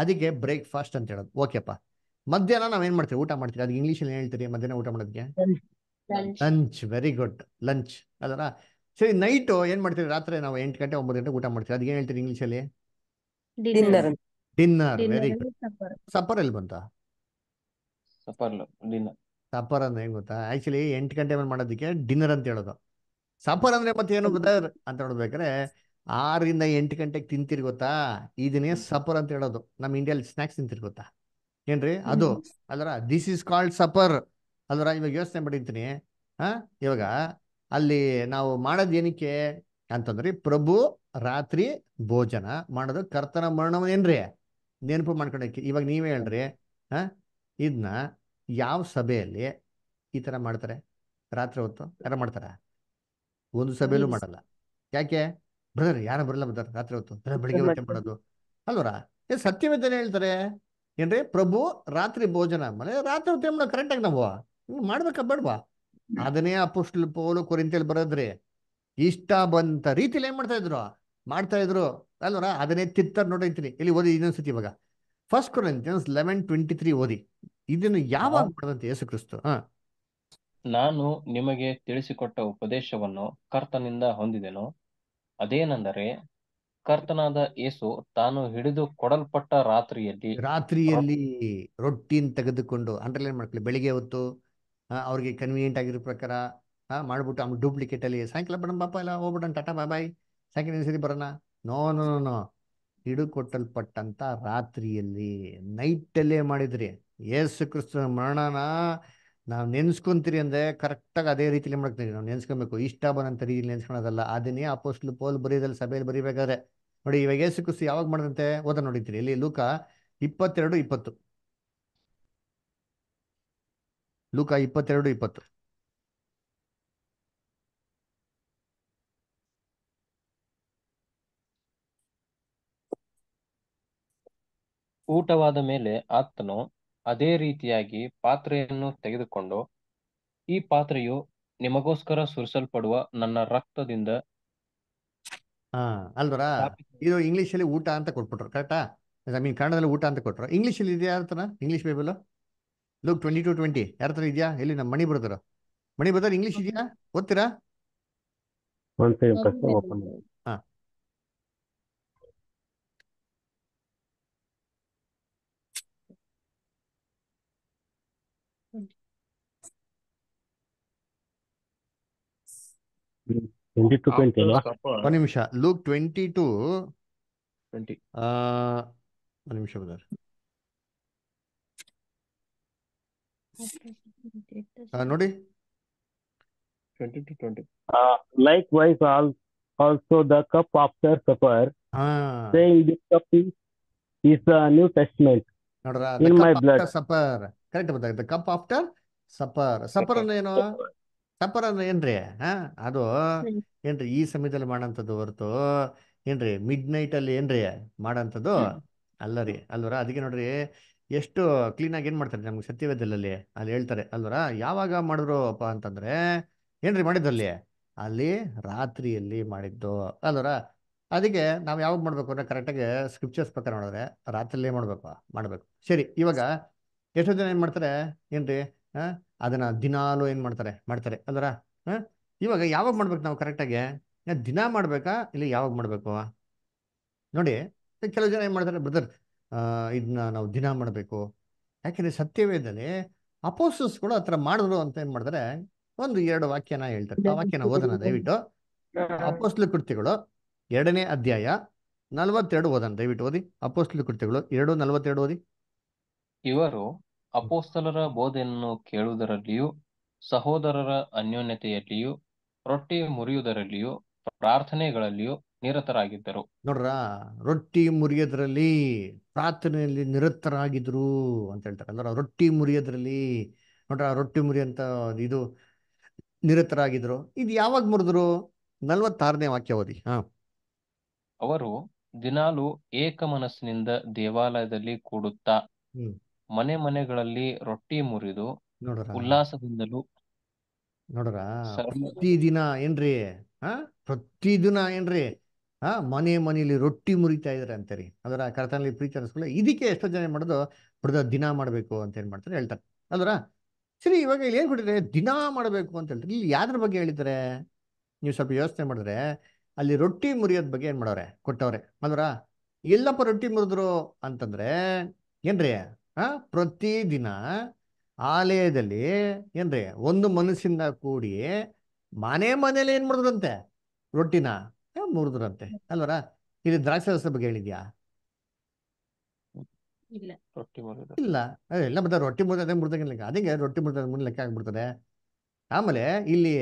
ಅದಕ್ಕೆ ಬ್ರೇಕ್ಫಾಸ್ಟ್ ಅಂತ ಹೇಳೋದು ಓಕೆಪ್ಪ ಮಧ್ಯಾಹ್ನ ನಾವೇನ್ ಮಾಡ್ತೀವಿ ಊಟ ಮಾಡ್ತೀವಿ ಅದಕ್ಕೆ ಇಂಗ್ಲೀಷ್ ಏನು ಹೇಳ್ತೀರಿ ಮಧ್ಯಾಹ್ನ ಊಟ ಮಾಡೋದಕ್ಕೆ ಲಂಚ್ ವೆರಿ ಗುಡ್ ಲಂಚ್ ಅದರ ಸರಿ ನೈಟ್ ಏನ್ ಮಾಡ್ತೀವಿ ರಾತ್ರಿ ನಾವು ಎಂಟು ಗಂಟೆ ಒಂಬತ್ತು ಗಂಟೆ ಊಟ ಮಾಡ್ತೀವಿ ಅದಕ್ಕೆ ಏನು ಹೇಳ್ತೀರಿ English dinner dinner very good supper ಎಲ್ಲಿ ಬಂತ ಸಪ್ಪರ್ ಅಂದ್ರೆ ಹೆಂಗ್ ಗೊತ್ತಾ ಆಕ್ಚುಲಿ ಎಂಟು ಗಂಟೆ ಮೇಲೆ ಮಾಡೋದಕ್ಕೆ ಡಿನ್ನರ್ ಅಂತ ಹೇಳೋದು ಸಪ್ಪರ್ ಅಂದ್ರೆ ಮತ್ತೆ ಏನು ಗೊತ್ತಾ ಅಂತ ನೋಡ್ಬೇಕಾದ್ರೆ ಆರರಿಂದ ಎಂಟು ಗಂಟೆಗೆ ತಿಂತೀರಿ ಗೊತ್ತಾ ಇದನ್ನೇ ಸಪರ್ ಅಂತ ಹೇಳೋದು ನಮ್ಮ ಇಂಡಿಯಲ್ಲಿ ಸ್ನ್ಯಾಕ್ಸ್ ತಿಂತೀರಿ ಗೊತ್ತಾ ಏನ್ರಿ ಅದು ಅದರ ದಿಸ್ ಇಸ್ ಕಾಲ್ಡ್ ಸಪರ್ ಅದರ ಇವಾಗ ಯೋಚನೆ ಮಾಡಿರ್ತೀನಿ ಹಾ ಇವಾಗ ಅಲ್ಲಿ ನಾವು ಮಾಡೋದು ಏನಕ್ಕೆ ಅಂತಂದ್ರಿ ಪ್ರಭು ರಾತ್ರಿ ಭೋಜನ ಮಾಡೋದು ಕರ್ತನ ಏನ್ರಿ ನೆನಪು ಮಾಡ್ಕೊಳಕ್ಕೆ ಇವಾಗ ನೀವೇ ಹೇಳ್ರಿ ಹಾ ಇದನ್ನ ಯಾವ ಸಭೆಯಲ್ಲಿ ಈ ತರ ಮಾಡ್ತಾರೆ ರಾತ್ರಿ ಹೊತ್ತು ಯಾರ ಮಾಡ್ತಾರ ಒಂದು ಸಭೆಯಲ್ಲೂ ಮಾಡಲ್ಲ ಯಾಕೆ ಬ್ರದರ್ ಯಾರು ಬರಲ್ಲ ಬ್ರದರ್ ರಾತ್ರಿ ಹೊತ್ತು ಬೆಳಿಗ್ಗೆ ಊಟ ಮಾಡೋದು ಅಲ್ವರ ಏ ಸತ್ಯವೇದನೆ ಹೇಳ್ತಾರೆ ಏನ್ರಿ ಪ್ರಭು ರಾತ್ರಿ ಭೋಜನ ಮನೆ ರಾತ್ರಿ ಹೊತ್ತು ಮಾಡೋದು ಆಗಿ ನಾವು ಮಾಡ್ಬೇಕಾ ಬೇಡ್ವಾ ಅದನ್ನೇ ಅಪುಷ್ಲು ಪೋಲು ಕೊರಿಂತೇಳಿ ಬರೋದ್ರಿ ಇಷ್ಟ ಬಂತ ರೀತಿಲಿ ಏನ್ ಮಾಡ್ತಾ ಇದ್ರು ಮಾಡ್ತಾ ಇದ್ರು ಅಲ್ವರ ಅದನ್ನೇ ತಿತ್ತರ ನೋಡಿ ಇಲ್ಲಿ ಓದಿ ಇನ್ನೊಂದ್ಸತಿ ಇವಾಗ first Corinthians eleven twenty three ಓದಿ ಇದನ್ನು ಯಾವಾಗ ಮಾಡದಂತೆ ಯೇಸು ಕ್ರಿಸ್ತು ಹಾ ನಾನು ನಿಮಗೆ ತಿಳಿಸಿಕೊಟ್ಟ ಉಪದೇಶವನ್ನು ಕರ್ತನಿಂದ ಹೊಂದಿದೆನು ಅದೇನೆಂದರೆ ಕರ್ತನಾದ ಯೇಸು ತಾನು ಹಿಡಿದು ಕೊಡಲ್ಪಟ್ಟ ರಾತ್ರಿಯಲ್ಲಿ ರಾತ್ರಿಯಲ್ಲಿ ರೊಟ್ಟಿನ ತೆಗೆದುಕೊಂಡು ಅಂಡರ್ಲೈನ್ ಮಾಡ್ಕೊಳ್ಳಿ ಬೆಳಿಗ್ಗೆ ಹೊತ್ತು ಅವ್ರಿಗೆ ಕನ್ವೀನಿಯೆಂಟ್ ಆಗಿರೋ ಪ್ರಕಾರ ಮಾಡ್ಬಿಟ್ಟು ಆಮೇಲೆ ಡೂಪ್ಲಿಕೇಟ್ ಅಲ್ಲಿ ಸಾಯಂಕಾಲ ಬಣ್ಣ ಪಾಪ ಎಲ್ಲ ಹೋಗ್ಬಿಡೋಣ ಟಾಟಾ ಬಾಯ್ ಸಾಯಂಕಾಲ ಸರಿ ಬರೋಣ ನೋ ನೋ ನೋ ನೋ ಹಿಡು ಕೊಟ್ಟಲ್ಪಟ್ಟಂತ ರಾತ್ರಿಯಲ್ಲಿ ಅಲ್ಲೇ ಮಾಡಿದ್ರಿ ಯೇಸು ಕ್ರಿಸ್ತ ಮರಣನ ನಾವು ನೆನ್ಸ್ಕೊಂತೀರಿ ಅಂದ್ರೆ ಕರೆಕ್ಟಾಗಿ ಅದೇ ರೀತಿಲಿ ಮಾಡ್ತೀವಿ ನಾವು ನೆನ್ಸ್ಕೊಬೇಕು ಇಷ್ಟ ಬಂದಂತ ರೀತಿ ನೆನ್ಸ್ಕೊಳೋದಲ್ಲ ಅದನ್ನೇ ಅಪೋಸ್ಟ್ಲು ಪೋಲ್ ಬರೀದಲ್ಲಿ ಸಭೆಯಲ್ಲಿ ಬರಿಬೇಕಾದ್ರೆ ನೋಡಿ ಇವಾಗ ಏಸು ಯಾವಾಗ ಮಾಡಿದಂತೆ ಓದ ನೋಡಿದ್ರಿ ಇಲ್ಲಿ ಲೂಕ ಇಪ್ಪತ್ತೆರಡು ಇಪ್ಪತ್ತು ಲೂಕ ಇಪ್ಪತ್ತೆರಡು ಇಪ್ಪತ್ತು ಊಟವಾದ ಮೇಲೆ ಆತನು ಅದೇ ರೀತಿಯಾಗಿ ಪಾತ್ರೆಯನ್ನು ತೆಗೆದುಕೊಂಡು ಈ ಪಾತ್ರೆಯು ನಿಮಗೋಸ್ಕರ ಸುರಿಸಲ್ಪಡುವ ನನ್ನ ರಕ್ತದಿಂದ ಹಾ ಅಲ್ವರ ಇದು ಇಂಗ್ಲಿಷ್ ಅಲ್ಲಿ ಊಟ ಅಂತ ಕೊಟ್ಬಿಟ್ರು ಕರೆಕ್ಟಾ ಐ ಮೀನ್ ಕನ್ನಡದಲ್ಲಿ ಊಟ ಅಂತ ಕೊಟ್ರು ಇಂಗ್ಲಿಷ್ ಅಲ್ಲಿ ಇದೆಯಾ ಯಾರ English Bible Luke twenty two twenty ಯಾರ ತರ ಇದೆಯಾ ಇಲ್ಲಿ ನಮ್ಮ ಮಣಿ ಬರೋದ್ರ ಮಣಿ ಬರೋದ್ರ ಇಂಗ್ಲಿಷ್ ಇದೆಯಾ ಓದ್ತೀರಾ ಟ್ವೆಂಟಿ ಟು ಟ್ವೆಂಟಿ ಅಲ್ವಾ ನಿಮಿಷ ಲೂಕ್ ಟ್ವೆಂಟಿ ಟು ಟ್ವೆಂಟಿ ನಿಮಿಷ ಬದರ್ ನೋಡಿ likewise also the cup after supper saying this cup is a new testament ನೋಡ್ರ in my blood supper correct ಗೊತ್ತಾಗುತ್ತೆ ಕಪ್ ಆಫ್ಟರ್ ಸಫರ್ ಸಫರ್ ಅಂದ್ರೆ ಏನು ತಪ್ಪರ ಏನ್ರಿ ಹಾ ಅದು ಏನ್ರಿ ಈ ಸಮಯದಲ್ಲಿ ಮಾಡೋಂಥದ್ದು ಹೊರತು ಏನ್ರಿ ಮಿಡ್ ನೈಟ್ ಅಲ್ಲಿ ಏನ್ರಿ ಮಾಡೋಂಥದ್ದು ಅಲ್ಲರಿ ಅಲ್ವರ ಅದಕ್ಕೆ ನೋಡ್ರಿ ಎಷ್ಟು ಕ್ಲೀನ್ ಆಗಿ ಏನ್ ಮಾಡ್ತಾರೆ ನಮ್ಗೆ ಸತ್ಯವೇದದಲ್ಲಿ ಅಲ್ಲಿ ಹೇಳ್ತಾರೆ ಅಲ್ವರ ಯಾವಾಗ ಮಾಡಿದ್ರು ಅಪ್ಪ ಅಂತಂದ್ರೆ ಏನ್ರಿ ಮಾಡಿದ್ರಲ್ಲಿ ಅಲ್ಲಿ ರಾತ್ರಿಯಲ್ಲಿ ಮಾಡಿದ್ದು ಅಲ್ವರ ಅದಕ್ಕೆ ನಾವು ಯಾವಾಗ ಮಾಡ್ಬೇಕು ಅಂದ್ರೆ ಕರೆಕ್ಟಾಗಿ ಸ್ಕ್ರಿಪ್ಚರ್ಸ್ ಪ್ರಕಾರ ನೋಡಿದ್ರೆ ರಾತ್ರಿಯಲ್ಲಿ ಮಾಡ್ಬೇಕು ಮಾಡ್ಬೇಕು ಸರಿ ಇವಾಗ ಎಷ್ಟೋ ಜನ ಏನ್ ಮಾಡ್ತಾರೆ ಏನ್ರಿ ಅದನ್ನ ದಿನಾಲು ಏನ್ ಮಾಡ್ತಾರೆ ಮಾಡ್ತಾರೆ ಹ ಇವಾಗ ಯಾವಾಗ ಮಾಡ್ಬೇಕು ನಾವು ಕರೆಕ್ಟಾಗಿ ದಿನ ಮಾಡ್ಬೇಕಾ ಇಲ್ಲಿ ಯಾವಾಗ ಮಾಡ್ಬೇಕು ನೋಡಿ ಕೆಲವು ಜನ ಏನ್ ಮಾಡ್ತಾರೆ ಬ್ರದರ್ ಇದನ್ನ ನಾವು ದಿನ ಮಾಡಬೇಕು ಯಾಕೆಂದ್ರೆ ಸತ್ಯವೇದಲ್ಲಿ ಅಪೋಸಸ್ಗಳು ಆ ಆತರ ಮಾಡಿದ್ರು ಅಂತ ಏನ್ ಮಾಡ್ತಾರೆ ಒಂದು ಎರಡು ವಾಕ್ಯನ ಹೇಳ್ತಾರೆ ಆ ವಾಕ್ಯನ ಓದೋಣ ದಯವಿಟ್ಟು ಅಪೋಸ್ಲ ಕೃತಿಗಳು ಎರಡನೇ ಅಧ್ಯಾಯ ನಲವತ್ತೆರಡು ಓದನ ದಯವಿಟ್ಟು ಓದಿ ಅಪೋಸ್ಲಿ ಕೃತಿಗಳು ಎರಡು ನಲವತ್ತೆರಡು ಓದಿ ಇವರು ಅಪೋಸ್ತಲರ ಬೋಧೆಯನ್ನು ಕೇಳುವುದರಲ್ಲಿಯೂ ಸಹೋದರರ ಅನ್ಯೋನ್ಯತೆಯಲ್ಲಿಯೂ ರೊಟ್ಟಿ ಮುರಿಯುವುದರಲ್ಲಿಯೂ ಪ್ರಾರ್ಥನೆಗಳಲ್ಲಿಯೂ ನಿರತರಾಗಿದ್ದರು ನೋಡ್ರ ರೊಟ್ಟಿ ಮುರಿಯೋದ್ರಲ್ಲಿ ಪ್ರಾರ್ಥನೆಯಲ್ಲಿ ನಿರತರಾಗಿದ್ರು ಅಂತ ಹೇಳ್ತಾರೆ ಅಂದ್ರೆ ರೊಟ್ಟಿ ಮುರಿಯೋದ್ರಲ್ಲಿ ನೋಡ್ರ ರೊಟ್ಟಿ ಮುರಿಯಂತ ಇದು ನಿರತರಾಗಿದ್ರು ಇದು ಯಾವಾಗ ಮುರಿದ್ರು ನಲ್ವತ್ತಾರನೇ ವಾಕ್ಯ ಓದಿ ಹಾ ಅವರು ದಿನಾಲು ಏಕ ಮನಸ್ಸಿನಿಂದ ದೇವಾಲಯದಲ್ಲಿ ಕೂಡುತ್ತಾ ಮನೆ ಮನೆಗಳಲ್ಲಿ ರೊಟ್ಟಿ ಮುರಿದು ಉಲ್ಲಾಸದಿಂದಲೂ ನೋಡ್ರ ಪ್ರತಿ ದಿನ ಏನ್ರಿ ಹಾ ದಿನ ಏನ್ರಿ ಹಾ ಮನೆ ಮನೇಲಿ ರೊಟ್ಟಿ ಮುರಿತಾ ಇದಾರೆ ಅಂತಾರೆ ಅದರ ಕರ್ತನಲ್ಲಿ ಪ್ರೀತಿ ಅನಿಸ್ಕೊಳ್ಳ ಇದಕ್ಕೆ ಎಷ್ಟೋ ಜನ ಏನ್ ಮಾಡೋದು ಬಿಡದ ದಿನ ಮಾಡಬೇಕು ಅಂತ ಏನ್ ಮಾಡ್ತಾರೆ ಹೇಳ್ತಾರೆ ಅದರ ಸರಿ ಇವಾಗ ಇಲ್ಲಿ ಏನ್ ಕೊಟ್ಟಿದ್ರೆ ದಿನ ಮಾಡಬೇಕು ಅಂತ ಹೇಳ್ತಾರೆ ಇಲ್ಲಿ ಯಾವ್ದ್ರ ಬಗ್ಗೆ ಹೇಳಿದ್ರೆ ನೀವು ಸ್ವಲ್ಪ ಯೋಚನೆ ಮಾಡಿದ್ರೆ ಅಲ್ಲಿ ರೊಟ್ಟಿ ಮುರಿಯೋದ್ ಬಗ್ಗೆ ಏನ್ ಮಾಡವ್ರೆ ಕೊಟ್ಟವ್ರೆ ಮದ್ರಾ ಎಲ್ಲಪ್ಪ ರೊಟ್ಟಿ ಮುರಿದ್ರು ಅಂತಂದ್ರೆ ಏನ್ರಿ ಪ್ರತಿದಿನ ಆಲಯದಲ್ಲಿ ಏನ್ರಿ ಒಂದು ಮನಸ್ಸಿಂದ ಕೂಡಿ ಮನೆ ಮನೇಲಿ ಏನ್ ಮುರಿದ್ರಂತೆ ರೊಟ್ಟಿನ ಮುರಿದ್ರಂತೆ ಅಲ್ವರ ಇಲ್ಲಿ ದ್ರಾಕ್ಷಿ ರಸ ಬಗ್ಗೆ ಹೇಳಿದ್ಯಾ ಇಲ್ಲ ಇಲ್ಲ ಮತ್ತೆ ರೊಟ್ಟಿ ಮುರಿದ ಅದೇ ಮುರಿದಂಗೆ ರೊಟ್ಟಿ ಮುರಿದ ಮುಂದೆ ಲೆಕ್ಕ ಆಗ್ಬಿಡ್ತಾರೆ ಆಮೇಲೆ ಇಲ್ಲಿ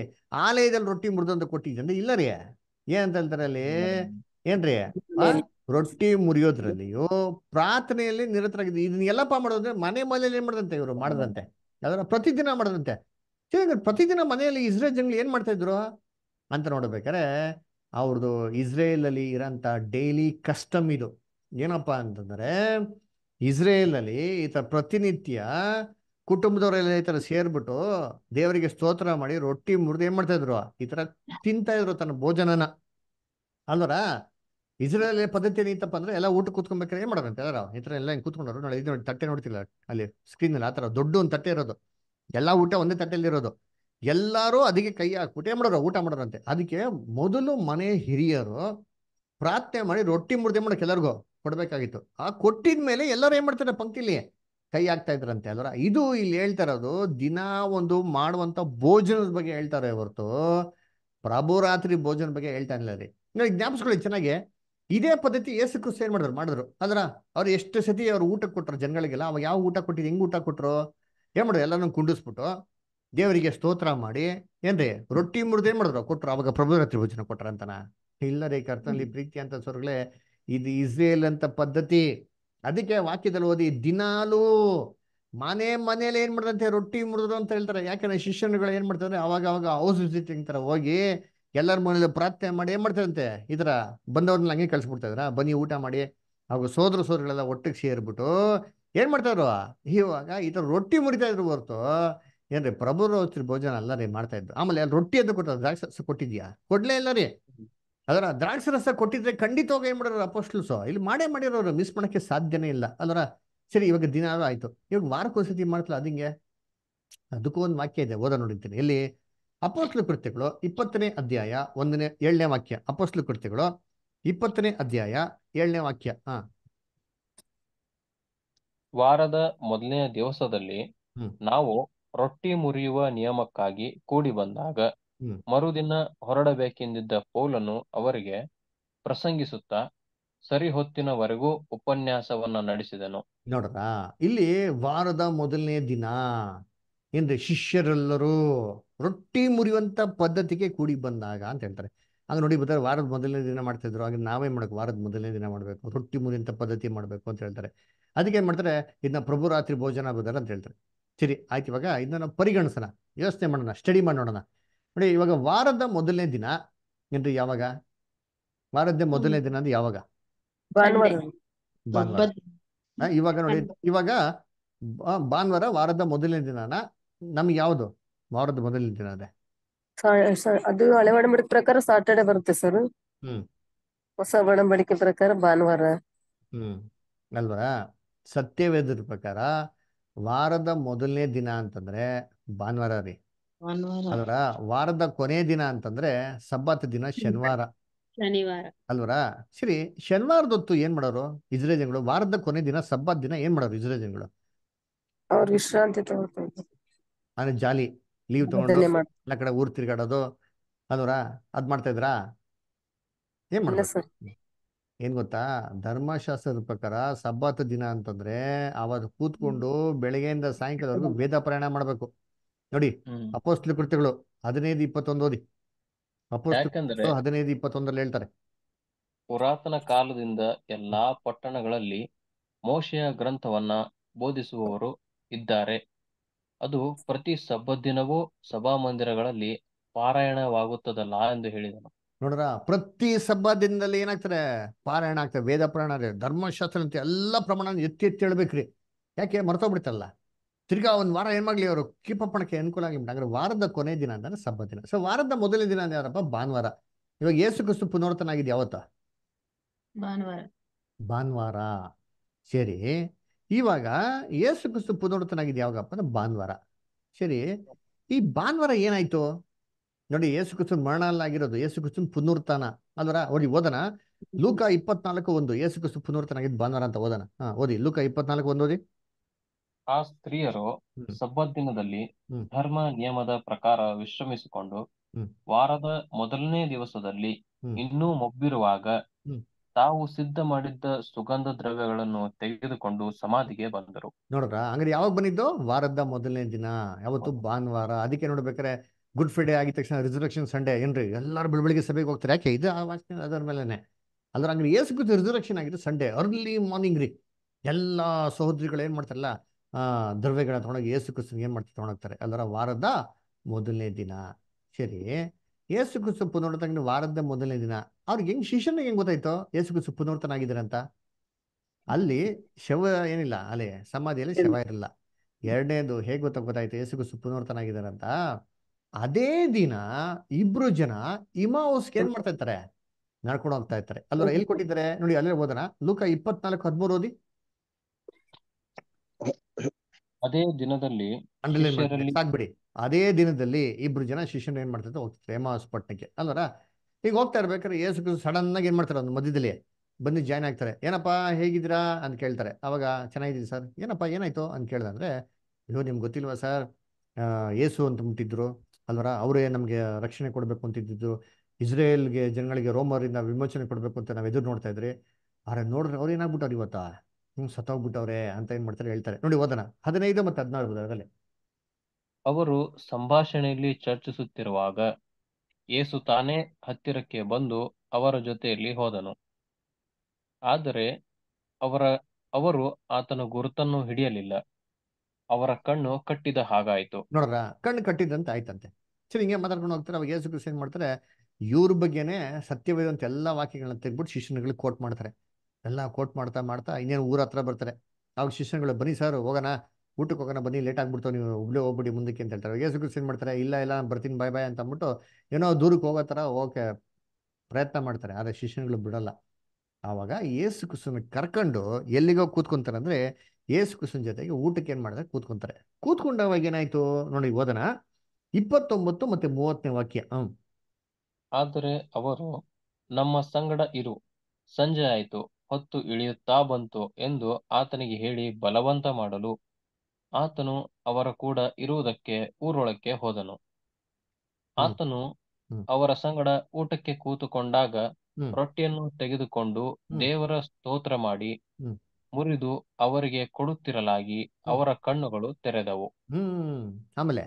ಆಲಯದಲ್ಲಿ ರೊಟ್ಟಿ ಮುರಿದಂತ ಕೊಟ್ಟಿದ್ದೆ ಇಲ್ಲ ರೀ ಏನಂತ ಹೇಳ್ತಾರೆ ಅಲ್ಲಿ ಏನ್ರಿ ರೊಟ್ಟಿ ಮುರಿಯೋದ್ರಲ್ಲಿಯೂ ಪ್ರಾರ್ಥನೆಯಲ್ಲಿ ಇದನ್ನ ಎಲ್ಲಪ್ಪಾ ಮಾಡೋದಂದ್ರೆ ಮನೆ ಮನೆಯಲ್ಲಿ ಏನ್ ಮಾಡದಂತೆ ಇವರು ಮಾಡದಂತೆ ಯಾವ್ದಾರ ಪ್ರತಿದಿನ ಮಾಡದಂತೆ ಪ್ರತಿದಿನ ಮನೆಯಲ್ಲಿ ಇಸ್ರೇಲ್ ಜನಗಳು ಏನ್ ಮಾಡ್ತಾ ಇದ್ರು ಅಂತ ನೋಡ್ಬೇಕಾರೆ ಅವ್ರದ್ದು ಇಸ್ರೇಲ್ ಅಲ್ಲಿ ಇರೋಂತ ಡೈಲಿ ಕಸ್ಟಮ್ ಇದು ಏನಪ್ಪಾ ಅಂತಂದ್ರೆ ಇಸ್ರೇಲ್ ಅಲ್ಲಿ ಈ ತರ ಪ್ರತಿನಿತ್ಯ ಕುಟುಂಬದವರೆಲ್ಲ ಈ ತರ ಸೇರ್ಬಿಟ್ಟು ದೇವರಿಗೆ ಸ್ತೋತ್ರ ಮಾಡಿ ರೊಟ್ಟಿ ಮುರಿದು ಏನ್ ಮಾಡ್ತಾ ಇದ್ರು ಈ ತರ ತಿಂತಾ ಇದ್ರು ತನ್ನ ಭೋಜನನ ಅಲ್ವರ ಇಸ್ರೇಲ್ ಪದ್ಧತಿ ಏನಿತ್ತಪ್ಪ ಅಂದ್ರೆ ಎಲ್ಲ ಊಟ ಕೂತ್ಕೊಬೇಕಾದ್ರೆ ಏನ್ ಮಾಡೋದಂತೆ ಎಲ್ಲಾರ ಈ ತರ ಎಲ್ಲ ಕೂತ್ಕೊಂಡ್ರು ನೋಡಿ ನೋಡಿ ತಟ್ಟೆ ನೋಡ್ತಿಲ್ಲ ಅಲ್ಲಿ ಸ್ಕ್ರೀನ್ ಅಲ್ಲಿ ಆತರ ದೊಡ್ಡ ಒಂದು ತಟ್ಟೆ ಇರೋದು ಎಲ್ಲಾ ಊಟ ಒಂದೇ ತಟ್ಟೆಯಲ್ಲಿ ಇರೋದು ಎಲ್ಲಾರು ಅದಕ್ಕೆ ಕೈ ಹಾಕ್ಬಿಟ್ಟು ಏನ್ ಮಾಡೋರು ಊಟ ಮಾಡೋರಂತೆ ಅದಕ್ಕೆ ಮೊದಲು ಮನೆ ಹಿರಿಯರು ಪ್ರಾರ್ಥನೆ ಮಾಡಿ ರೊಟ್ಟಿ ಮುಡ್ದೆ ಮಾಡಕ್ಕೆ ಎಲ್ಲರಿಗೂ ಕೊಡ್ಬೇಕಾಗಿತ್ತು ಆ ಕೊಟ್ಟಿದ ಮೇಲೆ ಎಲ್ಲರೂ ಏನ್ ಮಾಡ್ತಾರೆ ಪಂಕ್ತಿಲಿ ಕೈ ಹಾಕ್ತಾ ಇದ್ರಂತೆ ಅಲ್ವರ ಇದು ಇಲ್ಲಿ ಹೇಳ್ತಾ ಇರೋದು ದಿನ ಒಂದು ಮಾಡುವಂತ ಭೋಜನದ ಬಗ್ಗೆ ಹೇಳ್ತಾರೆ ಹೊರತು ಪ್ರಭು ರಾತ್ರಿ ಭೋಜನ ಬಗ್ಗೆ ಹೇಳ್ತಾ ಇಲ್ಲ ರೀ ಜ್ಞಾಪಿಸ್ಕೊಳ್ಳಿ ಚೆನ್ನಾಗಿ ಇದೇ ಪದ್ಧತಿ ಏಸು ಕ್ರಿಸ್ತ ಏನ್ ಮಾಡಿದ್ರು ಮಾಡಿದ್ರು ಅಂದ್ರ ಅವ್ರು ಎಷ್ಟು ಸತಿ ಅವ್ರು ಊಟ ಕೊಟ್ಟರು ಜನಗಳಿಗೆಲ್ಲ ಅವಾಗ ಯಾವ ಊಟ ಕೊಟ್ಟಿದ್ರು ಹೆಂಗ್ ಊಟ ಕೊಟ್ರು ಏನ್ ಮಾಡಿದ್ರು ಎಲ್ಲಾನು ಕುಂಡಿಸ್ಬಿಟ್ಟು ದೇವರಿಗೆ ಸ್ತೋತ್ರ ಮಾಡಿ ಏನ್ರಿ ರೊಟ್ಟಿ ಮುರಿದು ಏನ್ ಮಾಡಿದ್ರು ಕೊಟ್ರು ಅವಾಗ ಪ್ರಭು ತ್ರಿಭೋಜನ ಕೊಟ್ರ ಅಂತನ ಇಲ್ಲ ರೀ ಕರ್ತನಲ್ಲಿ ಪ್ರೀತಿ ಅಂತ ಸ್ವರ್ಗಳೇ ಇದು ಇಸ್ರೇಲ್ ಅಂತ ಪದ್ಧತಿ ಅದಕ್ಕೆ ವಾಕ್ಯದಲ್ಲಿ ಓದಿ ದಿನಾಲೂ ಮನೆ ಮನೇಲಿ ಏನ್ ಮಾಡ್ದಂತೆ ರೊಟ್ಟಿ ಮುರಿದ್ರು ಅಂತ ಹೇಳ್ತಾರೆ ಯಾಕಂದ್ರೆ ಶಿಷ್ಯನುಗಳು ಏನ್ ಮಾಡ್ತಾರೆ ಅವಾಗ ಅವಾಗ ಹೌಸ್ ವಿಸಿಟಿಂಗ್ ತರ ಹೋಗಿ ಎಲ್ಲರ ಮನೆಯಲ್ಲಿ ಪ್ರಾರ್ಥನೆ ಮಾಡಿ ಏನ್ ಮಾಡ್ತಾರಂತೆ ಈ ತರ ಬಂದವ್ರನ್ನ ಹಂಗೆ ಕಳ್ಸಿಬಿಡ್ತಾ ಇದ್ರ ಬನ್ನಿ ಊಟ ಮಾಡಿ ಹಾಗೂ ಸೋದ್ರ ಸೋದರಗಳೆಲ್ಲ ಒಟ್ಟಿಗೆ ಸೇರ್ಬಿಟ್ಟು ಏನ್ ಮಾಡ್ತಾರೋ ಇವಾಗ ಈ ತರ ರೊಟ್ಟಿ ಮುಡಿತಾ ಇದ್ರು ಹೊರತು ಏನ್ರಿ ಪ್ರಭು ರೋಸ್ತಿ ಭೋಜನ ಅಲ್ಲ ರೀ ಮಾಡ್ತಾ ಇದ್ರು ಆಮೇಲೆ ರೊಟ್ಟಿ ಅಂತ ಕೊಟ್ಟ ದ್ರಾಕ್ಷಿ ರಸ ಕೊಟ್ಟಿದ್ಯಾ ಕೊಡ್ಲೇ ಇಲ್ಲ ರೀ ಅದರ ದ್ರಾಕ್ಷ ರಸ ಕೊಟ್ಟಿದ್ರೆ ಖಂಡಿತವಾಗ ಏನ್ ಮಾಡೋರು ಸೊ ಇಲ್ಲಿ ಮಾಡೇ ಮಾಡಿರೋರು ಮಿಸ್ ಮಾಡಕ್ಕೆ ಸಾಧ್ಯನೇ ಇಲ್ಲ ಅದರ ಸರಿ ಇವಾಗ ದಿನ ಆಯ್ತು ಇವಾಗ ವಾರಕ್ಕೊಂದ್ಸತಿ ಮಾಡ್ತಲ್ಲ ಅದಿಂಗೆ ಅದಕ್ಕೂ ಒಂದು ವಾಕ್ಯ ಇದೆ ಓದ ನೋಡಿರ್ತೀನಿ ಇಲ್ಲಿ ಅಪೋಸ್ಲು ಕೃತ್ಯಗಳು ಇಪ್ಪತ್ತನೇ ಅಧ್ಯಾಯ ಒಂದನೇ ಏಳನೇ ವಾಕ್ಯ ಅಪೋಸ್ಲು ಕೃತ್ಯಗಳು ಇಪ್ಪತ್ತನೇ ಅಧ್ಯಾಯ ಏಳನೇ ವಾಕ್ಯ ಹಾ ವಾರದ ಮೊದಲನೇ ದಿವಸದಲ್ಲಿ ನಾವು ರೊಟ್ಟಿ ಮುರಿಯುವ ನಿಯಮಕ್ಕಾಗಿ ಕೂಡಿ ಬಂದಾಗ ಮರುದಿನ ಹೊರಡಬೇಕೆಂದಿದ್ದ ಪೌಲನ್ನು ಅವರಿಗೆ ಪ್ರಸಂಗಿಸುತ್ತಾ ಸರಿಹೊತ್ತಿನವರೆಗೂ ಉಪನ್ಯಾಸವನ್ನ ನಡೆಸಿದನು ನೋಡ್ರ ಇಲ್ಲಿ ವಾರದ ಮೊದಲನೇ ದಿನ ಎಂದು ಶಿಷ್ಯರೆಲ್ಲರೂ ರೊಟ್ಟಿ ಮುರಿಯುವಂಥ ಪದ್ಧತಿಗೆ ಕೂಡಿ ಬಂದಾಗ ಅಂತ ಹೇಳ್ತಾರೆ ಆಗ ನೋಡಿ ಬರ್ತಾರೆ ವಾರದ ಮೊದಲನೇ ದಿನ ಮಾಡ್ತಿದ್ರು ಹಾಗೆ ನಾವೇ ಮಾಡೋಕೆ ವಾರದ ಮೊದಲನೇ ದಿನ ಮಾಡಬೇಕು ರೊಟ್ಟಿ ಮುರಿಯಂತ ಪದ್ಧತಿ ಮಾಡಬೇಕು ಅಂತ ಹೇಳ್ತಾರೆ ಅದಕ್ಕೆ ಏನು ಮಾಡ್ತಾರೆ ಇದನ್ನ ಪ್ರಭು ರಾತ್ರಿ ಭೋಜನ ಬದಲ ಅಂತ ಹೇಳ್ತಾರೆ ಸರಿ ಆಯ್ತು ಇವಾಗ ಇದನ್ನ ಪರಿಗಣಿಸೋಣ ವ್ಯವಸ್ಥೆ ಮಾಡೋಣ ಸ್ಟಡಿ ಮಾಡೋಣ ನೋಡಿ ಇವಾಗ ವಾರದ ಮೊದಲನೇ ದಿನ ಏನ್ರಿ ಯಾವಾಗ ವಾರದ ಮೊದಲನೇ ದಿನ ಅಂದ್ರೆ ಯಾವಾಗ ಇವಾಗ ನೋಡಿ ಇವಾಗ ಭಾನುವಾರ ವಾರದ ಮೊದಲನೇ ದಿನನ ನಮ್ಗೆ ಯಾವುದು ವಾರದ ಮೊದಲಿನ ದಿನ ಅದೇ ಅದು ಹಳೆ ಒಡಂಬಡಿಕೆ ಪ್ರಕಾರ ಸಾಟರ್ಡೆ ಬರುತ್ತೆ ಸರ್ ಹ್ಮ್ ಹೊಸ ಒಡಂಬಡಿಕೆ ಪ್ರಕಾರ ಭಾನುವಾರ ಹ್ಮ್ ಅಲ್ವಾ ಸತ್ಯವೇದದ ಪ್ರಕಾರ ವಾರದ ಮೊದಲನೇ ದಿನ ಅಂತಂದ್ರೆ ಭಾನುವಾರ ರೀ ಅಲ್ವರ ವಾರದ ಕೊನೆ ದಿನ ಅಂತಂದ್ರೆ ಸಬ್ಬತ್ ದಿನ ಶನಿವಾರ ಶನಿವಾರ ಅಲ್ವರ ಸರಿ ಶನಿವಾರದೊತ್ತು ಏನ್ ಮಾಡೋರು ಜನಗಳು ವಾರದ ಕೊನೆ ದಿನ ಸಬ್ಬತ್ ದಿನ ಏನ್ ಮಾಡೋರು ಜನಗಳು ಅವ್ರಿಗೆ ವಿಶ್ರಾಂತಿ ಅಂದ್ರೆ ಜಾಲಿ ಲೀವ್ ತಗೊಂಡು ಎಲ್ಲ ಕಡೆ ಊರ್ ತಿರ್ಗಾಡೋದು ಅದರ ಅದ್ ಮಾಡ್ತಾ ಇದ್ರಾ ಏನ್ ಮಾಡ್ಬೇಕು ಏನ್ ಗೊತ್ತಾ ಧರ್ಮಶಾಸ್ತ್ರದ ಪ್ರಕಾರ ಸಬ್ಬಾತ ದಿನ ಅಂತಂದ್ರೆ ಅವಾಗ ಕೂತ್ಕೊಂಡು ಬೆಳಗ್ಗೆಯಿಂದ ಸಾಯಂಕಾಲವರೆಗೂ ವೇದ ಪ್ರಯಾಣ ಮಾಡ್ಬೇಕು ನೋಡಿ ಅಪೋಸ್ಲ ಕೃತಿಗಳು ಹದಿನೈದು ಇಪ್ಪತ್ತೊಂದು ಓದಿ ಅಪೋಸ್ಲ ಹದಿನೈದು ಇಪ್ಪತ್ತೊಂದ್ರಲ್ಲಿ ಹೇಳ್ತಾರೆ ಪುರಾತನ ಕಾಲದಿಂದ ಎಲ್ಲಾ ಪಟ್ಟಣಗಳಲ್ಲಿ ಮೋಶೆಯ ಗ್ರಂಥವನ್ನ ಬೋಧಿಸುವವರು ಇದ್ದಾರೆ ಅದು ಪ್ರತಿ ಸಭಾ ಮಂದಿರಗಳಲ್ಲಿ ಪಾರಾಯಣವಾಗುತ್ತದಲ್ಲ ಎಂದು ಹೇಳಿದನು ನೋಡ್ರ ಪ್ರತಿ ಸಬ್ಬದಿನದಲ್ಲಿ ದಿನದಲ್ಲಿ ಏನಾಗ್ತಾರೆ ಪಾರಾಯಣ ಆಗ್ತದೆ ವೇದ ಪ್ರಾಣ ಧರ್ಮಶಾಸ್ತ್ರ ಅಂತ ಎಲ್ಲ ಪ್ರಮಾಣ ಎತ್ತಿ ಎತ್ತಿ ಹೇಳ್ಬೇಕ್ರಿ ಯಾಕೆ ಮರ್ತೋಗ್ಬಿಡ್ತಲ್ಲ ತಿರ್ಗಾ ಒಂದು ವಾರ ಮಾಡ್ಲಿ ಅವರು ಕೀಪಪ್ಪಣಕ್ಕೆ ಅನುಕೂಲ ಆಗಿಬಿಟ್ಟು ಅಂದ್ರೆ ವಾರದ ಕೊನೆ ದಿನ ಅಂದ್ರೆ ಸಬ್ಬ ದಿನ ಸೊ ವಾರದ ಮೊದಲ ದಿನ ಅಂದ್ರೆ ಯಾರಪ್ಪ ಭಾನುವಾರ ಇವಾಗ ಏಸು ಕ್ರಿಸ್ತು ಪುನರ್ತನ ಆಗಿದೆ ಯಾವತ್ತ ಭಾನುವಾರ ಭಾನುವಾರ ಸರಿ ಇವಾಗ ಯೇಸು ಕ್ರಿಸ್ತು ಆಗಿದೆ ಯಾವಾಗಪ್ಪ ಅಂದ್ರೆ ಭಾನುವಾರ ಸರಿ ಈ ಭಾನುವಾರ ಏನಾಯ್ತು ನೋಡಿ ಯೇಸು ಕ್ರಿಸ್ತನ್ ಮರಣ ಆಗಿರೋದು ಯೇಸು ಕ್ರಿಸ್ತನ್ ಪುನರ್ತನ ಅಲ್ವರ ಓದಿ ಓದನ ಲೂಕ ಇಪ್ಪತ್ನಾಲ್ಕು ಒಂದು ಯೇಸು ಕ್ರಿಸ್ತು ಆಗಿದ್ದು ಭಾನುವಾರ ಅಂತ ಓದನ ಹಾ ಓದಿ ಲೂಕ ಇಪ್ಪತ್ನಾಲ್ಕು ಒಂದು ಓದಿ ಆ ಸ್ತ್ರೀಯರು ಸಬ್ಬತ್ ದಿನದಲ್ಲಿ ಧರ್ಮ ನಿಯಮದ ಪ್ರಕಾರ ವಿಶ್ರಮಿಸಿಕೊಂಡು ವಾರದ ಮೊದಲನೇ ದಿವಸದಲ್ಲಿ ಇನ್ನೂ ಮೊಬ್ಬಿರುವಾಗ ತಾವು ಸಿದ್ಧ ಮಾಡಿದ್ದ ಸುಗಂಧ ದ್ರವ್ಯಗಳನ್ನು ತೆಗೆದುಕೊಂಡು ಸಮಾಧಿಗೆ ಬಂದರು ನೋಡ್ರ ಅಂಗಡಿ ಯಾವಾಗ ಬಂದಿದ್ದು ವಾರದ ಮೊದಲನೇ ದಿನ ಯಾವತ್ತು ಭಾನುವಾರ ಅದಕ್ಕೆ ನೋಡ್ಬೇಕಾರೆ ಗುಡ್ ಫ್ರೈಡೇ ಆಗಿದ ತಕ್ಷಣ ರಿಸರ್ವೇಕ್ಷನ್ ಸಂಡೇ ಏನ್ರಿ ಎಲ್ಲರೂ ಬೆಳಬೆಳಿಗ್ಗೆ ಸಭೆಗೆ ಹೋಗ್ತಾರೆ ಯಾಕೆ ಇದು ಆ ವಾಸನೆ ಅದರ ಮೇಲೆನೆ ಅದ್ರ ಅಂಗಡಿ ಏಸು ಗುದ್ದು ರಿಸರ್ವೇಕ್ಷನ್ ಆಗಿದೆ ಸಂಡೇ ಅರ್ಲಿ ಮಾರ್ನಿಂಗ್ ರೀ ಎಲ್ಲಾ ಸಹೋದರಿಗಳು ಏನ್ ಮಾಡ್ತಾರಲ್ಲ ಆ ದ್ರವ್ಯಗಳನ್ನ ತಗೊಂಡೋಗಿ ಏಸು ಕ್ರಿಸ್ತನ್ ಏನ್ ಮಾಡ್ತಾರೆ ತಗೊಂಡೋಗ್ತಾರೆ ಅದರ ವಾರದ ಮೊದಲನೇ ದಿನ ಸರಿ ಯೇಸು ಕ್ರಿಸ್ತು ಪುನರ್ತನ ವಾರದ ಮೊದಲನೇ ದಿನ ಅವ್ರಿಗೆ ಹೆಂಗ್ ಶಿಷ್ಯನಿಗೆ ಹೆಂಗ್ ಗೊತ್ತಾಯ್ತು ಯೇಸು ಕ್ರಿಸ್ತು ಅಂತ ಅಲ್ಲಿ ಶವ ಏನಿಲ್ಲ ಅಲ್ಲಿ ಸಮಾಧಿಯಲ್ಲಿ ಶವ ಇರಲ್ಲ ಎರಡನೇದು ಹೇಗ್ ಗೊತ್ತ ಗೊತ್ತಾಯ್ತು ಯೇಸು ಕ್ರಿಸ್ತು ಆಗಿದಾರಂತ ಅದೇ ದಿನ ಇಬ್ರು ಜನ ಇಮಾವುಸ್ಗೆ ಏನ್ ಮಾಡ್ತಾ ಇರ್ತಾರೆ ನಡ್ಕೊಂಡು ಹೋಗ್ತಾ ಇರ್ತಾರೆ ಅಲ್ಲ ಎಲ್ಲಿ ಕೊಟ್ಟಿದ್ದಾರೆ ನೋಡಿ ಅಲ್ಲೇ ಓದೋಣ ಲೂಕ ಇಪ್ಪತ್ನಾಲ್ಕು ಹದ್ಮೂರು ಓದಿ ಅದೇ ದಿನದಲ್ಲಿ ಸಾಕ್ಬಿಡಿ ಅದೇ ದಿನದಲ್ಲಿ ಇಬ್ರು ಜನ ಶಿಷ್ಯನ ಏನು ಮಾಡ್ತಾರೆ ಹೋಗ್ತಾರೆ ಪ್ರೇಮಾಸ್ ಪಟ್ಟಣಕ್ಕೆ ಅಲ್ವರ ಈಗ ಹೋಗ್ತಾ ಇರ್ಬೇಕಾದ್ರೆ ಏಸು ಕ್ರಿಸ್ತು ಸಡನ್ನಾಗಿ ಏನು ಮಾಡ್ತಾರೆ ಒಂದು ಮಧ್ಯದಲ್ಲಿ ಬಂದು ಜಾಯ್ನ್ ಆಗ್ತಾರೆ ಏನಪ್ಪ ಹೇಗಿದ್ದೀರಾ ಅಂತ ಕೇಳ್ತಾರೆ ಅವಾಗ ಚೆನ್ನಾಗಿದ್ದೀನಿ ಸರ್ ಏನಪ್ಪ ಏನಾಯ್ತು ಅಂತ ಕೇಳ್ದಂದ್ರೆ ಅಯ್ಯೋ ನಿಮ್ಗೆ ಗೊತ್ತಿಲ್ವಾ ಸರ್ ಯೇಸು ಅಂತ ಮುಟ್ಟಿದ್ರು ಅಲ್ವರ ಅವರೇ ನಮಗೆ ರಕ್ಷಣೆ ಕೊಡಬೇಕು ಇದ್ದಿದ್ರು ಇಸ್ರೇಲ್ಗೆ ಜನಗಳಿಗೆ ರೋಮರಿಂದ ವಿಮೋಚನೆ ಕೊಡಬೇಕು ಅಂತ ನಾವು ಎದುರು ನೋಡ್ತಾ ಇದ್ರಿ ಆದ್ರೆ ನೋಡ್ರೆ ಅವ್ರು ಏನಾಗ್ಬಿಟ್ಟವ್ರು ಇವತ್ತಾ ಹಿಂಗೆ ಸತ್ತೋಗ್ಬಿಟ್ಟವ್ರೆ ಅಂತ ಏನು ಮಾಡ್ತಾರೆ ಹೇಳ್ತಾರೆ ನೋಡಿ ಓದೋಣ ಹದಿನೈದು ಮತ್ತು ಹದಿನಾರು ಅದರಲ್ಲಿ ಅವರು ಸಂಭಾಷಣೆಯಲ್ಲಿ ಚರ್ಚಿಸುತ್ತಿರುವಾಗ ಏಸು ತಾನೇ ಹತ್ತಿರಕ್ಕೆ ಬಂದು ಅವರ ಜೊತೆಯಲ್ಲಿ ಹೋದನು ಆದರೆ ಅವರ ಅವರು ಆತನ ಗುರುತನ್ನು ಹಿಡಿಯಲಿಲ್ಲ ಅವರ ಕಣ್ಣು ಕಟ್ಟಿದ ಹಾಗಾಯ್ತು ನೋಡ್ರ ಕಣ್ಣು ಕಟ್ಟಿದಂತ ಆಯ್ತಂತೆ ಸರಿ ಹಿಂಗೆ ಮಾತಾಡ್ಕೊಂಡು ಹೋಗ್ತಾರೆ ಅವಾಗ ಯೇಸು ಕ್ರಿಸ್ತ ಏನ್ ಮಾಡ್ತಾರೆ ಇವ್ರ ಬಗ್ಗೆನೆ ಸತ್ಯವೇದಂತ ಎಲ್ಲಾ ವಾಕ್ಯಗಳನ್ನ ತೆಗ್ಬಿಟ್ಟು ಶಿಷ್ಯನಗಳಿಗೆ ಕೋಟ್ ಮಾಡ್ತಾರೆ ಎಲ್ಲಾ ಕೋಟ್ ಮಾಡ್ತಾ ಮಾಡ್ತಾ ಇನ್ನೇನು ಊರ ಹತ್ರ ಬರ್ತಾರೆ ಅವಾಗ ಶಿಷ್ಯನಗಳು ಬನ್ನಿ ಸರ್ ಹೋಗೋಣ ಊಟಕ್ಕೆ ಹೋಗೋಣ ಬನ್ನಿ ಲೇಟ್ ಆಗ್ಬಿಡ್ತಾವೆ ನೀವು ಒಬ್ಬಳೇ ಹೋಗ್ಬಿಡಿ ಮುಂದಕ್ಕೆ ಅಂತ ಹೇಳ್ತಾರೆ ಯೇಸು ಮಾಡ್ತಾರೆ ಇಲ್ಲ ಇಲ್ಲ ನಾನು ಬರ್ತೀನಿ ಬಾಯ್ ಬಾಯ್ ಅಂತ ಅಂದ್ಬಿಟ್ಟು ಏನೋ ದೂರಕ್ಕೆ ಹೋಗೋ ಥರ ಓಕೆ ಪ್ರಯತ್ನ ಮಾಡ್ತಾರೆ ಆದರೆ ಶಿಷ್ಯನಗಳು ಬಿಡೋಲ್ಲ ಆವಾಗ ಯೇಸು ಕ್ರಿಸ್ತನ ಕರ್ಕೊಂಡು ಎಲ್ಲಿಗೋ ಕೂತ್ಕೊಂತಾರೆ ಅಂದರೆ ಯೇಸು ಜೊತೆಗೆ ಊಟಕ್ಕೆ ಏನು ಮಾಡಿದ್ರೆ ಕೂತ್ಕೊಂತಾರೆ ಕೂತ್ಕೊಂಡವಾಗ ಏನಾಯ್ತು ನೋಡಿ ಓದನ ಇಪ್ಪತ್ತೊಂಬತ್ತು ಮತ್ತೆ ಮೂವತ್ತನೇ ವಾಕ್ಯ ಹ್ಮ್ ಆದರೆ ಅವರು ನಮ್ಮ ಸಂಗಡ ಇರು ಸಂಜೆ ಆಯಿತು ಹೊತ್ತು ಇಳಿಯುತ್ತಾ ಬಂತು ಎಂದು ಆತನಿಗೆ ಹೇಳಿ ಬಲವಂತ ಮಾಡಲು ಆತನು ಅವರ ಕೂಡ ಇರುವುದಕ್ಕೆ ಊರೊಳಕ್ಕೆ ಹೋದನು ಆತನು ಅವರ ಸಂಗಡ ಊಟಕ್ಕೆ ಕೂತುಕೊಂಡಾಗ ರೊಟ್ಟಿಯನ್ನು ತೆಗೆದುಕೊಂಡು ದೇವರ ಸ್ತೋತ್ರ ಮಾಡಿ ಮುರಿದು ಅವರಿಗೆ ಕೊಡುತ್ತಿರಲಾಗಿ ಅವರ ಕಣ್ಣುಗಳು ತೆರೆದವು ಆಮೇಲೆ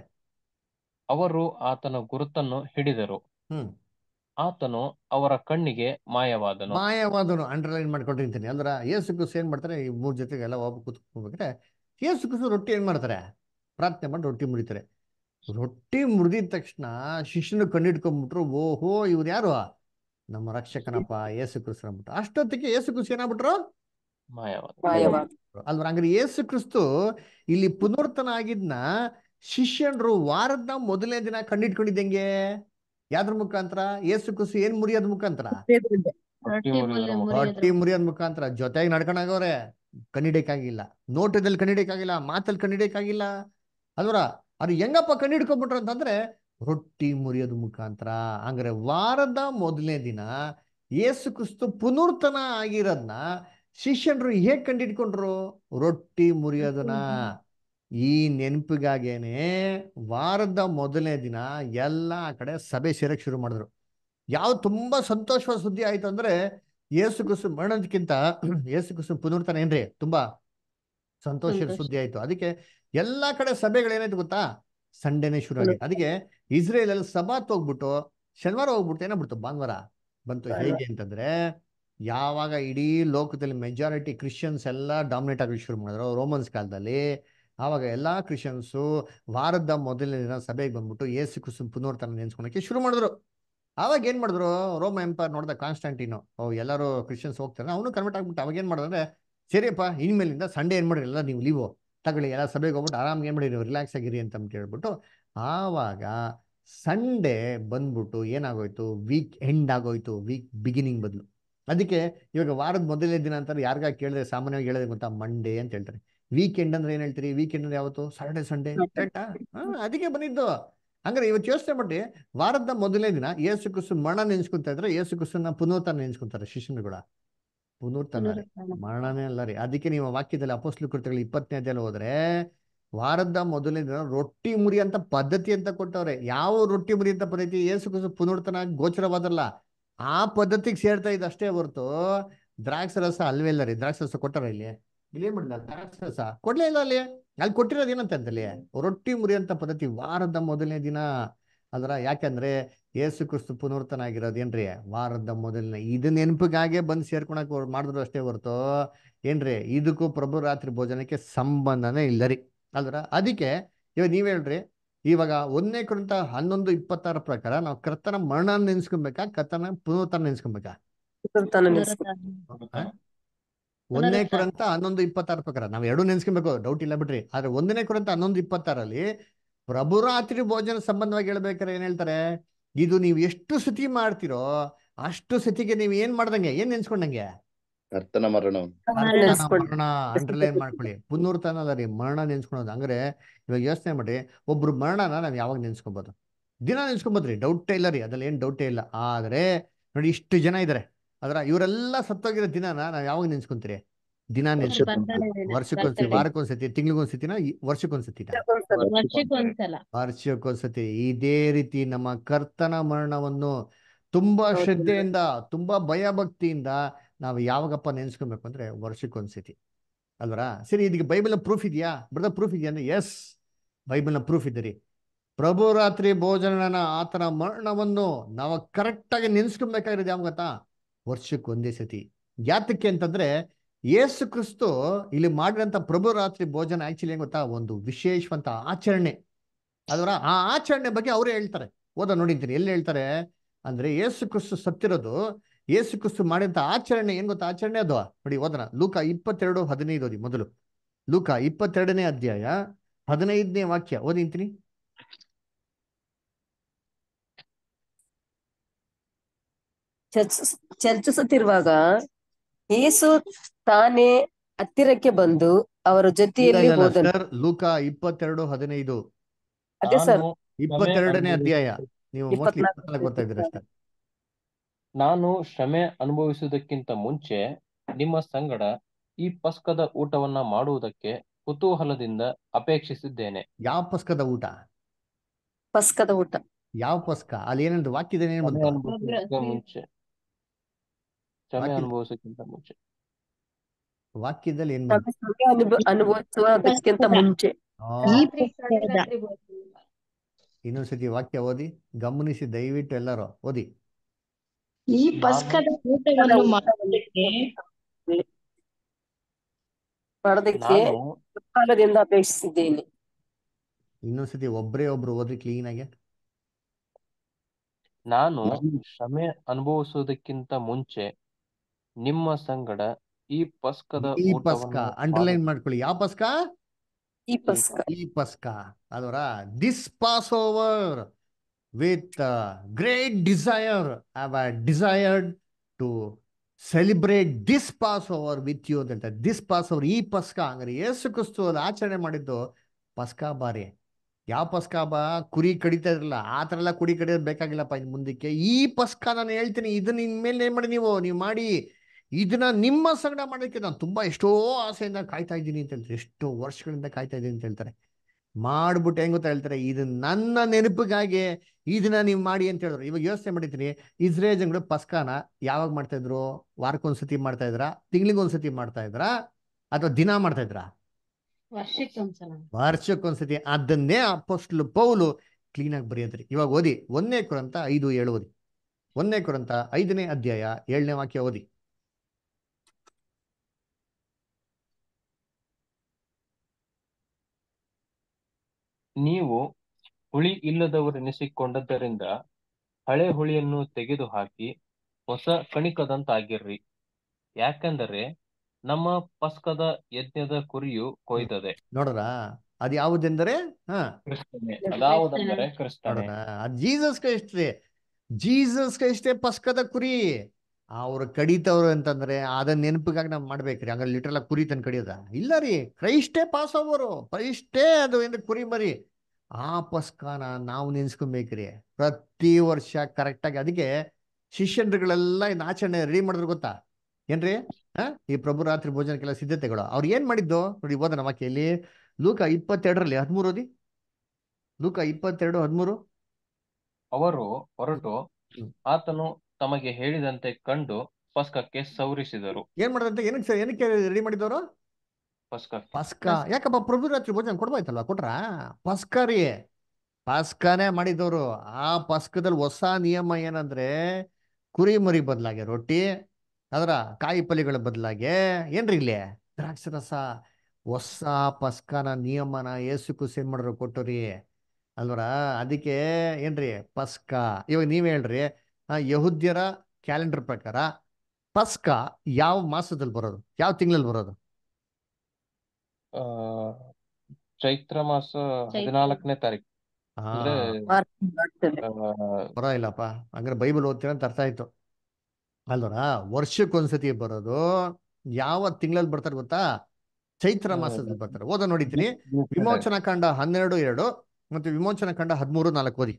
ಅವರು ಆತನ ಗುರುತನ್ನು ಹಿಡಿದರು ಹ್ಮ್ ಆತನು ಅವರ ಕಣ್ಣಿಗೆ ಮಾಯವಾದನು ಮಾಯವಾದನು ಅಂಡರ್ಲೈನ್ ಮಾಡ್ಕೊಂಡಿರ್ತೀನಿ ಅಂದ್ರೆ ಏಸು ಏನ್ ಮಾಡ್ತಾರೆ ಈ ಮೂರ್ ಜೊತೆಗೆಲ್ಲ ಒಬ್ಬ ಕೂತ್ಕೊಬೇಕ್ರೆ ಯೇಸು ಕ್ರಿಸ್ತು ರೊಟ್ಟಿ ಏನು ಮಾಡ್ತಾರೆ ಪ್ರಾರ್ಥನೆ ಮಾಡಿ ರೊಟ್ಟಿ ಮುರಿತಾರೆ ರೊಟ್ಟಿ ಮುರಿದಿದ ತಕ್ಷಣ ಶಿಷ್ಯನ ಕಣ್ಣಿಟ್ಕೊಂಡ್ಬಿಟ್ರು ಓಹೋ ಇವ್ರು ಯಾರು ನಮ್ಮ ರಕ್ಷಕನಪ್ಪ ಏಸು ಕ್ರಿಸ್ತು ಅಂದ್ಬಿಟ್ರು ಅಷ್ಟೊತ್ತಿಗೆ ಏಸು ಕ್ರಿಸ್ತು ಏನಾಗ್ಬಿಟ್ರು ಅಲ್ವ ಹಂಗ್ರೆ ಏಸು ಕ್ರಿಸ್ತು ಇಲ್ಲಿ ಪುನರ್ತನ ಆಗಿದ್ನ ಶಿಷ್ಯನರು ವಾರದ ಮೊದಲನೇ ದಿನ ಕಣ್ಣಿಟ್ಕೊಂಡಿದ್ದಂಗೆ ಯಾವ್ದ್ರ ಮುಖಾಂತರ ಏಸು ಕ್ರಿಸ್ತು ಏನ್ ಮುರಿಯೋದ್ ಮುಖಾಂತರ ರೊಟ್ಟಿ ಮುರಿಯೋದ್ ಮುಖಾಂತರ ಜೊತೆಗೆ ನಡ್ಕೊಂಡಾಗವ್ರೆ ಕಂಡಿಡಿಯಕ್ಕಾಗಿಲ್ಲ ನೋಟದಲ್ಲಿ ಆಗಿಲ್ಲ ಮಾತಲ್ಲಿ ಕಂಡಿಡಿಯಕ್ಕಾಗಿಲ್ಲ ಅದರ ಅದು ಹೆಂಗಪ್ಪ ಕಂಡಿಡ್ಕೊಂಡ್ಬಿಟ್ರು ಅಂತಂದ್ರೆ ರೊಟ್ಟಿ ಮುರಿಯೋದು ಮುಖಾಂತರ ಅಂದ್ರೆ ವಾರದ ಮೊದಲನೇ ದಿನ ಯೇಸು ಕ್ರಿಸ್ತು ಪುನರ್ತನ ಆಗಿರೋದನ್ನ ಶಿಷ್ಯನರು ಹೇಗ್ ಕಂಡಿಡ್ಕೊಂಡ್ರು ರೊಟ್ಟಿ ಮುರಿಯೋದನ್ನ ಈ ನೆನಪಿಗಾಗೇನೆ ವಾರದ ಮೊದಲನೇ ದಿನ ಎಲ್ಲ ಕಡೆ ಸಭೆ ಸೇರಕ್ಕೆ ಶುರು ಮಾಡಿದ್ರು ಯಾವ ತುಂಬಾ ಸಂತೋಷವಾದ ಸುದ್ದಿ ಆಯ್ತು ಅಂದ್ರೆ ಯೇಸು ಕುಸು ಮರಣದಕ್ಕಿಂತ ಯೇಸು ಕುಸು ಪುನರ್ತನ ಏನ್ರಿ ತುಂಬಾ ಸಂತೋಷದ ಸುದ್ದಿ ಆಯ್ತು ಅದಕ್ಕೆ ಎಲ್ಲಾ ಕಡೆ ಸಭೆಗಳು ಏನಾಯ್ತು ಗೊತ್ತಾ ಸಂಡೇನೆ ಶುರು ಆಗಿ ಅದಕ್ಕೆ ಇಸ್ರೇಲ್ ಅಲ್ಲಿ ಸಭಾತ್ ಹೋಗ್ಬಿಟ್ಟು ಶನಿವಾರ ಹೋಗ್ಬಿಟ್ಟು ಏನಾಗ್ಬಿಡ್ತು ಭಾನುವಾರ ಬಂತು ಹೇಗೆ ಅಂತಂದ್ರೆ ಯಾವಾಗ ಇಡೀ ಲೋಕದಲ್ಲಿ ಮೆಜಾರಿಟಿ ಕ್ರಿಶ್ಚಿಯನ್ಸ್ ಎಲ್ಲ ಡಾಮಿನೇಟ್ ಆಗಿ ಶುರು ಮಾಡಿದ್ರು ರೋಮನ್ಸ್ ಕಾಲದಲ್ಲಿ ಆವಾಗ ಎಲ್ಲಾ ಕ್ರಿಶ್ಚಿಯನ್ಸು ವಾರದ ಮೊದಲನೇ ದಿನ ಸಭೆಗೆ ಬಂದ್ಬಿಟ್ಟು ಏಸು ಕುಸುಮ್ ಪುನರ್ತನ ನೆನ್ಸ್ಕೊಳಕ್ಕೆ ಶುರು ಮಾಡಿದ್ರು ಅವಾಗ ಏನ್ ಮಾಡಿದ್ರು ರೋಮ್ ಎಂಪೈರ್ ನೋಡಿದ ಕಾನ್ಸ್ಟಾಂಟಿನೋ ಎಲ್ಲರೂ ಕ್ರಿಶ್ಚಿಯನ್ಸ್ ಹೋಗ್ತಾರೆ ಅವನು ಕನ್ವರ್ಟ್ ಆಗ್ಬಿಟ್ಟು ಅವಾಗ ಏನ್ ಮಾಡಿದ್ರೆ ಸರಿಯಪ್ಪ ಇನ್ಮೇಲಿಂದ ಸಂಡೇ ಏನ್ ಮಾಡಿರಿ ಎಲ್ಲ ನೀವು ಲೀವೋ ತಗೊಳ್ಳಿ ಎಲ್ಲ ಸಭೆಗೆ ಹೋಗ್ಬಿಟ್ಟು ಆರಾಮ್ ಏನ್ ಮಾಡಿರಿ ರಿಲ್ಯಾಕ್ಸ್ ಆಗಿರಿ ಅಂತ ಹೇಳ್ಬಿಟ್ಟು ಆವಾಗ ಸಂಡೇ ಬಂದ್ಬಿಟ್ಟು ಏನಾಗೋಯ್ತು ವೀಕ್ ಎಂಡ್ ಆಗೋಯ್ತು ವೀಕ್ ಬಿಗಿನಿಂಗ್ ಬದಲು ಅದಕ್ಕೆ ಇವಾಗ ವಾರದ ಮೊದಲನೇ ದಿನ ಅಂತಾರೆ ಯಾರಿಗಾಗಿ ಕೇಳಿದ್ರೆ ಸಾಮಾನ್ಯವಾಗಿ ಹೇಳಿದ್ರೆ ಗೊತ್ತಾ ಮಂಡೇ ಅಂತ ಹೇಳ್ತಾರೆ ವೀಕೆಂಡ್ ಅಂದ್ರೆ ಏನ್ ಹೇಳ್ತೀರಿ ವೀಕೆಂಡ್ ಅಂದ್ರೆ ಯಾವತ್ತು ಸಾಟರ್ಡೆ ಸಂಡೇ ಕರೆಕ್ಟಾ ಅದಕ್ಕೆ ಬಂದಿದ್ದು ಹಂಗಾರೆ ಇವತ್ತು ಯೋಚನೆ ಮಾಡಿ ವಾರದ ಮೊದಲನೇ ದಿನ ಯೇಸು ಕುಸು ಮರಣ ನೆನ್ಸ್ಕೊಂತ ಇದ್ರೆ ಏಸು ಕ್ರಿಸ್ತನ ಪುನೋತನ ನೆನ್ಸ್ಕೊಂತಾರೆ ಕೂಡ ಪುನರ್ತನ ಮರಣನೇ ಅಲ್ಲ ರೀ ಅದಕ್ಕೆ ನೀವು ವಾಕ್ಯದಲ್ಲಿ ಅಪೋಸ್ಲು ಕೃತಿಗಳು ಇಪ್ಪತ್ತನೇ ಅಧ್ಯಾಯಲ್ಲಿ ಹೋದ್ರೆ ವಾರದ ಮೊದಲನೇ ದಿನ ರೊಟ್ಟಿ ಮುರಿ ಅಂತ ಪದ್ಧತಿ ಅಂತ ಕೊಟ್ಟವ್ರೆ ಯಾವ ರೊಟ್ಟಿ ಮುರಿ ಅಂತ ಪದ್ಧತಿ ಏಸು ಕ್ರಿಸ್ತ ಪುನರ್ತನ ಗೋಚರವಾದಲ್ಲ ಆ ಪದ್ಧತಿಗೆ ಸೇರ್ತಾ ಇದ್ದ ಅಷ್ಟೇ ಹೊರತು ದ್ರಾಕ್ಷರಸ ಅಲ್ವೇ ಇಲ್ಲ ರೀ ದ್ರಾಕ್ಷರಸ ಕೊಟ್ಟಾರ ಇಲ್ಲಿ ಇಲ್ಲೇನ್ ಮಾಡಿಲ್ಲ ದ್ರಾಕ್ಷರಸ ಕೊಡ್ಲೇ ಇಲ್ಲ ಅಲ್ಲಿ ಅಲ್ಲಿ ಕೊಟ್ಟಿರೋದು ಏನಂತಂದಲ್ಲಿ ರೊಟ್ಟಿ ಮುರಿಯಂತ ಪದ್ಧತಿ ವಾರದ ಮೊದಲನೇ ದಿನ ಅದರ ಯಾಕಂದ್ರೆ ಏಸು ಕ್ರಿಸ್ತು ಪುನರ್ತನ ಆಗಿರೋದು ಏನ್ರಿ ವಾರದ ಮೊದಲನೇ ಇದು ನೆನಪಿಗಾಗೆ ಬಂದು ಸೇರ್ಕೊಳಕ್ ಮಾಡಿದ್ರು ಅಷ್ಟೇ ಹೊರತು ಏನ್ರಿ ಇದಕ್ಕೂ ಪ್ರಭು ರಾತ್ರಿ ಭೋಜನಕ್ಕೆ ಸಂಬಂಧನೇ ಇಲ್ಲ ರೀ ಅದಕ್ಕೆ ಇವಾಗ ನೀವ್ ಹೇಳ್ರಿ ಇವಾಗ ಒಂದನೇ ಕುರಿತ ಹನ್ನೊಂದು ಇಪ್ಪತ್ತಾರ ಪ್ರಕಾರ ನಾವು ಕರ್ತನ ಮರಣ ನೆನ್ಸ್ಕೊಬೇಕಾ ಕರ್ತನ ಪುನರ್ತನ ನೆನ್ಸ್ಕೊಬೇಕಾ ಒಂದನೇ ಕುರಂತ ಹನ್ನೊಂದು ಇಪ್ಪತ್ತಾರ ಪ್ರಕಾರ ನಾವ್ ಎರಡು ನೆನ್ಸ್ಕೊಬೇಕು ಡೌಟ್ ಇಲ್ಲ ಬಿಡ್ರಿ ಆದ್ರೆ ಒಂದನೇ ಕುರಂತ ಹನ್ನೊಂದು ಇಪ್ಪತ್ತಾರಲ್ಲಿ ಪ್ರಭು ರಾತ್ರಿ ಭೋಜನ ಸಂಬಂಧವಾಗಿ ಹೇಳ್ಬೇಕಾರೆ ಏನ್ ಹೇಳ್ತಾರೆ ಇದು ನೀವು ಎಷ್ಟು ಸತಿ ಮಾಡ್ತಿರೋ ಅಷ್ಟು ಸತಿಗೆ ನೀವ್ ಏನ್ ಮಾಡ್ದಂಗೆ ಏನ್ ನೆನ್ಸ್ಕೊಂಡಂಗೆ ಮರಣ ಮಾಡ್ಕೊಳ್ಳಿ ಪುನೂರ್ತನ ಅಲ್ಲ ರೀ ಮರಣ ನೆನ್ಸ್ಕೊಳೋದು ಅಂದ್ರೆ ಇವಾಗ ಯೋಚನೆ ಮಾಡ್ರಿ ಒಬ್ರು ಮರಣನ ನಾವ್ ಯಾವಾಗ ನೆನ್ಸ್ಕೊಬೋದು ದಿನ ನೆನ್ಸ್ಕೊಬೋದ್ರಿ ಡೌಟೇ ಇಲ್ಲ ರೀ ಅದ್ರಲ್ಲಿ ಏನ್ ಡೌಟೇ ಇಲ್ಲ ಆದ್ರೆ ನೋಡಿ ಇಷ್ಟು ಜನ ಇದಾರೆ ಅದರ ಇವರೆಲ್ಲ ಸತ್ತೋಗಿರೋ ದಿನಾನ ನಾವ್ ಯಾವಾಗ ನೆನ್ಸ್ಕೊಂತೀರಿ ದಿನ ನೆನ್ಸ್ಕೊಂತೀವಿ ವರ್ಷಕ್ಕೊಂದ್ಸತಿ ವಾರಕ್ಕೊಂದ್ಸತಿ ತಿಂಗ್ಳಿಗೊಂದ್ಸತಿ ವರ್ಷಕ್ಕೊಂದ್ಸತಿ ವರ್ಷಕ್ಕೊಂದ್ಸತಿ ಇದೇ ರೀತಿ ನಮ್ಮ ಕರ್ತನ ಮರಣವನ್ನು ತುಂಬಾ ಶ್ರದ್ಧೆಯಿಂದ ತುಂಬಾ ಭಯ ಭಕ್ತಿಯಿಂದ ನಾವು ಯಾವಾಗಪ್ಪ ನೆನ್ಸ್ಕೊಬೇಕು ಅಂದ್ರೆ ವರ್ಷಕ್ಕೊಂದ್ಸತಿ ಅಲ್ವರಾ ಸರಿ ಇದಕ್ಕೆ ಬೈಬಲ್ ಪ್ರೂಫ್ ಇದೆಯಾ ಬ್ರದರ್ ಪ್ರೂಫ್ ಇದೆಯಾ ಅಂದ್ರೆ ಎಸ್ ಬೈಬಲ್ ಪ್ರೂಫ್ ರೀ ಪ್ರಭು ರಾತ್ರಿ ಭೋಜನನ ಆತನ ಮರಣವನ್ನು ನಾವು ಆಗಿ ನೆನ್ಸ್ಕೊಬೇಕಾಗಿರೋದು ಯಾವ ವರ್ಷಕ್ಕೆ ಒಂದೇ ಸತಿ ಯಾತಕ್ಕೆ ಅಂತಂದ್ರೆ ಯೇಸು ಕ್ರಿಸ್ತು ಇಲ್ಲಿ ಮಾಡಿದಂತ ಪ್ರಭು ರಾತ್ರಿ ಭೋಜನ ಆಕ್ಚುಲಿ ಏನ್ ಗೊತ್ತಾ ಒಂದು ವಿಶೇಷವಂತ ಆಚರಣೆ ಅದರ ಆ ಆಚರಣೆ ಬಗ್ಗೆ ಅವರೇ ಹೇಳ್ತಾರೆ ಓದ ನೋಡಿಂತೀನಿ ಎಲ್ಲಿ ಹೇಳ್ತಾರೆ ಅಂದ್ರೆ ಯೇಸು ಕ್ರಿಸ್ತು ಸತ್ತಿರೋದು ಯೇಸು ಕ್ರಿಸ್ತು ಮಾಡಿದಂತ ಆಚರಣೆ ಏನ್ ಗೊತ್ತಾ ಆಚರಣೆ ಅದು ನೋಡಿ ಓದನ ಲೂಕ ಇಪ್ಪತ್ತೆರಡು ಹದಿನೈದು ಓದಿ ಮೊದಲು ಲೂಕ ಇಪ್ಪತ್ತೆರಡನೇ ಅಧ್ಯಾಯ ಹದಿನೈದನೇ ವಾಕ್ಯ ಓದಿಂತೀನಿ ಚರ್ಚ ಚರ್ಚಿಸುತ್ತಿರುವಾಗ ಯೇಸು ತಾನೇ ಹತ್ತಿರಕ್ಕೆ ಬಂದು ಅವರ ಜೊತೆಯಲ್ಲಿ ಲೂಕ ಇಪ್ಪತ್ತೆರಡು ಹದಿನೈದು ಅದೇ ಸರ್ ಇಪ್ಪತ್ತೆರಡನೇ ಅಧ್ಯಾಯ ನೀವು ಗೊತ್ತಾಗಿದ್ರೆ ನಾನು ಶ್ರಮೆ ಅನುಭವಿಸುವುದಕ್ಕಿಂತ ಮುಂಚೆ ನಿಮ್ಮ ಸಂಗಡ ಈ ಪಸ್ಕದ ಊಟವನ್ನ ಮಾಡುವುದಕ್ಕೆ ಕುತೂಹಲದಿಂದ ಅಪೇಕ್ಷಿಸಿದ್ದೇನೆ ಯಾವ ಪಸ್ಕದ ಊಟ ಪಸ್ಕದ ಊಟ ಯಾವ ಪಸ್ಕ ಅಲ್ಲಿ ಏನಂತ ವಾಕ್ಯದ ಮುಂಚೆ ಶ್ರಮೆ ಅನುಭವಿಸೋಕ್ಕಿಂತ ಮುಂಚೆ ವಾಕ್ಯದಲ್ಲಿ ಏನ್ ಬಂತು ಅನುಭವಿಸುವುದಕ್ಕಿಂತ ಮುಂಚೆ ಇನ್ನೊಂದ್ಸತಿ ವಾಕ್ಯ ಓದಿ ಗಮನಿಸಿ ದಯವಿಟ್ಟು ಎಲ್ಲರೂ ಓದಿ ಈ ಪಸ್ಕದ ಊಟವನ್ನು ಮಾಡಲಿಕ್ಕೆ ಪಡೆದಕ್ಕೆ ಕಾಲದಿಂದ ಅಪೇಕ್ಷಿಸಿದ್ದೇನೆ ಇನ್ನೊಂದ್ಸತಿ ಒಬ್ರೇ ಒಬ್ರು ಓದ್ರಿ ಕ್ಲೀನ್ ಆಗಿ ನಾನು ಶ್ರಮೆ ಅನುಭವಿಸುವುದಕ್ಕಿಂತ ಮುಂಚೆ ನಿಮ್ಮ ಸಂಗಡ ಈ ಪಸ್ಕದ ಈ ಪಸ್ಕ ಅಂಡರ್ಲೈನ್ ಮಾಡ್ಕೊಳ್ಳಿ ಯಾವ ಪಸ್ಕ ಈ ಪಸ್ಕ ಈ ಪಸ್ಕ ಅದರ this Passover with great desire have I desired to celebrate this Passover with you ಅಂತ ದಿಸ್ ಪಾಸ್ ಓವರ್ ಈ ಪಸ್ಕ ಅಂದ್ರೆ ಏಸು ಕ್ರಿಸ್ತು ಅದು ಆಚರಣೆ ಮಾಡಿದ್ದು ಪಸ್ಕಾ ಬಾರಿ ಯಾವ ಪಸ್ಕಾ ಬಾ ಕುರಿ ಕಡಿತಾ ಇರಲ್ಲ ಆ ಥರ ಎಲ್ಲ ಕುರಿ ಕಡಿಯೋದು ಬೇಕಾಗಿಲ್ಲಪ್ಪ ಇನ್ನು ಮುಂದಕ್ಕೆ ಈ ಪಸ್ಕ ನಾನು ಹೇಳ್ತೀನಿ ಇದನ್ನ ಇನ್ಮೇಲೆ ಏನು ಮಾಡಿ ನೀವು ನೀವು ಮಾಡಿ ಇದನ್ನ ನಿಮ್ಮ ಸಂಗಡ ಮಾಡೋಕ್ಕೆ ನಾನು ತುಂಬಾ ಎಷ್ಟೋ ಆಸೆಯಿಂದ ಕಾಯ್ತಾ ಇದ್ದೀನಿ ಅಂತ ಹೇಳ್ತಾರೆ ಎಷ್ಟೋ ವರ್ಷಗಳಿಂದ ಕಾಯ್ತಾ ಇದ್ದೀನಿ ಅಂತ ಹೇಳ್ತಾರೆ ಮಾಡ್ಬಿಟ್ಟು ಹೆಂಗ್ ಗೊತ್ತಾ ಹೇಳ್ತಾರೆ ಇದು ನನ್ನ ನೆನಪಿಗಾಗಿ ಇದನ್ನ ನೀವು ಮಾಡಿ ಅಂತ ಹೇಳಿದ್ರು ಇವಾಗ ಯೋಚನೆ ಮಾಡಿದ್ರಿ ಇಸ್ರೇಲ್ ಜನಗಳು ಪಸ್ಕಾನ ಯಾವಾಗ ಮಾಡ್ತಾ ಇದ್ರು ವಾರಕ್ಕೊಂದ್ಸತಿ ಮಾಡ್ತಾ ಇದ್ರ ತಿಂಗ್ಳಿಗೊಂದ್ಸತಿ ಮಾಡ್ತಾ ಇದ್ರ ಅಥವಾ ದಿನ ಮಾಡ್ತಾ ಇದ್ರ ವರ್ಷಕ್ಕೊಂದ್ಸತಿ ಅದನ್ನೇ ಅಪ್ಪೋಸ್ಟ್ಲು ಪೌಲು ಕ್ಲೀನ್ ಆಗಿ ಬರೆಯೋದ್ರಿ ಇವಾಗ ಓದಿ ಒಂದನೇ ಕುರಂತ ಐದು ಏಳು ಓದಿ ಒಂದನೇ ಕುರಂತ ಐದನೇ ಅಧ್ಯಾಯ ಏಳನೇ ವಾಕ್ಯ ಓದಿ ನೀವು ಹುಳಿ ಇಲ್ಲದವರೆನಿಸಿಕೊಂಡದ್ದರಿಂದ ಹಳೆ ಹುಳಿಯನ್ನು ತೆಗೆದು ಹಾಕಿ ಹೊಸ ಕಣಿಕದಂತಾಗಿರ್ರಿ ಯಾಕಂದರೆ ನಮ್ಮ ಪಸ್ಕದ ಯಜ್ಞದ ಕುರಿಯು ಕೊಯ್ದದೆ ನೋಡೋಣ ಅದ್ಯಾವುದೆಂದರೆ ಯಾವುದೆಂದರೆ ಕ್ರಿಸ್ತನೆ ಜೀಸಸ್ ಕ್ರೈಸ್ಟ್ ಜೀಸಸ್ ಕ್ರೈಸ್ಟ್ರೇ ಪಸ್ಕದ ಕುರಿ ಅವ್ರು ಕಡಿತವ್ರು ಅಂತಂದ್ರೆ ಅದನ್ನ ನೆನಪಿಗಾಗಿ ನಾವು ಮಾಡ್ಬೇಕ್ರಿ ಹಂಗಾರೆ ಲಿಟ್ರಲ್ ಕುರಿ ತನ್ನ ಕಡಿಯೋದ ಇಲ್ಲ ರೀ ಕ್ರೈಸ್ಟೇ ಪಾಸ್ ಅವರು ಅದು ಏನ್ರಿ ಕುರಿ ಮರಿ ಆ ಪಸ್ಕಾನ ನಾವು ನೆನ್ಸ್ಕೊಬೇಕ್ರಿ ಪ್ರತಿ ವರ್ಷ ಕರೆಕ್ಟಾಗಿ ಅದಕ್ಕೆ ಶಿಷ್ಯನ್ರುಗಳೆಲ್ಲ ಇನ್ನು ಆಚರಣೆ ರೆಡಿ ಮಾಡಿದ್ರು ಗೊತ್ತಾ ಏನ್ರಿ ಈ ಪ್ರಭು ರಾತ್ರಿ ಭೋಜನಕ್ಕೆಲ್ಲ ಸಿದ್ಧತೆಗಳು ಅವ್ರು ಏನ್ ಮಾಡಿದ್ದು ನೋಡಿ ಹೋದ ನಮ್ಮ ಕೇಳಿ ಲೂಕ ಇಪ್ಪತ್ತೆರಡರಲ್ಲಿ ಹದಿಮೂರು ಓದಿ ಲೂಕ ಇಪ್ಪತ್ತೆರಡು ಹದ್ಮೂರು ಅವರು ಹೊರಟು ಆತನು ತಮಗೆ ಹೇಳಿದಂತೆ ಕಂಡು ಪಸ್ಕಕ್ಕೆ ಸೌರಿಸಿದರು ಏನ್ ಮಾಡಿದಂತೆ ಏನಕ್ಕೆ ಸರ್ ಏನಕ್ಕೆ ರೆಡಿ ಮಾಡಿದವರು ಪಸ್ಕಕ್ಕೆ ಪಸ್ಕ ಯಾಕಪ್ಪ ಪ್ರಭು ರಾತ್ರಿ ಭೋಜನ ಕೊಡ್ಬಾಯ್ತಲ್ವಾ ಕೊಟ್ರ ಪಸ್ಕ ರೀ ಪಸ್ಕನೇ ಮಾಡಿದವರು ಆ ಪಸ್ಕದಲ್ಲಿ ಹೊಸ ನಿಯಮ ಏನಂದ್ರೆ ಕುರಿ ಮರಿ ಬದಲಾಗಿ ರೊಟ್ಟಿ ಅದರ ಕಾಯಿ ಪಲ್ಯಗಳ ಬದಲಾಗಿ ಏನ್ರಿ ಇಲ್ಲಿ ದ್ರಾಕ್ಷರಸ ಹೊಸ ಪಸ್ಕನ ನಿಯಮನ ಏಸು ಕುಸಿ ಏನ್ ಮಾಡಿದ್ರು ಕೊಟ್ಟರಿ ಅಲ್ವರ ಅದಕ್ಕೆ ಏನ್ರಿ ಪಸ್ಕ ಇವಾಗ ನೀವ್ ಹೇಳ್ರಿ ಯಹುದ್ಯರ ಕ್ಯಾಲೆಂಡರ್ ಪ್ರಕಾರ ಪಸ್ಕ ಯಾವ ಮಾಸದಲ್ಲಿ ಬರೋದು ಯಾವ ತಿಂಗಳಲ್ಲಿ ಬರೋದು ಚೈತ್ರ ಮಾಸ ಹದಿನಾಲ್ಕನೇ ತಾರೀಕು ಬರೋಲ್ಲಪ್ಪ ಅಂದ್ರೆ ಬೈಬಲ್ ಓದ್ತೀರ ಅಂತ ಅರ್ಥ ಆಯ್ತು ಅಲ್ವರ ವರ್ಷಕ್ಕೊಂದ್ಸತಿ ಬರೋದು ಯಾವ ತಿಂಗಳಲ್ಲಿ ಬರ್ತಾರೆ ಗೊತ್ತಾ ಚೈತ್ರ ಮಾಸದಲ್ಲಿ ಬರ್ತಾರೆ ಓದ ನೋಡಿದ್ದೀನಿ ವಿಮೋಚನಾ ಕಾಂಡ ಹನ್ನೆರಡು ಎರಡು ಮತ್ತೆ ವಿಮೋಚನಾ ಕಾಂಡ ಹದಿಮೂರು ನಾಲ್ಕು ಓದಿ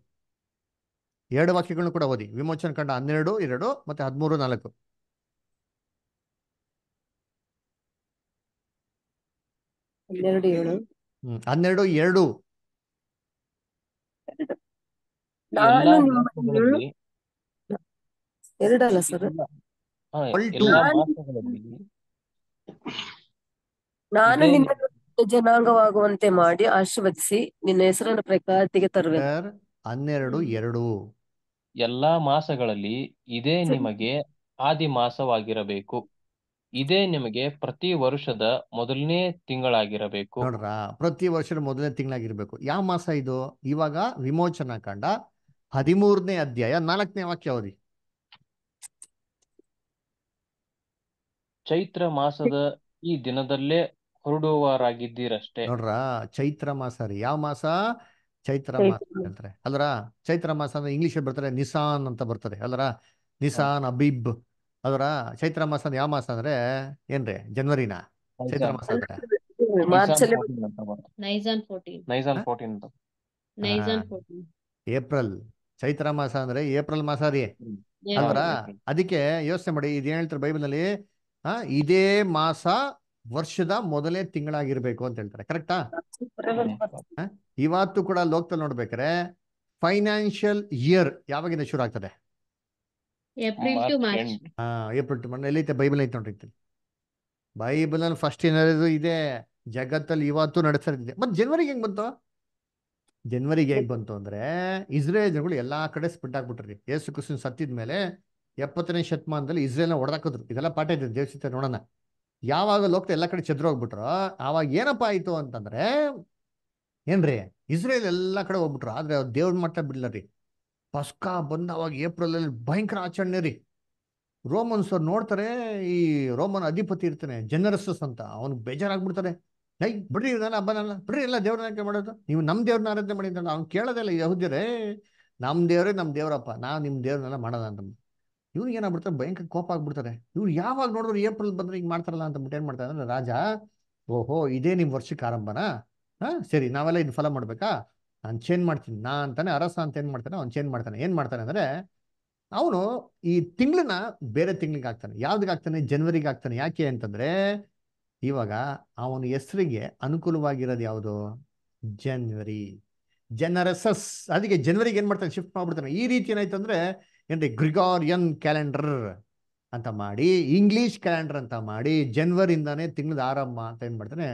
ಎರಡು ವಾಕ್ಯಗಳನ್ನು ಕೂಡ ಓದಿ ವಿಮೋಚನ ಕಂಡ ಹನ್ನೆರಡು ಎರಡು ಮತ್ತೆ ಹದಿಮೂರು ನಾಲ್ಕು ಹನ್ನೆರಡು ಎರಡು ಸರ್ ನಾನು ನಿನ್ನ ಜನಾಂಗವಾಗುವಂತೆ ಮಾಡಿ ಆಶೀರ್ವದಿಸಿ ನಿನ್ನ ಹೆಸರನ್ನು ಪ್ರಕಾರತಿಗೆ ತರುವೆ ಹನ್ನೆರಡು ಎರಡು ಎಲ್ಲಾ ಮಾಸಗಳಲ್ಲಿ ಇದೇ ನಿಮಗೆ ಆದಿ ಮಾಸವಾಗಿರಬೇಕು ಇದೇ ನಿಮಗೆ ಪ್ರತಿ ವರ್ಷದ ಮೊದಲನೇ ತಿಂಗಳಾಗಿರಬೇಕು ನೋಡ್ರ ಪ್ರತಿ ವರ್ಷದ ಮೊದಲನೇ ತಿಂಗಳಾಗಿರ್ಬೇಕು ಯಾವ ಮಾಸ ಇದು ಇವಾಗ ವಿಮೋಚನಾ ಕಂಡ ಹದಿಮೂರನೇ ಅಧ್ಯಾಯ ನಾಲ್ಕನೇ ವಾಕ್ಯ ಚೈತ್ರ ಮಾಸದ ಈ ದಿನದಲ್ಲೇ ಹೊರಡುವರಾಗಿದ್ದೀರಷ್ಟೇ ನೋಡ್ರ ಚೈತ್ರ ಮಾಸ ರೀ ಯಾವ ಮಾಸ ಚೈತ್ರ ಮಾಸ ಅಂತಾರೆ ಅಲ್ರ ಚೈತ್ರ ಮಾಸ ಅಂದ್ರೆ ಇಂಗ್ಲಿಷ್ ಬರ್ತಾರೆ ನಿಸಾನ್ ಅಂತ ಬರ್ತದೆ ಅಲ್ರ ನಿಸಾನ್ ಅಬಿಬ್ ಅದರ ಚೈತ್ರ ಮಾಸ ಅಂದ್ರೆ ಯಾವ ಮಾಸ ಅಂದ್ರೆ ಏನ್ರಿ ಜನವರಿನ ಚೈತ್ರ ಮಾಸ ಅಂದ್ರೆ ಏಪ್ರಿಲ್ ಚೈತ್ರ ಮಾಸ ಅಂದ್ರೆ ಏಪ್ರಿಲ್ ಮಾಸ ರೀ ಅಲ್ರ ಅದಕ್ಕೆ ಯೋಚನೆ ಮಾಡಿ ಇದೇನ್ ಹೇಳ್ತಾರೆ ಬೈಬಲ್ ನಲ್ಲಿ ಇದೇ ಮಾಸ ವರ್ಷದ ಮೊದಲೇ ತಿಂಗಳಾಗಿರ್ಬೇಕು ಅಂತ ಹೇಳ್ತಾರೆ ಕರೆಕ್ಟಾ ಇವತ್ತು ಕೂಡ ಲೋಕದಲ್ಲಿ ನೋಡ್ಬೇಕಾರೆ ಫೈನಾನ್ಷಿಯಲ್ ಇಯರ್ ಯಾವಾಗಿಂದ ಶುರು ಆಗ್ತದೆ ಏಪ್ರಿಲ್ ಟು ಮಾರ್ಚ್ ಬೈಬಲ್ ಐತೆ ನೋಡ್ರಿ ಬೈಬಲ್ ಅಲ್ಲಿ ಫಸ್ಟ್ ಏನಾದ್ರು ಇದೆ ಜಗತ್ತಲ್ಲಿ ಇವತ್ತು ನಡೆಸ್ತಾ ಇದೆ ಮತ್ತೆ ಜನವರಿಗೆ ಹೆಂಗ್ ಬಂತು ಜನವರಿಗೆ ಹೇಗ್ ಬಂತು ಅಂದ್ರೆ ಇಸ್ರೇಲ್ ಜನಗಳು ಎಲ್ಲಾ ಕಡೆ ಸ್ಪಿಟ್ ಆಗ್ಬಿಟ್ರಿ ಯೇಸು ಕ್ರಿಸ್ತನ್ ಸತ್ತಿದ್ಮೇಲೆ ಎಪ್ಪತ್ತನೇ ಶತಮಾನದಲ್ಲಿ ಇಸ್ರೇಲ್ನ ಹೊಡೆದಾಕಿದ್ರು ಇದೆಲ್ಲ ಪಾಠ ಇದೆ ದೇವಸ್ಥಾನ ನೋಡೋಣ ಯಾವಾಗ ಲೋಕ ಎಲ್ಲ ಕಡೆ ಚದ್ರೋಗ್ಬಿಟ್ರು ಆವಾಗ ಏನಪ್ಪಾ ಆಯ್ತು ಅಂತಂದ್ರೆ ಏನ್ರಿ ಇಸ್ರೇಲ್ ಎಲ್ಲ ಕಡೆ ಹೋಗ್ಬಿಟ್ರು ಆದ್ರೆ ಅವ್ರು ದೇವ್ರ ಮಟ್ಟ ಬಿಡ್ಲ ರೀ ಪಸ್ಕಾ ಬಂದ ಅವಾಗ ಏಪ್ರಿಲ್ ಅಲ್ಲಿ ಭಯಂಕರ ಆಚರಣೆ ರೀ ರೋಮನ್ಸ್ ಅವ್ರು ನೋಡ್ತಾರೆ ಈ ರೋಮನ್ ಅಧಿಪತಿ ಇರ್ತಾನೆ ಜನರಸಸ್ ಅಂತ ಅವ್ನಿಗೆ ಬೇಜಾರಾಗ್ಬಿಡ್ತಾರೆ ನೈ ಬಿಡ್ರಿ ನಾನು ಹಬ್ಬನಲ್ಲ ಬಿಡ್ರಿ ಎಲ್ಲ ದೇವ್ರನ್ನ ಮಾಡೋದು ನೀವು ನಮ್ಮ ದೇವ್ರನ್ನ ಆರಾಧನೆ ಮಾಡಿದ್ರೆ ಅವ್ನು ಕೇಳೋದಲ್ಲ ಯಹುದ್ಯರೇ ನಮ್ಮ ದೇವರೇ ನಮ್ಮ ದೇವರಪ್ಪ ನಾವು ನಿಮ್ಮ ದೇವ್ರನ್ನೆಲ್ಲ ಮಾಡೋದ ಅಂತ ಇವ್ನಿಗೆ ಏನಾಗ್ಬಿಡ್ತಾರೆ ಭಯಂಕರ ಕೋಪ ಆಗ್ಬಿಡ್ತಾರೆ ಇವ್ರು ಯಾವಾಗ ನೋಡಿದ್ರು ಏಪ್ರಿಲ್ ಬಂದ್ರೆ ಹಿಂಗೆ ಮಾಡ್ತಾರಲ್ಲ ಅಂತ ಬಿಟ್ಟು ಏನ್ ಮಾಡ್ತಾರೆ ಅಂದ್ರೆ ರಾಜ ಓಹೋ ಇದೇ ನಿಮ್ಮ ವರ್ಷಕ್ಕೆ ಆರಂಭನಾ ಹಾ ಸರಿ ನಾವೆಲ್ಲ ಇದು ಫಲ ಮಾಡ್ಬೇಕಾ ನಾನು ಚೇಂಜ್ ಮಾಡ್ತೀನಿ ನಾ ಅಂತಾನೆ ಅರಸ ಅಂತ ಏನು ಮಾಡ್ತಾನೆ ಅವ್ನು ಚೇಂಜ್ ಮಾಡ್ತಾನೆ ಏನು ಮಾಡ್ತಾನೆ ಅಂದ್ರೆ ಅವನು ಈ ತಿಂಗಳನ್ನ ಬೇರೆ ತಿಂಗ್ಳಿಗೆ ಹಾಕ್ತಾನೆ ಯಾವ್ದಕ್ಕೆ ಹಾಕ್ತಾನೆ ಜನ್ವರಿಗೆ ಹಾಕ್ತಾನೆ ಯಾಕೆ ಅಂತಂದ್ರೆ ಇವಾಗ ಅವನ ಹೆಸರಿಗೆ ಅನುಕೂಲವಾಗಿರೋದು ಯಾವುದು ಜನ್ವರಿ ಜನರಸಸ್ ಅದಕ್ಕೆ ಜನ್ವರಿಗೆ ಏನ್ ಮಾಡ್ತಾನೆ ಶಿಫ್ಟ್ ಮಾಡ್ಬಿಡ್ತಾನೆ ಈ ರೀತಿ ಏನಾಯ್ತು ಅಂದ್ರೆ ಏನ್ರಿ ಗ್ರಿಗಾರಿಯನ್ ಕ್ಯಾಲೆಂಡರ್ ಅಂತ ಮಾಡಿ ಇಂಗ್ಲೀಷ್ ಕ್ಯಾಲೆಂಡರ್ ಅಂತ ಮಾಡಿ ಜನ್ವರಿಂದಾನೇ ತಿಂಗಳ ಆರಂಭ ಅಂತ ಏನು ಮಾಡ್ತಾನೆ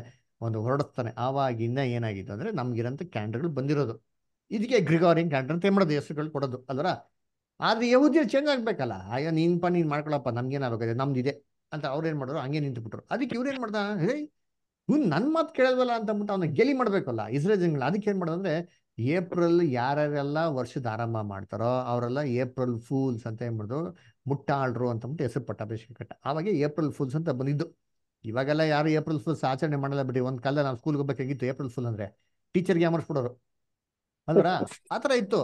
ಒಂದು ಹೊರಡಿಸ್ತಾನೆ ಆವಾಗಿಂದ ಏನಾಗಿತ್ತು ಅಂದರೆ ನಮಗಿರೋಂಥ ಕ್ಯಾಲೆಂಡರ್ಗಳು ಬಂದಿರೋದು ಇದಕ್ಕೆ ಗ್ರಿಗಾರಿಯನ್ ಕ್ಯಾಲೆಂಡರ್ ಅಂತ ಏನು ಮಾಡೋದು ಹೆಸರುಗಳು ಕೊಡೋದು ಅಲ್ವರ ಆದರೆ ಯಹೂದಿಯರು ಚೇಂಜ್ ಆಗಬೇಕಲ್ಲ ಆಯ್ಯ ನೀನಪ್ಪ ನೀನು ಮಾಡ್ಕೊಳಪ್ಪ ನಮ್ಗೇನಾಗಬೇಕಾದ್ರೆ ನಮ್ದು ಇದೆ ಅಂತ ಅವ್ರೇನು ಮಾಡಿದ್ರು ಹಂಗೆ ನಿಂತುಬಿಟ್ರು ಅದಕ್ಕೆ ಇವ್ರೇನು ಮಾಡ್ದ ಹೇ ಇವ್ನು ನನ್ನ ಮಾತು ಕೇಳೋದಲ್ಲ ಅಂತ ಅಂದ್ಬಿಟ್ಟು ಅವನ್ನ ಗೆಲಿ ಮಾಡಬೇಕಲ್ಲ ಇಸ್ರೇಲ್ ಜನಗಳು ಅದಕ್ಕೆ ಏನು ಮಾಡೋದಂದ್ರೆ ಏಪ್ರಿಲ್ ಯಾರ್ಯಾರೆಲ್ಲ ವರ್ಷದ ಆರಂಭ ಮಾಡ್ತಾರೋ ಅವರೆಲ್ಲ ಏಪ್ರಿಲ್ ಫೂಲ್ಸ್ ಅಂತ ಏನ್ಬಿಡ್ದು ಮುಟ್ಟಾಳ್ರು ಅಂತ ಅಂದ್ಬಿಟ್ಟು ಹೆಸರು ಪಟ್ಟ ಕಟ್ಟ ಅವಾಗೆ ಏಪ್ರಿಲ್ ಫೂಲ್ಸ್ ಅಂತ ಬಂದಿದ್ದು ಇವಾಗೆಲ್ಲ ಯಾರು ಏಪ್ರಿಲ್ ಫುಲ್ಸ್ ಆಚರಣೆ ಮಾಡಲ್ಲ ಬಿಡಿ ಒಂದ್ ಕಾಲ ನಾವು ಸ್ಕೂಲ್ಗೆ ಹೋಗ್ಬೇಕಾಗಿತ್ತು ಏಪ್ರಿಲ್ ಫುಲ್ ಅಂದ್ರೆ ಟೀಚರ್ಗೆ ಅಮರ್ಸ್ಬಿಡೋರು ಅಂದ್ರ ಆತರ ಇತ್ತು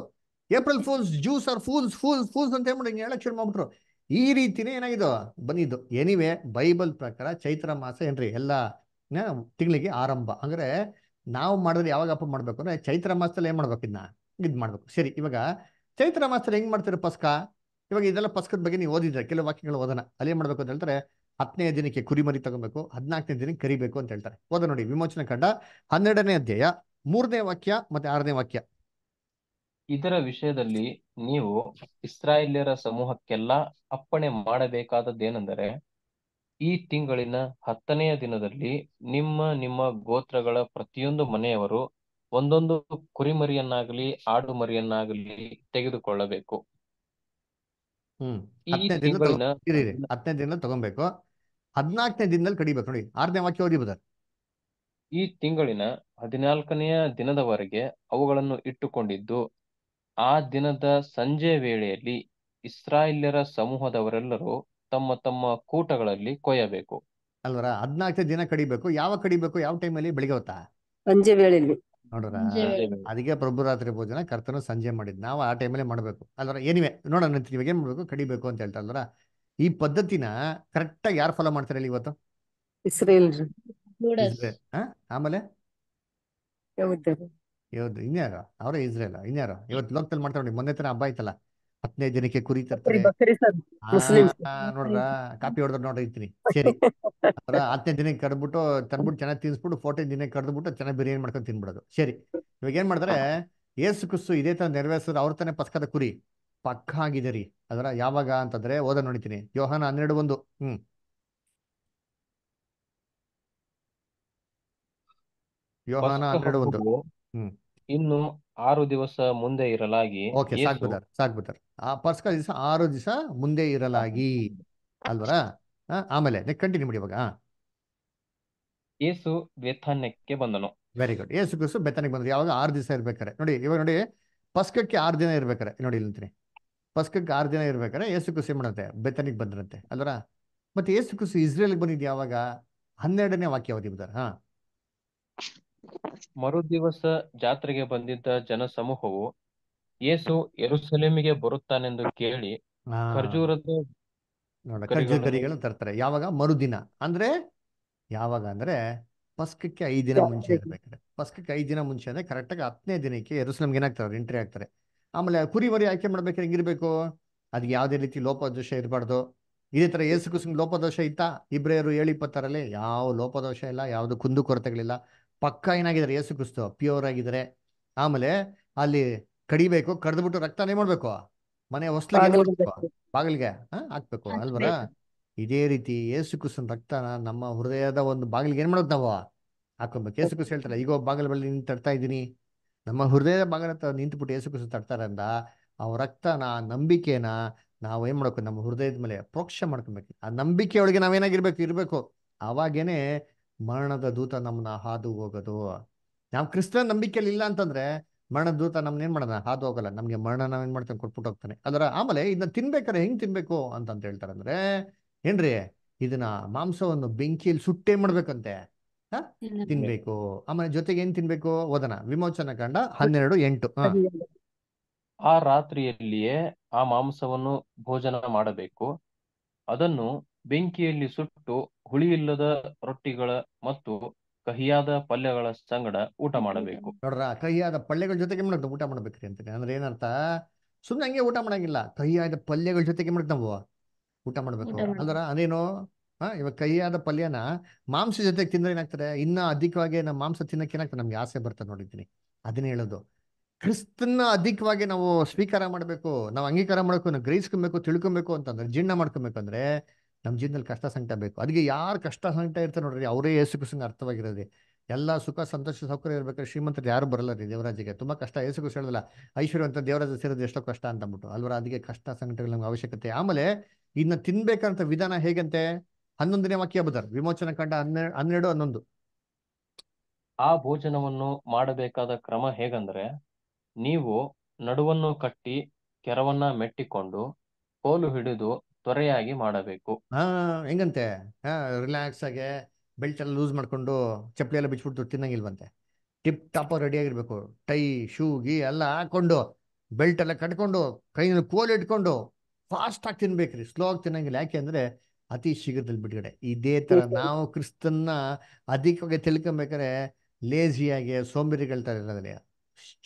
April fools Jews are fools fools fools ಅಂತ ಹೇಳ್ಬಿಟ್ಟು ಹೇಳಕ್ ಶುರು ಮಾಡ್ಬಿಟ್ರು ಈ ರೀತಿನೇ ಏನಾಗಿದ್ದು ಬಂದಿದ್ದು ಎನಿವೆ ಬೈಬಲ್ ಪ್ರಕಾರ ಚೈತ್ರ ಮಾಸ ಏನ್ರಿ ಎಲ್ಲ ತಿಂಗಳಿಗೆ ಆರಂಭ ಅಂದ್ರೆ ನಾವು ಮಾಡಿದ್ರೆ ಅಪ್ಪ ಮಾಡ್ಬೇಕು ಅಂದ್ರೆ ಚೈತ್ರ ಮಾಸದಲ್ಲಿ ಏನ್ ಮಾಡ್ಬೇಕು ಇದನ್ನ ಇದ್ ಮಾಡ್ಬೇಕು ಸರಿ ಇವಾಗ ಚೈತ್ರ ಮಾಸದಲ್ಲಿ ಹೆಂಗ್ ಮಾಡ್ತೀರ ಪಸ್ಕ ಇವಾಗ ಇದೆಲ್ಲ ಪಸ್ಕದ ಬಗ್ಗೆ ನೀವು ಓದಿದ್ರೆ ಕೆಲವು ವಾಕ್ಯಗಳು ಓದೋಣ ಅಲ್ಲಿ ಏನ್ ಮಾಡ್ಬೇಕು ಅಂತ ಹೇಳ್ತಾರೆ ಹತ್ತನೇ ದಿನಕ್ಕೆ ಕುರಿಮರಿ ತಗೊಬೇಕು ಹದಿನಾಲ್ಕನೇ ದಿನಕ್ಕೆ ಕರಿಬೇಕು ಅಂತ ಹೇಳ್ತಾರೆ ಓದ ನೋಡಿ ವಿಮೋಚನೆ ಕಂಡ ಹನ್ನೆರಡನೇ ಅಧ್ಯಾಯ ಮೂರನೇ ವಾಕ್ಯ ಮತ್ತೆ ಆರನೇ ವಾಕ್ಯ ಇದರ ವಿಷಯದಲ್ಲಿ ನೀವು ಇಸ್ರಾಯೇಲ್ಯರ ಸಮೂಹಕ್ಕೆಲ್ಲ ಅಪ್ಪಣೆ ಮಾಡಬೇಕಾದದ್ದೇನೆಂದರೆ ಈ ತಿಂಗಳಿನ ಹತ್ತನೆಯ ದಿನದಲ್ಲಿ ನಿಮ್ಮ ನಿಮ್ಮ ಗೋತ್ರಗಳ ಪ್ರತಿಯೊಂದು ಮನೆಯವರು ಒಂದೊಂದು ಕುರಿಮರಿಯನ್ನಾಗಲಿ ಆಡು ಮರಿಯನ್ನಾಗಲಿ ತೆಗೆದುಕೊಳ್ಳಬೇಕು ಹತ್ತನೇ ದಿನ ತಗೊಬೇಕು ಹದಿನಾಲ್ಕನೇ ದಿನದಲ್ಲಿ ಕಡಿಬೇಕು ನೋಡಿ ಆರನೇ ವಾಕ್ಯ ಓದಿ ಬದರ್ ಈ ತಿಂಗಳಿನ ಹದಿನಾಲ್ಕನೆಯ ದಿನದವರೆಗೆ ಅವುಗಳನ್ನು ಇಟ್ಟುಕೊಂಡಿದ್ದು ಆ ದಿನದ ಸಂಜೆ ವೇಳೆಯಲ್ಲಿ ಇಸ್ರಾಯೇಲ್ಯರ ಸಮೂಹದವರೆಲ್ಲರೂ ತಮ್ಮ ತಮ್ಮ ಕೂಟಗಳಲ್ಲಿ ಕೊಯ್ಯಬೇಕು ಅಲ್ವರ ಹದ್ನಾಲ್ಕು ದಿನ ಕಡಿಬೇಕು ಯಾವ ಕಡಿಬೇಕು ಯಾವ ಟೈಮಲ್ಲಿ ಬೆಳಿಗ್ಗೆ ಹೊತ್ತಾ ಸಂಜೆ ವೇಳೆಯಲ್ಲಿ ನೋಡ್ರ ಅದಕ್ಕೆ ಪ್ರಭು ರಾತ್ರಿ ಭೋಜನ ಕರ್ತನ ಸಂಜೆ ಮಾಡಿದ್ ನಾವು ಆ ಟೈಮಲ್ಲೇ ಮಾಡ್ಬೇಕು ಅಲ್ವರ ಏನಿವೆ ನೋಡೋಣ ಇವಾಗ ಏನ್ ಮಾಡ್ಬೇಕು ಕಡಿಬೇಕು ಅಂತ ಹೇಳ್ತಾ ಅಲ್ವರ ಈ ಪದ್ಧತಿನ ಕರೆಕ್ಟ್ ಆಗಿ ಯಾರು ಫಾಲೋ ಮಾಡ್ತಾರೆ ಹೇಳಿ ಇವತ್ತು ಇಸ್ರೇಲ್ ಆಮೇಲೆ ಇನ್ಯಾರ ಅವ್ರ ಅವರೇ ಇಸ್ರೇಲ್ ಇನ್ಯಾರ ಇವತ್ತು ಲೋಕದಲ್ಲಿ ಮಾಡ್ತಾರೆ ನೋಡಿ ಮೊನ್ನೆ ತರ ಹಬ್ಬ ಆಯ್ತಲ್ಲ ಹತ್ತನೇ ಜನಕ್ಕೆ ಕುರಿ ತರ್ತಾರೆ ನೋಡ್ರ ಕಾಪಿ ಹೊಡೆದ್ರ ನೋಡ್ರಿ ಇರ್ತೀನಿ ಸರಿ ಹತ್ತನೇ ದಿನಕ್ಕೆ ಕಡ್ಬಿಟ್ಟು ತಂದ್ಬಿಟ್ಟು ಚೆನ್ನಾಗಿ ತಿನ್ಸ್ಬಿಟ್ಟು ಫೋರ್ಟೀನ್ ದಿನಕ್ಕೆ ಕಡ್ದ್ಬಿಟ್ಟು ಚೆನ್ನಾಗಿ ಬಿರಿಯಾನಿ ಮಾಡ್ಕೊಂಡು ತಿನ್ಬಿಡೋದು ಸರಿ ಇವಾಗ ಏನ್ ಮಾಡಿದ್ರೆ ಏಸು ಕುಸ್ಸು ಇದೇ ತರ ನೆರವೇರಿಸೋದು ಅವ್ರ ತಾನೇ ಪಸ್ಕದ ಕುರಿ ಪಕ್ಕ ಆಗಿದೆ ರೀ ಅದರ ಯಾವಾಗ ಅಂತಂದ್ರೆ ಓದ ನೋಡಿತೀನಿ ಯೋಹಾನ ಹನ್ನೆರಡು ಒಂದು ಹ್ಮ್ ಯೋಹಾನ ಹನ್ನೆರಡು ಒಂದು ಹ್ಮ್ ಇನ್ನು ಆರು ದಿವಸ ಮುಂದೆ ಇರಲಾಗಿ ಓಕೆ ಸಾಕ್ಬಿಟ್ಟಾರೆ ಸಾಕ್ಬಿಟ್ಟಾರೆ ಆ ಪಸ್ಕ ದಿವಸ ಆರು ದಿವಸ ಮುಂದೆ ಇರಲಾಗಿ ಅಲ್ವರ ಆಮೇಲೆ ಕಂಟಿನ್ಯೂ ಮಾಡಿ ಇವಾಗ ಏಸು ವೇತನಕ್ಕೆ ಬಂದನು ವೆರಿ ಗುಡ್ ಏಸು ಕ್ರಿಸ್ತು ಬೆತ್ತನಿಗೆ ಬಂದ್ರು ಯಾವಾಗ ಆರು ದಿವಸ ಇರ್ಬೇಕಾರೆ ನೋಡಿ ಇವಾಗ ನೋಡಿ ಪಸ್ಕಕ್ಕೆ ಆರು ದಿನ ಇರ್ಬೇಕಾರೆ ನೋಡಿ ಇಲ್ಲಂತೀನಿ ಪಸ್ಕಕ್ಕೆ ಆರು ದಿನ ಇರ್ಬೇಕಾರೆ ಏಸು ಕ್ರಿಸ್ತು ಮಾಡುತ್ತೆ ಬೆತ್ತನಿಗೆ ಬಂದ್ರಂತೆ ಅಲ್ವರ ಮತ್ತೆ ಏಸು ಕ್ರಿಸ್ತು ಇಸ್ರೇಲ್ಗೆ ಬಂದಿದ್ದು ಯಾವಾಗ ಹನ್ನೆರಡನೇ ವಾಕ್ಯ ಅವಧಿ ಬಿದ್ದಾರೆ ಹಾ ಮರುದಿವಸ ಜಾತ್ರೆಗೆ ಬಂದಿದ್ದ ಜನಸಮೂಹವು ಯೇಸು ಯೆರೂಸಲೇಮಿಗೆ ಬರುತ್ತಾನೆಂದು ಕೇಳಿ ತರ್ತಾರೆ ಯಾವಾಗ ಮರುದಿನ ಅಂದ್ರೆ ಯಾವಾಗ ಅಂದ್ರೆ ಪಸ್ಕಕ್ಕೆ ಐದು ದಿನ ಮುಂಚೆ ಇರ್ಬೇಕಾದ್ರೆ ಪಸ್ಕಕ್ಕೆ ಐದು ದಿನ ಮುಂಚೆ ಅಂದ್ರೆ ಕರೆಕ್ಟ್ ಆಗಿ ಹತ್ತನೇ ದಿನಕ್ಕೆ ಎರುಸಲಮ್ಗೆ ಏನಾಗ್ತಾರೆ ಎಂಟ್ರಿ ಆಗ್ತಾರೆ ಆಮೇಲೆ ಕುರಿಮರಿ ಆಯ್ಕೆ ಮಾಡ್ಬೇಕಾದ್ರೆ ಹೆಂಗಿರ್ಬೇಕು ಅದ್ಗೆ ಯಾವ್ದೇ ರೀತಿ ಲೋಪದೋಷ ಇರಬಾರ್ದು ಇದೇ ತರ ಏಸು ಕೃಷ್ಣ ಲೋಪದೋಷ ಇತ್ತ ಇಬ್ರೇಯರು ಹೇಳಿ ಇಪ್ಪತ್ತಾರಲ್ಲಿ ಯಾವ ಲೋಪದೋಷ ಇಲ್ಲ ಯಾವ್ದು ಕುಂದು ಕೊರತೆಗಳಿಲ್ಲ ಪಕ್ಕ ಏನಾಗಿದ್ದಾರೆ ಯೇಸು ಕ್ರಿಸ್ತು ಪ್ಯೂರ್ ಆಗಿದ್ದಾರೆ ಆಮೇಲೆ ಅಲ್ಲಿ ಕಡಿಬೇಕು ಕಡ್ದ್ಬಿಟ್ಟು ಬಿಟ್ಟು ರಕ್ತಾನೇ ಮಾಡ್ಬೇಕು ಮನೆ ಹೊಸ್ಲಾಗಿ ಬಾಗಿಲಿಗೆ ಹಾಕ್ಬೇಕು ಅಲ್ವರ ಇದೇ ರೀತಿ ಯೇಸು ಕ್ರಿಸ್ತನ ರಕ್ತನ ನಮ್ಮ ಹೃದಯದ ಒಂದು ಬಾಗಿಲಿಗೆ ಏನ್ ಮಾಡೋದು ನಾವು ಹಾಕೊಬೇಕು ಯೇಸು ಕ್ರಿಸ್ತು ಹೇಳ್ತಾರೆ ಈಗ ಬಾಗಿಲ ಬಳಿ ನಿಂತು ತಡ್ತಾ ಇದ್ದೀನಿ ನಮ್ಮ ಹೃದಯದ ಬಾಗಿಲ ನಿಂತುಬಿಟ್ಟು ಯೇಸು ಕ್ರಿಸ್ತು ತಡ್ತಾರೆ ಅಂದ ಆ ರಕ್ತನ ನಂಬಿಕೆನ ನಾವು ಏನ್ ಮಾಡ್ಬೇಕು ನಮ್ಮ ಹೃದಯದ ಮೇಲೆ ಪ್ರೋಕ್ಷ ಮಾಡ್ಕೊಬೇಕು ಆ ನಂಬಿಕೆಯೊಳಗೆ ನಾವೇನಾಗಿರ್ಬೇಕು ಇರ್ಬೇಕು ಅವಾಗೇನೆ ಮರಣದ ದೂತ ನಮ್ಮನ್ನ ಹಾದು ಹೋಗೋದು ನಾವು ಕ್ರಿಸ್ತನ ನಂಬಿಕೆಯಲ್ಲಿ ಇಲ್ಲ ಅಂತಂದ್ರೆ ಮರಣದ ದೂತ ನಮ್ನ ಏನ್ ಮಾಡೋಣ ಹಾದು ಹೋಗಲ್ಲ ನಮ್ಗೆ ಮರಣ ನಾವೇನ್ ಮಾಡ್ತಾನೆ ಕೊಟ್ಬಿಟ್ಟು ಹೋಗ್ತಾನೆ ಅದರ ಆಮೇಲೆ ಇದನ್ನ ತಿನ್ಬೇಕಾದ್ರೆ ಹೆಂಗ್ ತಿನ್ಬೇಕು ಅಂತ ಹೇಳ್ತಾರೆ ಅಂದ್ರೆ ಏನ್ರಿ ಇದನ್ನ ಮಾಂಸವನ್ನು ಬೆಂಕಿಯಲ್ಲಿ ಸುಟ್ಟೇ ಮಾಡ್ಬೇಕಂತೆ ತಿನ್ಬೇಕು ಆಮೇಲೆ ಜೊತೆಗೆ ಏನ್ ತಿನ್ಬೇಕು ಓದನ ವಿಮೋಚನ ಕಂಡ ಹನ್ನೆರಡು ಎಂಟು ಆ ರಾತ್ರಿಯಲ್ಲಿಯೇ ಆ ಮಾಂಸವನ್ನು ಭೋಜನ ಮಾಡಬೇಕು ಅದನ್ನು ಬೆಂಕಿಯಲ್ಲಿ ಸುಟ್ಟು ಹುಳಿಯಿಲ್ಲದ ರೊಟ್ಟಿಗಳ ಮತ್ತು ಕಹಿಯಾದ ಪಲ್ಯಗಳ ಸಂಗಡ ಊಟ ಮಾಡಬೇಕು ನೋಡ್ರ ಕಹಿಯಾದ ಪಲ್ಯಗಳ ಜೊತೆಗೆ ಮಾಡಕ್ ಊಟ ಮಾಡ್ಬೇಕ್ರಿ ಅಂತ ಅಂದ್ರೆ ಏನರ್ಥ ಸುಮ್ನೆ ಹಂಗೆ ಊಟ ಮಾಡಂಗಿಲ್ಲ ಕಹಿಯಾದ ಪಲ್ಯಗಳ ಜೊತೆಗೆ ಮಾಡಕ್ ನಾವು ಊಟ ಮಾಡ್ಬೇಕು ಅಂದ್ರ ಅದೇನು ಹಾ ಇವಾಗ ಕಹಿಯಾದ ಪಲ್ಯನ ಮಾಂಸ ಜೊತೆಗೆ ತಿಂದ್ರೆ ಏನಾಗ್ತಾರೆ ಇನ್ನ ಅಧಿಕವಾಗಿ ನಮ್ಮ ಮಾಂಸ ತಿನ್ನಕ್ಕೆ ಏನಾಗ್ತದೆ ನಮ್ಗೆ ಆಸೆ ಬರ್ತದೆ ನೋಡಿದ್ದೀನಿ ಅದನ್ನ ಹೇಳೋದು ಕ್ರಿಸ್ತನ್ನ ಅಧಿಕವಾಗಿ ನಾವು ಸ್ವೀಕಾರ ಮಾಡಬೇಕು ನಾವು ಅಂಗೀಕಾರ ಮಾಡ್ಕೊಂಡು ಗ್ರಹಿಸ್ಕೊಬೇಕು ತಿಳ್ಕೊಬೇಕು ಅಂತಂದ್ರೆ ಜೀರ್ಣ ಮಾಡ್ಕೊಬೇಕಂದ್ರೆ ನಮ್ಮ ಜೀವನದಲ್ಲಿ ಕಷ್ಟ ಸಂಕಟ ಬೇಕು ಅದಕ್ಕೆ ಯಾರು ಕಷ್ಟ ಸಂಕಟ ಇರ್ತಾರೆ ನೋಡ್ರಿ ಅವರೇ ಏಸು ಕುಸಂಗೆ ಅರ್ಥವಾಗಿರೋದು ಎಲ್ಲ ಸುಖ ಸಂತೋಷ ಸೌಕರ್ಯ ಇರ್ಬೇಕಾದ್ರೆ ಶ್ರೀಮಂತರು ಯಾರು ಬರಲ್ಲ ರೀ ದೇವರಾಜಿಗೆ ತುಂಬ ಕಷ್ಟ ಏಸು ಹೇಳಿದಲ್ಲ ಐಶ್ವರ್ಯ ಅಂತ ದೇವರಾಜ ಸೇರೋದು ಎಷ್ಟೋ ಕಷ್ಟ ಅಂತಂದ್ಬಿಟ್ಟು ಅಲ್ವ ಅಲ್ವರ ಅದಕ್ಕೆ ಕಷ್ಟ ಸಂಕಟಗಳ ನಮ್ಗೆ ಅವಶ್ಯಕತೆ ಆಮೇಲೆ ಇದನ್ನ ತಿನ್ಬೇಕಂತ ವಿಧಾನ ಹೇಗಂತೆ ಹನ್ನೊಂದನೇ ವಾಕ್ಯ ಬದರ್ ವಿಮೋಚನ ಕಂಡ ಹನ್ನೆರಡು ಹನ್ನೆರಡು ಹನ್ನೊಂದು ಆ ಭೋಜನವನ್ನು ಮಾಡಬೇಕಾದ ಕ್ರಮ ಹೇಗಂದ್ರೆ ನೀವು ನಡುವನ್ನು ಕಟ್ಟಿ ಕೆರವನ್ನ ಮೆಟ್ಟಿಕೊಂಡು ಕೋಲು ಹಿಡಿದು ತ್ವರೆಯಾಗಿ ಮಾಡಬೇಕು ಹಾ ಹೆಂಗಂತೆ ಹಾ ರಿಲ್ಯಾಕ್ಸ್ ಆಗಿ ಬೆಲ್ಟ್ ಎಲ್ಲ ಲೂಸ್ ಮಾಡ್ಕೊಂಡು ಚಪ್ಪಲಿ ಎಲ್ಲ ಬಿಚ್ಬಿಟ್ಟು ತಿನ್ನಂಗಿಲ್ವಂತೆ ಟಿಪ್ ಟಾಪ್ ರೆಡಿ ಆಗಿರ್ಬೇಕು ಟೈ ಶೂ ಗೀ ಎಲ್ಲ ಹಾಕೊಂಡು ಬೆಲ್ಟ್ ಎಲ್ಲ ಕಟ್ಕೊಂಡು ಕೈನಲ್ಲಿ ಕೋಲ್ ಇಟ್ಕೊಂಡು ಫಾಸ್ಟ್ ಆಗಿ ತಿನ್ಬೇಕ್ರಿ ಸ್ಲೋ ಆಗಿ ತಿನ್ನಂಗಿಲ್ಲ ಯಾಕೆ ಅಂದ್ರೆ ಅತಿ ಶೀಘ್ರದಲ್ಲಿ ಬಿಡುಗಡೆ ಇದೇ ತರ ನಾವು ಕ್ರಿಸ್ತನ್ನ ಅಧಿಕವಾಗಿ ತಿಳ್ಕೊಬೇಕಾದ್ರೆ ಲೇಜಿಯಾಗಿ ಸೋಂಬೇರಿಗಳ್ತಾರೆ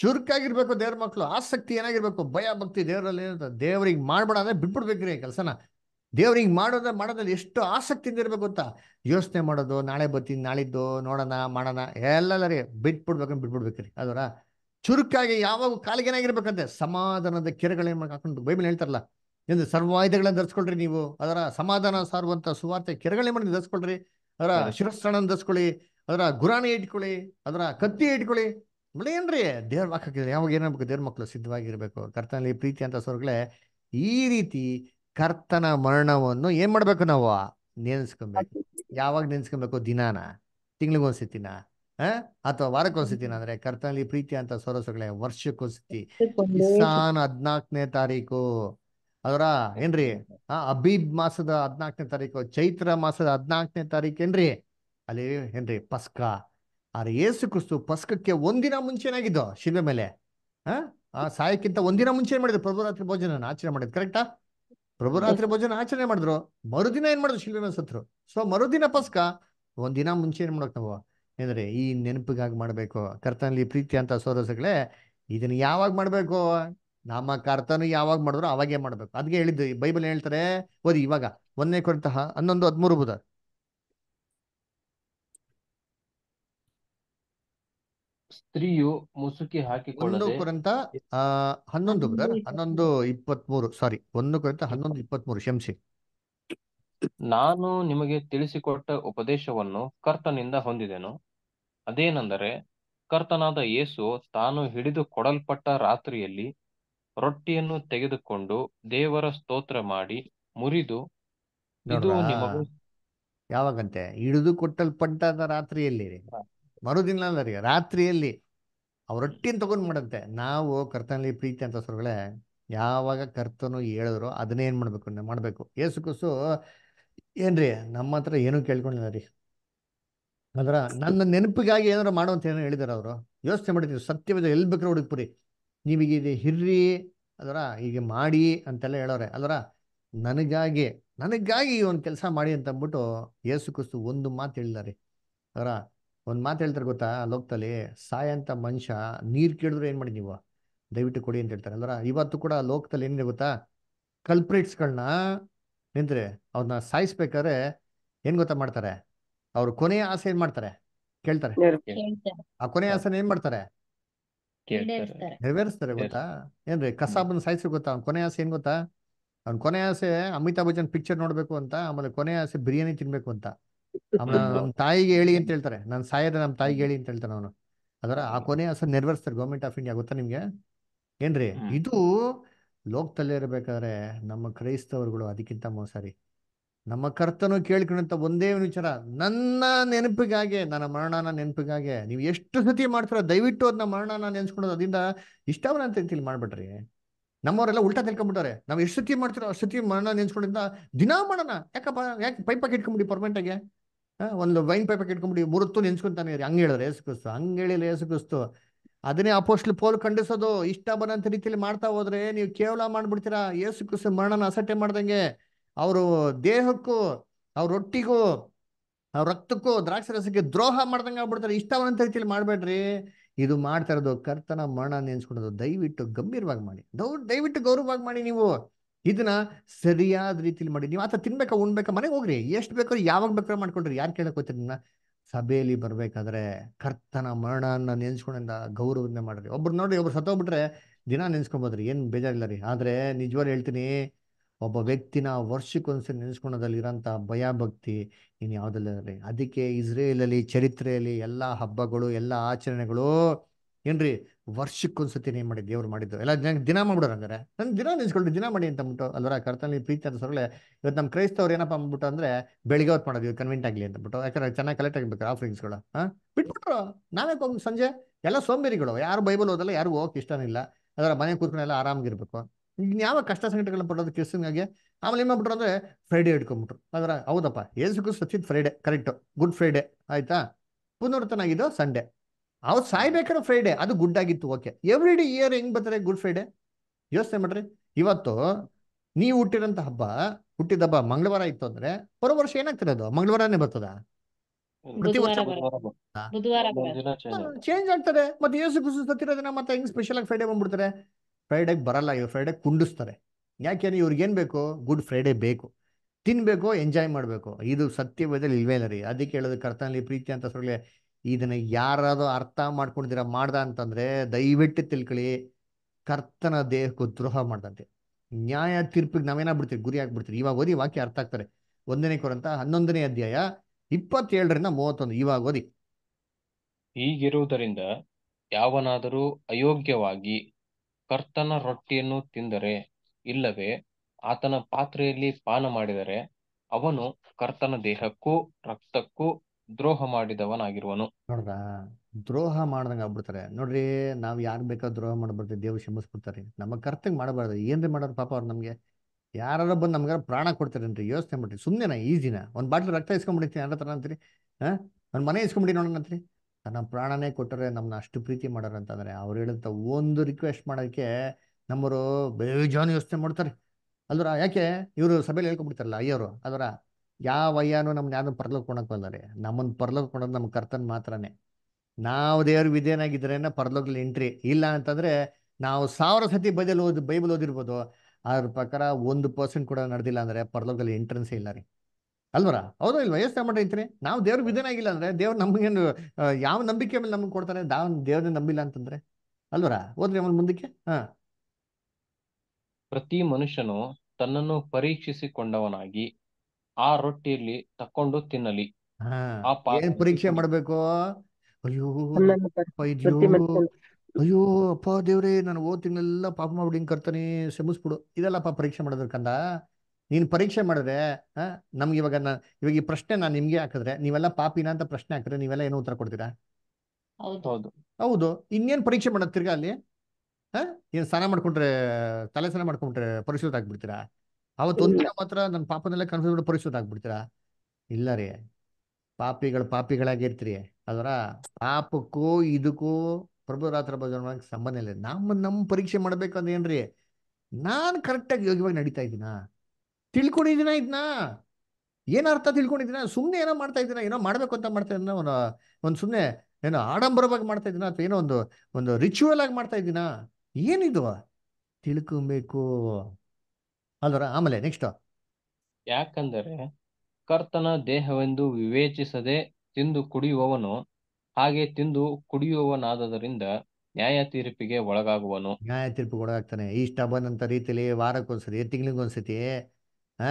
ಚುರುಕಾಗಿರ್ಬೇಕು ದೇವ್ರ ಮಕ್ಕಳು ಆಸಕ್ತಿ ಏನಾಗಿರ್ಬೇಕು ಭಯ ಭಕ್ತಿ ದೇವರಲ್ಲಿ ಏನಂತ ದೇವ್ರಿಗೆ ಮಾಡ್ಬೇಡ ಅಂದ್ರೆ ಬಿಟ್ಬಿಡ್ಬೇಕ್ರಿ ಕೆಲಸನ ದೇವ್ರಿಗೆ ಮಾಡೋದ ಮಾಡೋದ್ರಲ್ಲಿ ಎಷ್ಟು ಆಸಕ್ತಿಯಿಂದ ಇರ್ಬೇಕು ಅಂತ ಯೋಚನೆ ಮಾಡೋದು ನಾಳೆ ಬರ್ತೀನಿ ನಾಳಿದ್ದು ನೋಡೋಣ ಮಾಡೋಣ ಎಲ್ಲ ರೀ ಬಿಟ್ಬಿಡ್ಬೇಕು ಬಿಟ್ಬಿಡ್ಬೇಕ್ರಿ ಅದರ ಚುರುಕಾಗಿ ಯಾವಾಗ ಕಾಲಿಗೆ ಏನಾಗಿರ್ಬೇಕಂತೆ ಸಮಾಧಾನದ ಕಿರಗಳೇನು ಹಾಕೊಂಡು ಬೈಬಲ್ ಹೇಳ್ತಾರಲ್ಲ ಎಂದು ಸರ್ವಾಯುಧಗಳನ್ನ ಧರಿಸ್ಕೊಳ್ರಿ ನೀವು ಅದರ ಸಮಾಧಾನ ಸಾರುವಂತ ಸುವಾರ್ತೆ ಕೆರೆಗಳೇ ಮಾಡಿ ಧರಿಸ್ಕೊಳ್ರಿ ಅದರ ಶಿರಸ್ತ್ರಣ ಧರಿಸ್ಕೊಳ್ಳಿ ಅದರ ಗುರಾಣಿ ಇಟ್ಕೊಳ್ಳಿ ಅದರ ಕತ್ತಿ ಇಟ್ಕೊಳ್ಳಿ ಏನ್ರಿ ದೇವ್ರ ಹಾಕಿದ್ರೆ ಯಾವಾಗ ಏನಾಗಬೇಕು ದೇವ್ರ ಮಕ್ಕಳು ಸಿದ್ಧವಾಗಿರ್ಬೇಕು ಕರ್ತನಲ್ಲಿ ಪ್ರೀತಿ ಅಂತ ಸ್ವರ್ಗಳೇ ಈ ರೀತಿ ಕರ್ತನ ಮರಣವನ್ನು ಏನ್ ಮಾಡ್ಬೇಕು ನಾವು ನೆನ್ಸ್ಕೊಬೇಕು ಯಾವಾಗ ನೆನ್ಸ್ಕೊಬೇಕು ದಿನಾನ ತಿಂಗ್ಳಿಗೊಂದ್ಸತಿನ ಆ ಅಥವಾ ವಾರಕ್ಕೊಂದ್ಸತಿನ ಅಂದ್ರೆ ಕರ್ತನಲ್ಲಿ ಪ್ರೀತಿ ಅಂತ ಸ್ವರಸಗಳೇ ವರ್ಷಕ್ಕೊಂದ್ಸತಿ ಕಿಸಾನ್ ಹದ್ನಾಲ್ಕನೇ ತಾರೀಕು ಅದರ ಏನ್ರಿ ಆ ಅಬೀಬ್ ಮಾಸದ ಹದ್ನಾಲ್ಕನೇ ತಾರೀಕು ಚೈತ್ರ ಮಾಸದ ಹದ್ನಾಲ್ಕನೇ ತಾರೀಕು ಏನ್ರಿ ಅಲ್ಲಿ ಏನ್ರಿ ಪಸ್ಕಾ ಆದ್ರೆ ಏಸು ಕ್ರಿಸ್ತು ಪಸ್ಕಕ್ಕೆ ಒಂದಿನ ಮುಂಚೆನಾಗಿದ್ದು ಶಿಲ್ವೆ ಮೇಲೆ ಆ ಸಾಯಕ್ಕಿಂತ ಒಂದಿನ ಮುಂಚೆ ಮಾಡಿದ್ರು ಪ್ರಭುರಾತ್ರಿ ಭೋಜನ ಆಚರಣೆ ಮಾಡಿದ್ರು ಕರೆಕ್ಟಾ ಪ್ರಭುರಾತ್ರಿ ಭೋಜನ ಆಚರಣೆ ಮಾಡಿದ್ರು ಮರುದಿನ ಏನ್ ಮಾಡಿದ್ರು ಶಿಲ್ವೆ ಮೇಲೆ ಸತ್ರು ಸೊ ಮರುದಿನ ಪಸ್ಕ ಒಂದಿನ ಮುಂಚೆ ಏನ್ ಮಾಡಕ್ ನಾವು ಏನಂದ್ರೆ ಈ ನೆನಪಿಗಾಗಿ ಮಾಡಬೇಕು ಕರ್ತನಲ್ಲಿ ಪ್ರೀತಿ ಅಂತ ಸೋದಸಗಳೇ ಇದನ್ನ ಯಾವಾಗ ಮಾಡಬೇಕು ನಮ್ಮ ಕರ್ತನು ಯಾವಾಗ ಮಾಡಿದ್ರು ಅವಾಗೇ ಮಾಡ್ಬೇಕು ಅದ್ಗೆ ಹೇಳಿದ್ದು ಬೈಬಲ್ ಹೇಳ್ತಾರೆ ಓದಿ ಇವಾಗ ಒಂದನೇ ಕೊರತಃ ಹನ್ನೊಂದು ಹದ್ಮೂರು ಬುಧ ಸ್ತ್ರೀಯು ಮುಸುಕಿ ಹಾಕಿಕೊಂಡು ಹಾಕಿಕೊಳ್ಳದೆ ಕುರಿತ ಹನ್ನೊಂದು ಬ್ರದರ್ ಹನ್ನೊಂದು ಇಪ್ಪತ್ಮೂರು ಸಾರಿ ಒಂದು ಕುರಿತ ಹನ್ನೊಂದು ಇಪ್ಪತ್ಮೂರು ಶಂಸಿ ನಾನು ನಿಮಗೆ ತಿಳಿಸಿಕೊಟ್ಟ ಉಪದೇಶವನ್ನು ಕರ್ತನಿಂದ ಹೊಂದಿದೆನು ಅದೇನೆಂದರೆ ಕರ್ತನಾದ ಯೇಸು ತಾನು ಹಿಡಿದು ಕೊಡಲ್ಪಟ್ಟ ರಾತ್ರಿಯಲ್ಲಿ ರೊಟ್ಟಿಯನ್ನು ತೆಗೆದುಕೊಂಡು ದೇವರ ಸ್ತೋತ್ರ ಮಾಡಿ ಮುರಿದು ಇದು ನಿಮಗೂ ಯಾವಾಗಂತೆ ಹಿಡಿದು ಕೊಟ್ಟಲ್ಪಟ್ಟಾದ ರಾತ್ರಿಯಲ್ಲಿ ಮರುದಿನ ಅಲ್ಲರಿಗೆ ರಾತ್ರಿಯಲ್ಲಿ ಅವರೊಟ್ಟಿನ ತಗೊಂಡು ಮಾಡಂತೆ ನಾವು ಕರ್ತನಲ್ಲಿ ಪ್ರೀತಿ ಅಂತ ಸ್ವರ್ಗಳೇ ಯಾವಾಗ ಕರ್ತನು ಹೇಳಿದ್ರು ಅದನ್ನೇ ಏನು ಮಾಡಬೇಕು ಮಾಡಬೇಕು ಏಸು ಕುಸು ಏನ್ರಿ ನಮ್ಮ ಹತ್ರ ಏನೂ ಕೇಳ್ಕೊಂಡಿಲ್ಲ ರೀ ಅದರ ನನ್ನ ನೆನಪಿಗಾಗಿ ಏನಾರು ಮಾಡುವಂತ ಅಂತ ಏನೋ ಹೇಳಿದಾರೆ ಅವರು ಯೋಚನೆ ಮಾಡಿದ್ರು ಸತ್ಯವಾದ ಎಲ್ಲಿ ಬೇಕಾದ್ರೆ ಹುಡುಕ್ಪುರಿ ನಿಮಗೆ ಇದು ಹಿರ್ರಿ ಅದರ ಈಗ ಮಾಡಿ ಅಂತೆಲ್ಲ ಹೇಳೋರೆ ಅದರ ನನಗಾಗಿ ನನಗಾಗಿ ಒಂದು ಕೆಲಸ ಮಾಡಿ ಅಂತ ಅಂದ್ಬಿಟ್ಟು ಯೇಸು ಒಂದು ಮಾತು ಹೇಳಿದಾರೆ ಅದರ ಒಂದು ಮಾತು ಹೇಳ್ತಾರೆ ಗೊತ್ತಾ ಲೋಕದಲ್ಲಿ ಸಾಯ ಅಂತ ಮನುಷ್ಯ ನೀರು ಕೇಳಿದ್ರೆ ಏನು ಮಾಡಿ ನೀವು ದಯವಿಟ್ಟು ಕೊಡಿ ಅಂತ ಹೇಳ್ತಾರೆ ಅಂದ್ರೆ ಇವತ್ತು ಕೂಡ ಲೋಕದಲ್ಲಿ ಏನಿದೆ ಗೊತ್ತಾ ಕಲ್ಪ್ರೇಟ್ಸ್ಗಳನ್ನ ನಿಂತ್ರಿ ಅವ್ರನ್ನ ಸಾಯಿಸ್ಬೇಕಾದ್ರೆ ಏನ್ ಗೊತ್ತಾ ಮಾಡ್ತಾರೆ ಅವ್ರ ಕೊನೆಯ ಆಸೆ ಏನ್ ಮಾಡ್ತಾರೆ ಕೇಳ್ತಾರೆ ಆ ಕೊನೆಯ ಆಸೆನ ಏನ್ ಮಾಡ್ತಾರೆ ನೆರವೇರಿಸ್ತಾರೆ ಗೊತ್ತಾ ಏನ್ರಿ ಕಸಾಬನ್ ಸಾಯಿಸ್ರಿ ಗೊತ್ತಾ ಅವ್ನ ಕೊನೆ ಆಸೆ ಏನ್ ಗೊತ್ತಾ ಅವ್ನ ಕೊನೆ ಆಸೆ ಅಮಿತಾಬ್ ಬಚ್ಚನ್ ಪಿಕ್ಚರ್ ನೋಡ್ಬೇಕು ಅಂತ ಆಮೇಲೆ ಕೊನೆ ಆಸೆ ಬಿರಿಯಾನಿ ತಿನ್ಬೇಕು ಅಂತ ನಮ್ ತಾಯಿಗೆ ಹೇಳಿ ಅಂತ ಹೇಳ್ತಾರೆ ನಾನು ಸಾಯದ ನಮ್ ತಾಯಿಗೆ ಹೇಳಿ ಅಂತ ಹೇಳ್ತಾನೆ ಅವನು ಅದರ ಆ ಕೊನೆ ಅಸ ನೆರವೇರಿಸ್ತಾರೆ ಗೌರ್ಮೆಂಟ್ ಆಫ್ ಇಂಡಿಯಾ ಗೊತ್ತಾ ನಿಮ್ಗೆ ಏನ್ರಿ ಇದು ಲೋಕದಲ್ಲೇ ಇರ್ಬೇಕಾದ್ರೆ ನಮ್ಮ ಕ್ರೈಸ್ತವರುಗಳು ಅದಕ್ಕಿಂತ ಮೋಸಾರಿ ನಮ್ಮ ಕರ್ತನು ಕೇಳ್ಕೊಂಡಂತ ಒಂದೇ ವಿಚಾರ ನನ್ನ ನೆನಪಿಗಾಗೆ ನನ್ನ ಮರಣನ ನೆನಪಿಗಾಗೆ ನೀವು ಎಷ್ಟು ಸತಿ ಮಾಡ್ತೀರ ದಯವಿಟ್ಟು ಅದನ್ನ ಮರಣನ ನೆನೆಸ್ಕೊಳೋದು ಅದರಿಂದ ಇಷ್ಟವನ್ನ ಅಂತ ಇಲ್ಲಿ ಮಾಡ್ಬಿಟ್ರಿ ನಮ್ಮವರೆಲ್ಲ ಉಲ್ಟಾ ತಿಳ್ಕೊಂಡ್ಬಿಟ್ಟಾರೆ ನಾವು ಎಷ್ಟು ಸತಿ ಮಾಡ್ತಿರೋ ಅಷ್ಟು ಸತಿ ಮರಣ ನೆನ್ಸ್ಕೊಂಡಿದ್ದ ದಿನಾ ಮಾಡೋಣ ಯಾಕಪ್ಪ ಯಾಕೆ ಪೈಪಾಗಿ ಇಟ್ಕೊಂಬಿಡಿ ಆಗಿ ಒಂದು ವೈನ್ ಪೇಪರ್ ಇಟ್ಕೊಂಡ್ಬಿಡಿ ಮುರುತ್ತು ನೆನ್ಸ್ಕೊಂತಾನೆ ಇರಿ ಹಂಗೆ ಹೇಳಿದ್ರೆ ಯೇಸು ಕ್ರಿಸ್ತು ಹಂಗೆ ಹೇಳಿಲ್ಲ ಯೇಸು ಅದನ್ನೇ ಅಪೋಸ್ಟ್ಲಿ ಪೋಲ್ ಖಂಡಿಸೋದು ಇಷ್ಟ ಬಂದಂತ ರೀತಿಯಲ್ಲಿ ಮಾಡ್ತಾ ಹೋದ್ರೆ ನೀವು ಕೇವಲ ಮಾಡ್ಬಿಡ್ತೀರಾ ಯೇಸು ಕ್ರಿಸ್ತು ಮರಣನ ಅಸಟ್ಟೆ ಮಾಡ್ದಂಗೆ ಅವರು ದೇಹಕ್ಕೂ ಅವ್ರ ರೊಟ್ಟಿಗೂ ಅವ್ರ ರಕ್ತಕ್ಕೂ ದ್ರಾಕ್ಷಿ ರಸಕ್ಕೆ ದ್ರೋಹ ಮಾಡ್ದಂಗೆ ಆಗ್ಬಿಡ್ತಾರೆ ಇಷ್ಟ ಬಂದಂತ ರೀತಿಯಲ್ಲಿ ಮಾಡಬೇಡ್ರಿ ಇದು ಮಾಡ್ತಾ ಇರೋದು ಕರ್ತನ ಮರಣ ನೆನ್ಸ್ಕೊಡೋದು ದಯವಿಟ್ಟು ಗಂಭೀರವಾಗಿ ಮಾಡಿ ದಯವಿಟ್ಟು ಗೌರವವಾಗಿ ಮಾಡಿ ನೀವು ಇದನ್ನ ಸರಿಯಾದ ರೀತಿಲಿ ಮಾಡಿ ನೀವು ಆತ ತಿನ್ಬೇಕಾ ಉಣ್ಬೇಕಾ ಮನೆಗೆ ಹೋಗ್ರಿ ಎಷ್ಟು ಬೇಕೋ ಯಾವಾಗ ಬೇಕಾದ್ರೂ ಮಾಡ್ಕೊಂಡ್ರಿ ಯಾರು ಕೇಳಕ್ ಹೋಗ್ತೀರಿ ನಿನ್ನ ಸಭೆಯಲ್ಲಿ ಬರ್ಬೇಕಾದ್ರೆ ಕರ್ತನ ಮರಣನ ನೆನ್ಸ್ಕೊಂಡ ಗೌರವನ್ನ ಮಾಡ್ರಿ ಒಬ್ರು ನೋಡ್ರಿ ಒಬ್ರು ಸತ್ತೋಗ್ಬಿಟ್ರೆ ದಿನ ನೆನ್ಸ್ಕೊಬೋದ್ರಿ ಏನ್ ಬೇಜಾರಿಲ್ಲ ರೀ ಆದ್ರೆ ನಿಜವಾಗ್ಲೂ ಹೇಳ್ತೀನಿ ಒಬ್ಬ ವ್ಯಕ್ತಿನ ವರ್ಷಕ್ಕೊಂದ್ಸರಿ ನೆನೆಸ್ಕೊಳೋದಲ್ಲಿ ಇರೋಂಥ ಭಯ ಭಕ್ತಿ ಇನ್ನು ಯಾವುದಲ್ಲ ಅದಕ್ಕೆ ಇಸ್ರೇಲಲ್ಲಿ ಚರಿತ್ರೆಯಲ್ಲಿ ಎಲ್ಲ ಹಬ್ಬಗಳು ಎಲ್ಲ ಆಚರಣೆಗಳು ಏನ್ರಿ ವರ್ಷಕ್ಕೊಂದ್ಸತಿ ಏನು ಮಾಡಿ ದೇವ್ರು ಮಾಡಿದ್ದು ಎಲ್ಲ ನಂಗೆ ದಿನ ಮಾಡ್ಬಿಡೋರು ಅಂದ್ರೆ ನಂಗೆ ದಿನ ನೆನ್ಸ್ಕೊಳ್ರಿ ದಿನ ಮಾಡಿ ಅಂತ ಅಂದ್ಬಿಟ್ಟು ಅಲ್ವರ ಕರ್ತನಲ್ಲಿ ಪ್ರೀತಿ ಅಂತ ಇವತ್ತು ನಮ್ಮ ಕ್ರೈಸ್ತವ್ರು ಏನಪ್ಪ ಅಂದ್ಬಿಟ್ಟು ಅಂದ್ರೆ ಬೆಳಿಗ್ಗೆ ಹೊತ್ತು ಮಾಡೋದು ಕನ್ವಿಂಟ್ ಆಗಲಿ ಅಂತ ಯಾಕಂದ್ರೆ ಚೆನ್ನಾಗಿ ಕಲೆಕ್ಟ್ ಆಗಬೇಕು ಆಫರಿಂಗ್ಸ್ಗಳು ಹಾಂ ಬಿಟ್ಬಿಟ್ರು ನಾವೇ ಹೋಗಿ ಸಂಜೆ ಎಲ್ಲ ಸೋಂಬೇರಿಗಳು ಯಾರು ಬೈಬಲ್ ಓದಲ್ಲ ಯಾರು ಹೋಗಕ್ಕೆ ಇಷ್ಟನಿಲ್ಲ ಇಲ್ಲ ಅದರ ಮನೆ ಕೂತ್ಕೊಂಡು ಎಲ್ಲ ಆರಾಮಾಗಿರ್ಬೇಕು ಇನ್ನು ಯಾವ ಕಷ್ಟ ಸಂಕಟಗಳನ್ನ ಪಡೋದು ಆಗಿ ಆಮೇಲೆ ಏನು ಮಾಡ್ಬಿಟ್ರು ಅಂದರೆ ಫ್ರೈಡೇ ಇಟ್ಕೊಂಡ್ಬಿಟ್ರು ಅದರ ಹೌದಪ್ಪ ಏಸುಗೂ ಸತ್ತಿದ್ದು ಫ್ರೈಡೆ ಕರೆಕ್ಟ್ ಗುಡ್ ಫ್ರೈಡೆ ಆಯ್ತಾ ಪುನರ್ತನಾಗಿದ್ದು ಸಂಡೇ ಅವ್ರು ಸಾಯ್ಬೇಕಾದ್ರೆ ಫ್ರೈಡೆ ಅದು ಗುಡ್ ಆಗಿತ್ತು ಓಕೆ ಎವ್ರಿ ಡೇ ಇಯರ್ ಹೆಂಗ್ ಬರ್ತಾರೆ ಗುಡ್ ಫ್ರೈಡೆ ಯೋಚನೆ ಮಾಡ್ರಿ ಇವತ್ತು ನೀವು ಹುಟ್ಟಿರಂತ ಹಬ್ಬ ಹುಟ್ಟಿದ ಹಬ್ಬ ಮಂಗಳವಾರ ಇತ್ತು ಅಂದ್ರೆ ಬರೋ ವರ್ಷ ಅದು ಮಂಗಳವಾರನೇ ಬರ್ತದ ಪ್ರತಿ ವರ್ಷ ಚೇಂಜ್ ಆಗ್ತದೆ ಮತ್ತೆ ಯೋಸು ಕ್ರಿಸ್ತು ಸತ್ತಿರೋದನ್ನ ಮತ್ತೆ ಹೆಂಗ್ ಸ್ಪೆಷಲ್ ಆಗಿ ಫ್ರೈಡೆ ಬಂದ್ಬಿಡ್ತಾರೆ ಫ್ರೈಡೆಗೆ ಬರಲ್ಲ ಇವ್ರು ಫ್ರೈಡೆ ಕುಂಡಿಸ್ತಾರೆ ಯಾಕೆಂದ್ರೆ ಇವ್ರಿಗೆ ಏನ್ ಬೇಕು ಗುಡ್ ಫ್ರೈಡೆ ಬೇಕು ತಿನ್ಬೇಕು ಎಂಜಾಯ್ ಮಾಡ್ಬೇಕು ಇದು ಸತ್ಯವೇದಲ್ಲಿ ಇಲ್ವೇ ಇಲ್ಲ ರೀ ಅದಕ್ಕೆ ಹೇಳೋದು ಕರ್ತನಲ್ಲಿ ಪ್ರೀತಿ ಅಂತ ಇದನ್ನ ಯಾರಾದರೂ ಅರ್ಥ ಮಾಡ್ಕೊಂಡಿರ ಮಾಡ್ದ ಅಂತಂದ್ರೆ ದಯವಿಟ್ಟು ತಿಳ್ಕೊಳ್ಳಿ ಕರ್ತನ ದೇಹಕ್ಕೂ ದ್ರೋಹ ಮಾಡ್ದಂತೆ ನ್ಯಾಯ ತೀರ್ಪಿಗೆ ಬಿಡ್ತೀವಿ ಗುರಿ ಆಗ್ಬಿಡ್ತೀವಿ ಇವಾಗ ಓದಿ ವಾಕ್ಯ ಅರ್ಥ ಆಗ್ತಾರೆ ಒಂದನೇ ಕೊರಂತ ಹನ್ನೊಂದನೇ ಅಧ್ಯಾಯ ಇಪ್ಪತ್ತೇಳರಿಂದ ಮೂವತ್ತೊಂದು ಇವಾಗ ಓದಿ ಹೀಗಿರುವುದರಿಂದ ಯಾವನಾದರೂ ಅಯೋಗ್ಯವಾಗಿ ಕರ್ತನ ರೊಟ್ಟಿಯನ್ನು ತಿಂದರೆ ಇಲ್ಲವೇ ಆತನ ಪಾತ್ರೆಯಲ್ಲಿ ಪಾನ ಮಾಡಿದರೆ ಅವನು ಕರ್ತನ ದೇಹಕ್ಕೂ ರಕ್ತಕ್ಕೂ ದ್ರೋಹ ಮಾಡಿದವನಾಗಿರುವನು ನೋಡ್ರಾ ದ್ರೋಹ ಮಾಡ್ದಂಗ ಆಗ್ಬಿಡ್ತಾರೆ ನೋಡ್ರಿ ನಾವ್ ಯಾರ್ ಬೇಕಾದ್ರೂ ದ್ರೋಹ ಮಾಡ್ಬಾರ್ದು ದೇವ್ರು ಕ್ಷಮಿಸ್ಬಿಡ್ತಾರೆ ನಮ್ಮ ಕರ್ತಂಗ್ ಮಾಡಬಾರ್ದು ಏನ್ರಿ ಮಾಡೋದು ಪಾಪ ಅವ್ರು ನಮ್ಗೆ ಯಾರು ಬಂದು ನಮ್ಗೆ ಪ್ರಾಣ ಕೊಡ್ತಾರೇನ್ರಿ ಯೋಚನೆ ಮಾಡ್ರಿ ಸುಮ್ಮನೆ ಈಸಿನ ಒಂದ್ ಬಾಟ್ಲ್ ರಕ್ತ ಇಸ್ಕೊಂಡ್ಬಿಡ್ತೀನಿ ಯಾರ ತರ ಅಂತೀರಿ ಹಾ ಒಂದ್ ಮನೆ ಇಸ್ಕೊಂಬಿಡಿ ನೋಡೋಣ ಅಂತ್ರಿ ನಮ್ಮ ಪ್ರಾಣನೇ ಕೊಟ್ಟರೆ ನಮ್ನ ಅಷ್ಟು ಪ್ರೀತಿ ಮಾಡೋರು ಅಂತಂದ್ರೆ ಅವ್ರು ಹೇಳಿದಂತ ಒಂದು ರಿಕ್ವೆಸ್ಟ್ ಮಾಡೋಕೆ ನಮ್ಮವರು ಬೇಜಾನು ಯೋಚನೆ ಮಾಡ್ತಾರೆ ಅಲ್ದ್ರ ಯಾಕೆ ಇವರು ಸಭೆಯಲ್ಲಿ ಹೇಳ್ಕೊಂಡ್ಬಿಡ್ತಾರಲ್ಲ ಅಯ್ಯೋರು ಅದರ ಯಾವ ಅಯ್ಯನೂ ನಮ್ನ ಯಾವ್ದು ಪರ್ಲೋಕ್ ಕೊಡಕ್ ಬಂದರೆ ನಮ್ಮನ್ನ ಪರ್ಲಕ್ ಕೊಡೋದು ನಮ್ಮ ಕರ್ತನ್ ಮಾತ್ರನೇ ನಾವು ದೇವ್ರ ವಿದ್ಯನಾಗಿದ್ರೇನ ಪರ್ಲೋಗ್ಲಿ ಎಂಟ್ರಿ ಇಲ್ಲ ಅಂತಂದ್ರೆ ನಾವು ಸಾವಿರ ಸತಿ ಬೈದಲ್ಲಿ ಓದಿ ಬೈಬಲ್ ಓದಿರ್ಬೋದು ಅದ್ರ ಪ್ರಕಾರ ಒಂದು ಪರ್ಸೆಂಟ್ ಕೂಡ ನಡೆದಿಲ್ಲ ಅಂದ್ರೆ ಪರ್ಲೋಗಲ್ಲಿ ಎಂಟ್ರೆನ್ಸ್ ಇಲ್ಲ ರೀ ಅಲ್ವರ ಹೌದಾ ಇಲ್ವಾ ಯೋಚನೆ ಮಾಡ್ರಿ ನಾವು ದೇವ್ರ ವಿಧೇನಾಗಿಲ್ಲ ಅಂದ್ರೆ ದೇವ್ರ ನಮಗೇನು ಯಾವ ನಂಬಿಕೆ ಮೇಲೆ ನಮ್ಗೆ ಕೊಡ್ತಾನೆ ನಾವು ದೇವ್ರನ್ನ ನಂಬಿಲ್ಲ ಅಂತಂದ್ರೆ ಅಲ್ವರ ಓದ್ರಿ ಅವನ ಮುಂದಕ್ಕೆ ಹಾ ಪ್ರತಿ ಮನುಷ್ಯನು ತನ್ನನ್ನು ಪರೀಕ್ಷಿಸಿಕೊಂಡವನಾಗಿ ಆ ರೊಟ್ಟಿಯಲ್ಲಿ ತಕೊಂಡು ತಿನ್ನಲಿ ಪರೀಕ್ಷೆ ಮಾಡ್ಬೇಕು ಅಯ್ಯೋ ಅಪ್ಪ ಅಯ್ಯೋ ಅಪ್ಪ ದೇವ್ರೇ ನಾನು ಓದ್ ತಿಂಗಳೆಲ್ಲ ಪಾಪ ಮಾಡ್ಬಿಡಿ ಹಿಂಗ್ ಕರ್ತಾನೆ ಸೆಮಿಸ್ಬಿಡು ಇದೆಲ್ಲಪ್ಪ ಪರೀಕ್ಷೆ ಮಾಡಿದ್ರು ಕಂದ ನೀನ್ ಪರೀಕ್ಷೆ ಮಾಡಿದ್ರೆ ನಮ್ಗೆ ಇವಾಗ ನಾನು ಇವಾಗ ಈ ಪ್ರಶ್ನೆ ನಾನು ನಿಮ್ಗೆ ಹಾಕಿದ್ರೆ ನೀವೆಲ್ಲ ಪಾಪಿನ ಅಂತ ಪ್ರಶ್ನೆ ಹಾಕಿದ್ರೆ ನೀವೆಲ್ಲ ಏನೋ ಉತ್ತರ ಕೊಡ್ತೀರಾ ಹೌದು ಹೌದು ಇನ್ನೇನ್ ಪರೀಕ್ಷೆ ಮಾಡೋದ್ ತಿರ್ಗಾ ಅಲ್ಲಿ ಹಾ ಏನ್ ಸ್ನಾನ ಮಾಡ್ಕೊಂಡ್ರೆ ತಲೆ ಸ್ನಾನ ಮಾಡ್ಕೊಂಡ್ರೆ ಪರಿಶುದ್ಧ ಆಗ್ಬಿಡ್ತೀರಾ ಅವತ್ತು ಒಂದಿನ ಮಾತ್ರ ನನ್ನ ಪಾಪನೆಲ್ಲ ಕನ್ಫ್ಯೂಸ್ ಮಾಡಿ ಪರಿಶುದ್ಧ ಇಲ್ಲ ರೀ ಪಾಪಿಗಳು ಪಾಪಿಗಳಾಗಿರ್ತೀರಿ ಅದರ ಪಾಪಕ್ಕೂ ಇದಕ್ಕೂ ಪ್ರಭು ರಾತ್ರ ಸಂಬಂಧ ಇಲ್ಲ ನಮ್ಮ ನಮ್ಮ ಪರೀಕ್ಷೆ ಮಾಡ್ಬೇಕಂದ್ರೆ ಏನ್ರಿ ನಾನು ಕರೆಕ್ಟಾಗಿ ಯೋಗ್ಯವಾಗಿ ನಡೀತಾ ಇದ್ದೀನಾ ತಿಳ್ಕೊಂಡಿದ್ದೀನ ಇದನ್ನ ಏನ ಅರ್ಥ ತಿಳ್ಕೊಂಡಿದ್ದೀನ ಸುಮ್ಮನೆ ಏನೋ ಮಾಡ್ತಾ ಇದ್ದೀನ ಏನೋ ಮಾಡ್ಬೇಕು ಅಂತ ಮಾಡ್ತಾ ಇದ್ದೀನ ಒಂದು ಸುಮ್ಮನೆ ಏನೋ ಆಡಂಬರವಾಗಿ ಮಾಡ್ತಾ ಇದ್ದೀನ ಅಥವಾ ಏನೋ ಒಂದು ಒಂದು ರಿಚುವಲ್ ಆಗಿ ಮಾಡ್ತಾ ಇದ್ದೀನ ಏನಿದು ತಿಳ್ಕೊಬೇಕು ಅಲ್ವರ ಆಮೇಲೆ ನೆಕ್ಸ್ಟ್ ಯಾಕಂದರೆ ಕರ್ತನ ದೇಹವೆಂದು ವಿವೇಚಿಸದೆ ತಿಂದು ಕುಡಿಯುವವನು ಹಾಗೆ ತಿಂದು ಕುಡಿಯುವವನಾದದರಿಂದ ನ್ಯಾಯ ತೀರ್ಪಿಗೆ ಒಳಗಾಗುವನು ನ್ಯಾಯ ತೀರ್ಪಿಗೆ ಒಳಗಾಗ್ತಾನೆ ಈ ಬಂದಂತ ರೀತಿಲಿ ವಾರಕ್ಕೊಂದ್ಸತಿ ತಿಂಗ್ಳಿಗೊಂದ್ಸತಿ ಆ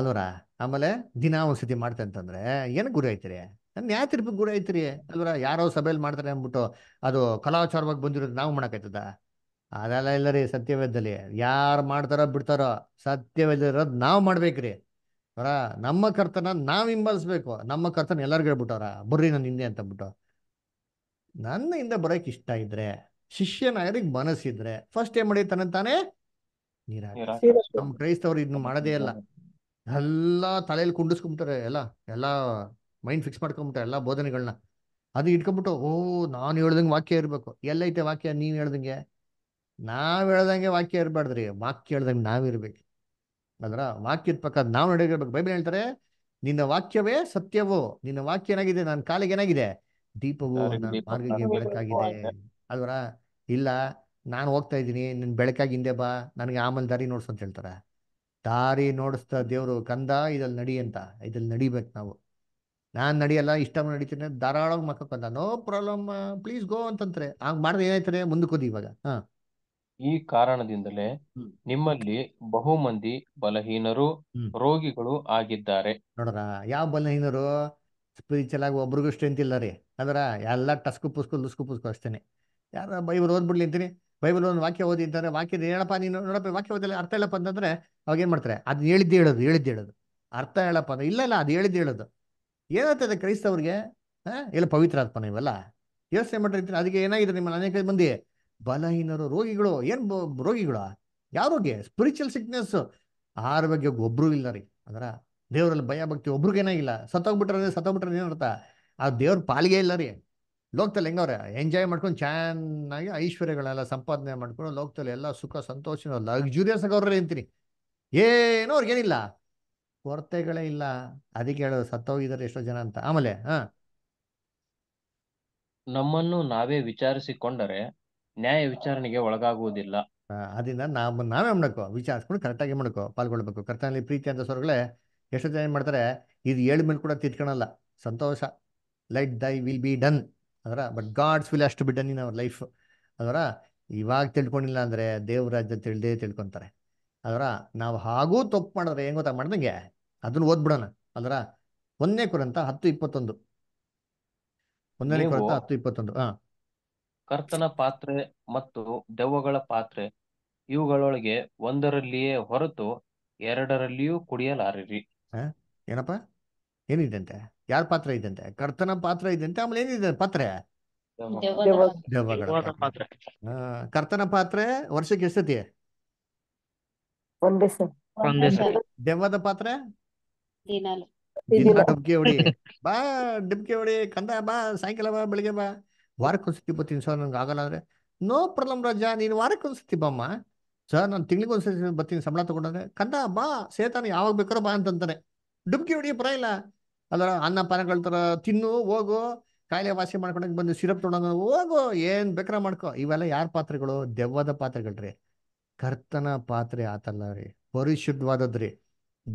ಅಲ್ವರ ಆಮೇಲೆ ದಿನ ಒಂದ್ಸತಿ ಮಾಡ್ತೆ ಅಂತಂದ್ರೆ ಏನ್ ಗುರಿ ಐತಿರಿ ನ್ಯಾಯ ತೀರ್ಪಿಗೆ ಗುರಿ ಐತಿರಿ ಅಲ್ವರ ಯಾರೋ ಸಭೆಯಲ್ಲಿ ಮಾಡ್ತಾರೆ ಅಂದ್ಬಿಟ್ಟು ಅದು ಕಲಾಚಾರವಾಗಿ ಬಂದಿರೋದು ನಾವು ಮಾಡೋಕ್ಕಾಯ್ತದ ಅದೆಲ್ಲ ಇಲ್ಲ ರೀ ಸತ್ಯವೇದಲ್ಲಿ ಯಾರು ಮಾಡ್ತಾರೋ ಬಿಡ್ತಾರೋ ಸತ್ಯವೇದಿರೋದು ನಾವು ಮಾಡ್ಬೇಕ್ರಿ ಅವರ ನಮ್ಮ ಕರ್ತನ ನಾವು ಹಿಂಬಾಲಿಸ್ಬೇಕು ನಮ್ಮ ಕರ್ತನ ಎಲ್ಲರಿಗೂ ಹೇಳ್ಬಿಟ್ಟವ್ರ ಬರ್ರಿ ನನ್ನ ಹಿಂದೆ ಅಂತ ಬಿಟ್ಟು ನನ್ನ ಹಿಂದೆ ಬರೋಕೆ ಇಷ್ಟ ಇದ್ರೆ ಶಿಷ್ಯನಾಗರಿಗೆ ಮನಸ್ಸಿದ್ರೆ ಫಸ್ಟ್ ಏನ್ ಮಾಡಿ ತನ್ನ ತಾನೇ ನಮ್ಮ ಕ್ರೈಸ್ತವ್ರು ಇದನ್ನ ಮಾಡದೇ ಇಲ್ಲ ಎಲ್ಲಾ ತಲೆಯಲ್ಲಿ ಕುಂಡಿಸ್ಕೊಂಬಿಟ್ಟಾರೆ ಎಲ್ಲ ಎಲ್ಲಾ ಮೈಂಡ್ ಫಿಕ್ಸ್ ಮಾಡ್ಕೊಂಬಿಟ್ರೆ ಎಲ್ಲಾ ಬೋಧನೆಗಳನ್ನ ಅದು ಇಟ್ಕೊಂಬಿಟ್ಟು ಓ ನಾನು ಹೇಳ್ದಂಗೆ ವಾಕ್ಯ ಇರಬೇಕು ಎಲ್ಲೈತೆ ವಾಕ್ಯ ನೀವು ಹೇಳ್ದಂಗೆ ನಾವ್ ಹೇಳ್ದಂಗೆ ವಾಕ್ಯ ಇರ್ಬಾರ್ದ್ರಿ ವಾಕ್ಯ ಹೇಳ್ದಂಗೆ ನಾವಿರ್ಬೇಕು ಅದರ ವಾಕ್ಯದ ಪಕ್ಕ ನಾವು ನಡೆಯಬೇಕು ಬೈಬಲ್ ಹೇಳ್ತಾರೆ ನಿನ್ನ ವಾಕ್ಯವೇ ಸತ್ಯವೋ ನಿನ್ನ ವಾಕ್ಯ ಏನಾಗಿದೆ ನನ್ನ ಕಾಲಿಗೆ ಏನಾಗಿದೆ ದೀಪವು ನನ್ನ ಮಾರ್ಗಕ್ಕೆ ಬೆಳಕಾಗಿದೆ ಅದರ ಇಲ್ಲ ನಾನು ಹೋಗ್ತಾ ಇದ್ದೀನಿ ನಿನ್ನ ಬೆಳಕಾಗಿ ಹಿಂದೆ ಬಾ ನನಗೆ ಆಮೇಲೆ ದಾರಿ ನೋಡ್ಸು ಅಂತ ಹೇಳ್ತಾರೆ ದಾರಿ ನೋಡಿಸ್ತಾ ದೇವ್ರು ಕಂದ ಇದಲ್ಲಿ ನಡಿ ಅಂತ ಇದಲ್ಲಿ ನಡಿಬೇಕು ನಾವು ನಾನು ನಡಿಯಲ್ಲ ಇಷ್ಟ ನಡೀತೀನಿ ಧಾರಾಳವಾಗಿ ಮಕ್ಕ ನೋ ಪ್ರಾಬ್ಲಮ್ ಪ್ಲೀಸ್ ಗೋ ಅಂತಂತಾರೆ ಹಂಗ್ ಮಾಡಿದ್ರೆ ಏನಾಯ್ತಾರೆ ಮುಂದಕ್ಕೆ ಇವಾಗ ಹಾ ಈ ಕಾರಣದಿಂದಲೇ ನಿಮ್ಮಲ್ಲಿ ಬಹುಮಂದಿ ಬಲಹೀನರು ರೋಗಿಗಳು ಆಗಿದ್ದಾರೆ ನೋಡ್ರ ಯಾವ ಬಲಹೀನರು ಸ್ಪಿರಿಚುವಲ್ ಆಗಿ ಒಬ್ರಿಗೂ ಸ್ಟ್ರೆಂತ್ ಇಲ್ಲ ರೀ ಅಂದ್ರ ಎಲ್ಲ ಟಸ್ಕು ಪುಸ್ಕು ಲುಸ್ಕು ಪುಸ್ಕು ಅಷ್ಟೇ ಯಾರ ಬೈಬಲ್ ಓದ್ಬಿಡ್ಲಿ ಅಂತೀನಿ ಬೈಬಲ್ ಒಂದು ವಾಕ್ಯ ಓದಿ ಅಂತಾರೆ ವಾಕ್ಯದ ಹೇಳಪ್ಪ ನೀನು ನೋಡಪ್ಪ ವಾಕ್ಯ ಓದಿಲ್ಲ ಅರ್ಥ ಇಲ್ಲಪ್ಪ ಅಂತಂದ್ರೆ ಅವಾಗ ಏನ್ ಮಾಡ್ತಾರೆ ಅದ್ ಹೇಳಿದ್ದು ಹೇಳೋದು ಹೇಳಿದ್ದು ಹೇಳೋದು ಅರ್ಥ ಹೇಳಪ್ಪ ಅಂದ್ರೆ ಇಲ್ಲ ಇಲ್ಲ ಅದು ಹೇಳಿದ್ದು ಹೇಳೋದು ಏನಾಗ್ತದೆ ಕ್ರೈಸ್ತವ್ರಿಗೆ ಹಾ ಎಲ್ಲ ಪವಿತ್ರ ಆತ್ಮ ನೀವೆಲ್ಲ ಯೋಚನೆ ಮಾಡಿರ್ತೀರಿ ಅದಕ್ಕೆ ಏನಾಗಿದೆ ನಿಮ್ಮ ಅನೇಕ ಮಂದಿ ಬಲಹೀನರು ರೋಗಿಗಳು ಏನ್ ರೋಗಿಗಳು ಯಾವ ರೋಗಿ ಸ್ಪಿರಿಚುವಲ್ ಸಿಕ್ನೆಸ್ ಬಗ್ಗೆ ಒಬ್ರು ಇಲ್ಲ ರೀ ಅದರ ದೇವರಲ್ಲಿ ಭಯ ಭಕ್ತಿ ಒಬ್ರಿಗೇನಾಗಿಲ್ಲ ಇಲ್ಲ ಸತ್ತೋಗ್ಬಿಟ್ರೆ ಸತ್ತೋಗ್ಬಿಟ್ರೆ ಏನರ್ಥ ಆ ದೇವ್ರ ಪಾಲಿಗೆ ಇಲ್ಲ ರೀ ಲೋಕದಲ್ಲಿ ಹೆಂಗವ್ರೆ ಎಂಜಾಯ್ ಮಾಡ್ಕೊಂಡು ಚೆನ್ನಾಗಿ ಐಶ್ವರ್ಯಗಳೆಲ್ಲ ಸಂಪಾದನೆ ಮಾಡ್ಕೊಂಡು ಲೋಕದಲ್ಲಿ ಎಲ್ಲ ಸುಖ ಸಂತೋಷ ಲಗ್ಜುರಿಯಸ್ ಆಗವ್ರೆ ಅಂತೀನಿ ಏನೋ ಅವ್ರಿಗೇನಿಲ್ಲ ಕೊರತೆಗಳೇ ಇಲ್ಲ ಅದಕ್ಕೆ ಹೇಳೋದು ಸತ್ತೋಗಿದಾರೆ ಎಷ್ಟೋ ಜನ ಅಂತ ಆಮೇಲೆ ಹ ನಮ್ಮನ್ನು ನಾವೇ ವಿಚಾರಿಸಿಕೊಂಡರೆ ನ್ಯಾಯ ವಿಚಾರಣೆಗೆ ಒಳಗಾಗುವುದಿಲ್ಲ ಅದರಿಂದ ನಾವು ನಾವೇ ಮಾಡ್ಕೋ ವಿಚಾರಿಸ್ಕೊಂಡು ಕರೆಕ್ಟಾಗಿ ಮಾಡ್ಕೋ ಪಾಲ್ಗೊಳ್ಬೇಕು ಕರ್ತನಲ್ಲಿ ಪ್ರೀತಿ ಅಂತ ಸ್ವರ್ಗಳೇ ಎಷ್ಟು ಜನ ಏನು ಮಾಡ್ತಾರೆ ಇದು ಮಿನಿಟ್ ಕೂಡ ತಿಳ್ಕೊಳಲ್ಲ ಸಂತೋಷ let thy will be done ಅದರ ಬಟ್ ಗಾಡ್ಸ್ ವಿಲ್ ಅಷ್ಟು be done in our life ಅದರ ಇವಾಗ ತಿಳ್ಕೊಂಡಿಲ್ಲ ಅಂದ್ರೆ ದೇವ್ರ ರಾಜ್ಯ ತಿಳಿದೇ ತಿಳ್ಕೊತಾರೆ ಅದರ ನಾವು ಹಾಗೂ ತಪ್ಪು ಮಾಡಿದ್ರೆ ಹೆಂಗ್ ಗೊತ್ತಾ ಮಾಡ್ದಂಗೆ ಅದನ್ನ ಓದ್ಬಿಡೋಣ ಅದರ ಒಂದನೇ ಕುರಂತ ಹತ್ತು ಇಪ್ಪತ್ತೊಂದು ಒಂದನೇ ಕುರಂತ ಹತ್ತು ಇಪ್ಪತ್ತೊಂದು ಹಾ ಕರ್ತನ ಪಾತ್ರೆ ಮತ್ತು ದೆವ್ವಗಳ ಪಾತ್ರೆ ಇವುಗಳೊಳಗೆ ಒಂದರಲ್ಲಿಯೇ ಹೊರತು ಎರಡರಲ್ಲಿಯೂ ಕುಡಿಯಲಾರಿರಿ ಏನಪ್ಪ ಏನಿದಂತೆ ಯಾರ ಪಾತ್ರ ಇದಂತೆ ಕರ್ತನ ಪಾತ್ರ ಇದಂತೆ ಆಮೇಲೆ ಏನಿದೆ ಪಾತ್ರೆ ಪಾತ್ರೆ ಕರ್ತನ ಪಾತ್ರೆ ವರ್ಷಕ್ಕೆ ಎಷ್ಟತಿ ದೆವ್ವದ ಪಾತ್ರೆ ದಿನ ಹೊಡಿ ಬಾ ಡಬ್ಕಿ ಹೊಡಿ ಕಂದ ಬಾ ಸಾಯಂಕಾಲ ಬಾ ಬೆಳಿಗ್ಗೆ ಬಾ ವಾರಕ್ಕೊಂದ್ಸತಿ ಬರ್ತೀನಿ ಸರ್ ನಂಗೆ ಆಗಲ್ಲ ಅಂದ್ರೆ ನೋ ಪ್ರಾಬ್ಲಮ್ ರಾಜ ನೀನು ವಾರಕ್ಕೊಂದ್ಸತಿ ಬಮ್ಮ ಸರ್ ನಾನು ಒಂದ್ಸತಿ ಬರ್ತೀನಿ ಸಂಬಳ ತಗೊಂಡ್ರೆ ಕಂದ ಬಾ ಸೇತಾನ ಯಾವಾಗ ಬೇಕಾರೋ ಬಾ ಅಂತಂತಾನೆ ಡುಬ್ಕಿ ಹೊಡಿ ಪರ ಇಲ್ಲ ಅದರ ಅನ್ನ ಪಾನಗಳ ತರ ತಿನ್ನು ಹೋಗು ಕಾಯಿಲೆ ವಾಸಿ ಮಾಡ್ಕೊಂಡ್ ಬಂದು ಸಿರಪ್ ತೊಗೊಂಡು ಹೋಗು ಏನ್ ಬೇಕಾರ ಮಾಡ್ಕೋ ಇವೆಲ್ಲ ಯಾರ ಪಾತ್ರೆಗಳು ದೆವ್ವದ ಪಾತ್ರೆಗಳ್ರಿ ಕರ್ತನ ಪಾತ್ರೆ ಆತಲ್ಲ ರೀ ಪರಿಶುದ್ಧವಾದದ್ರಿ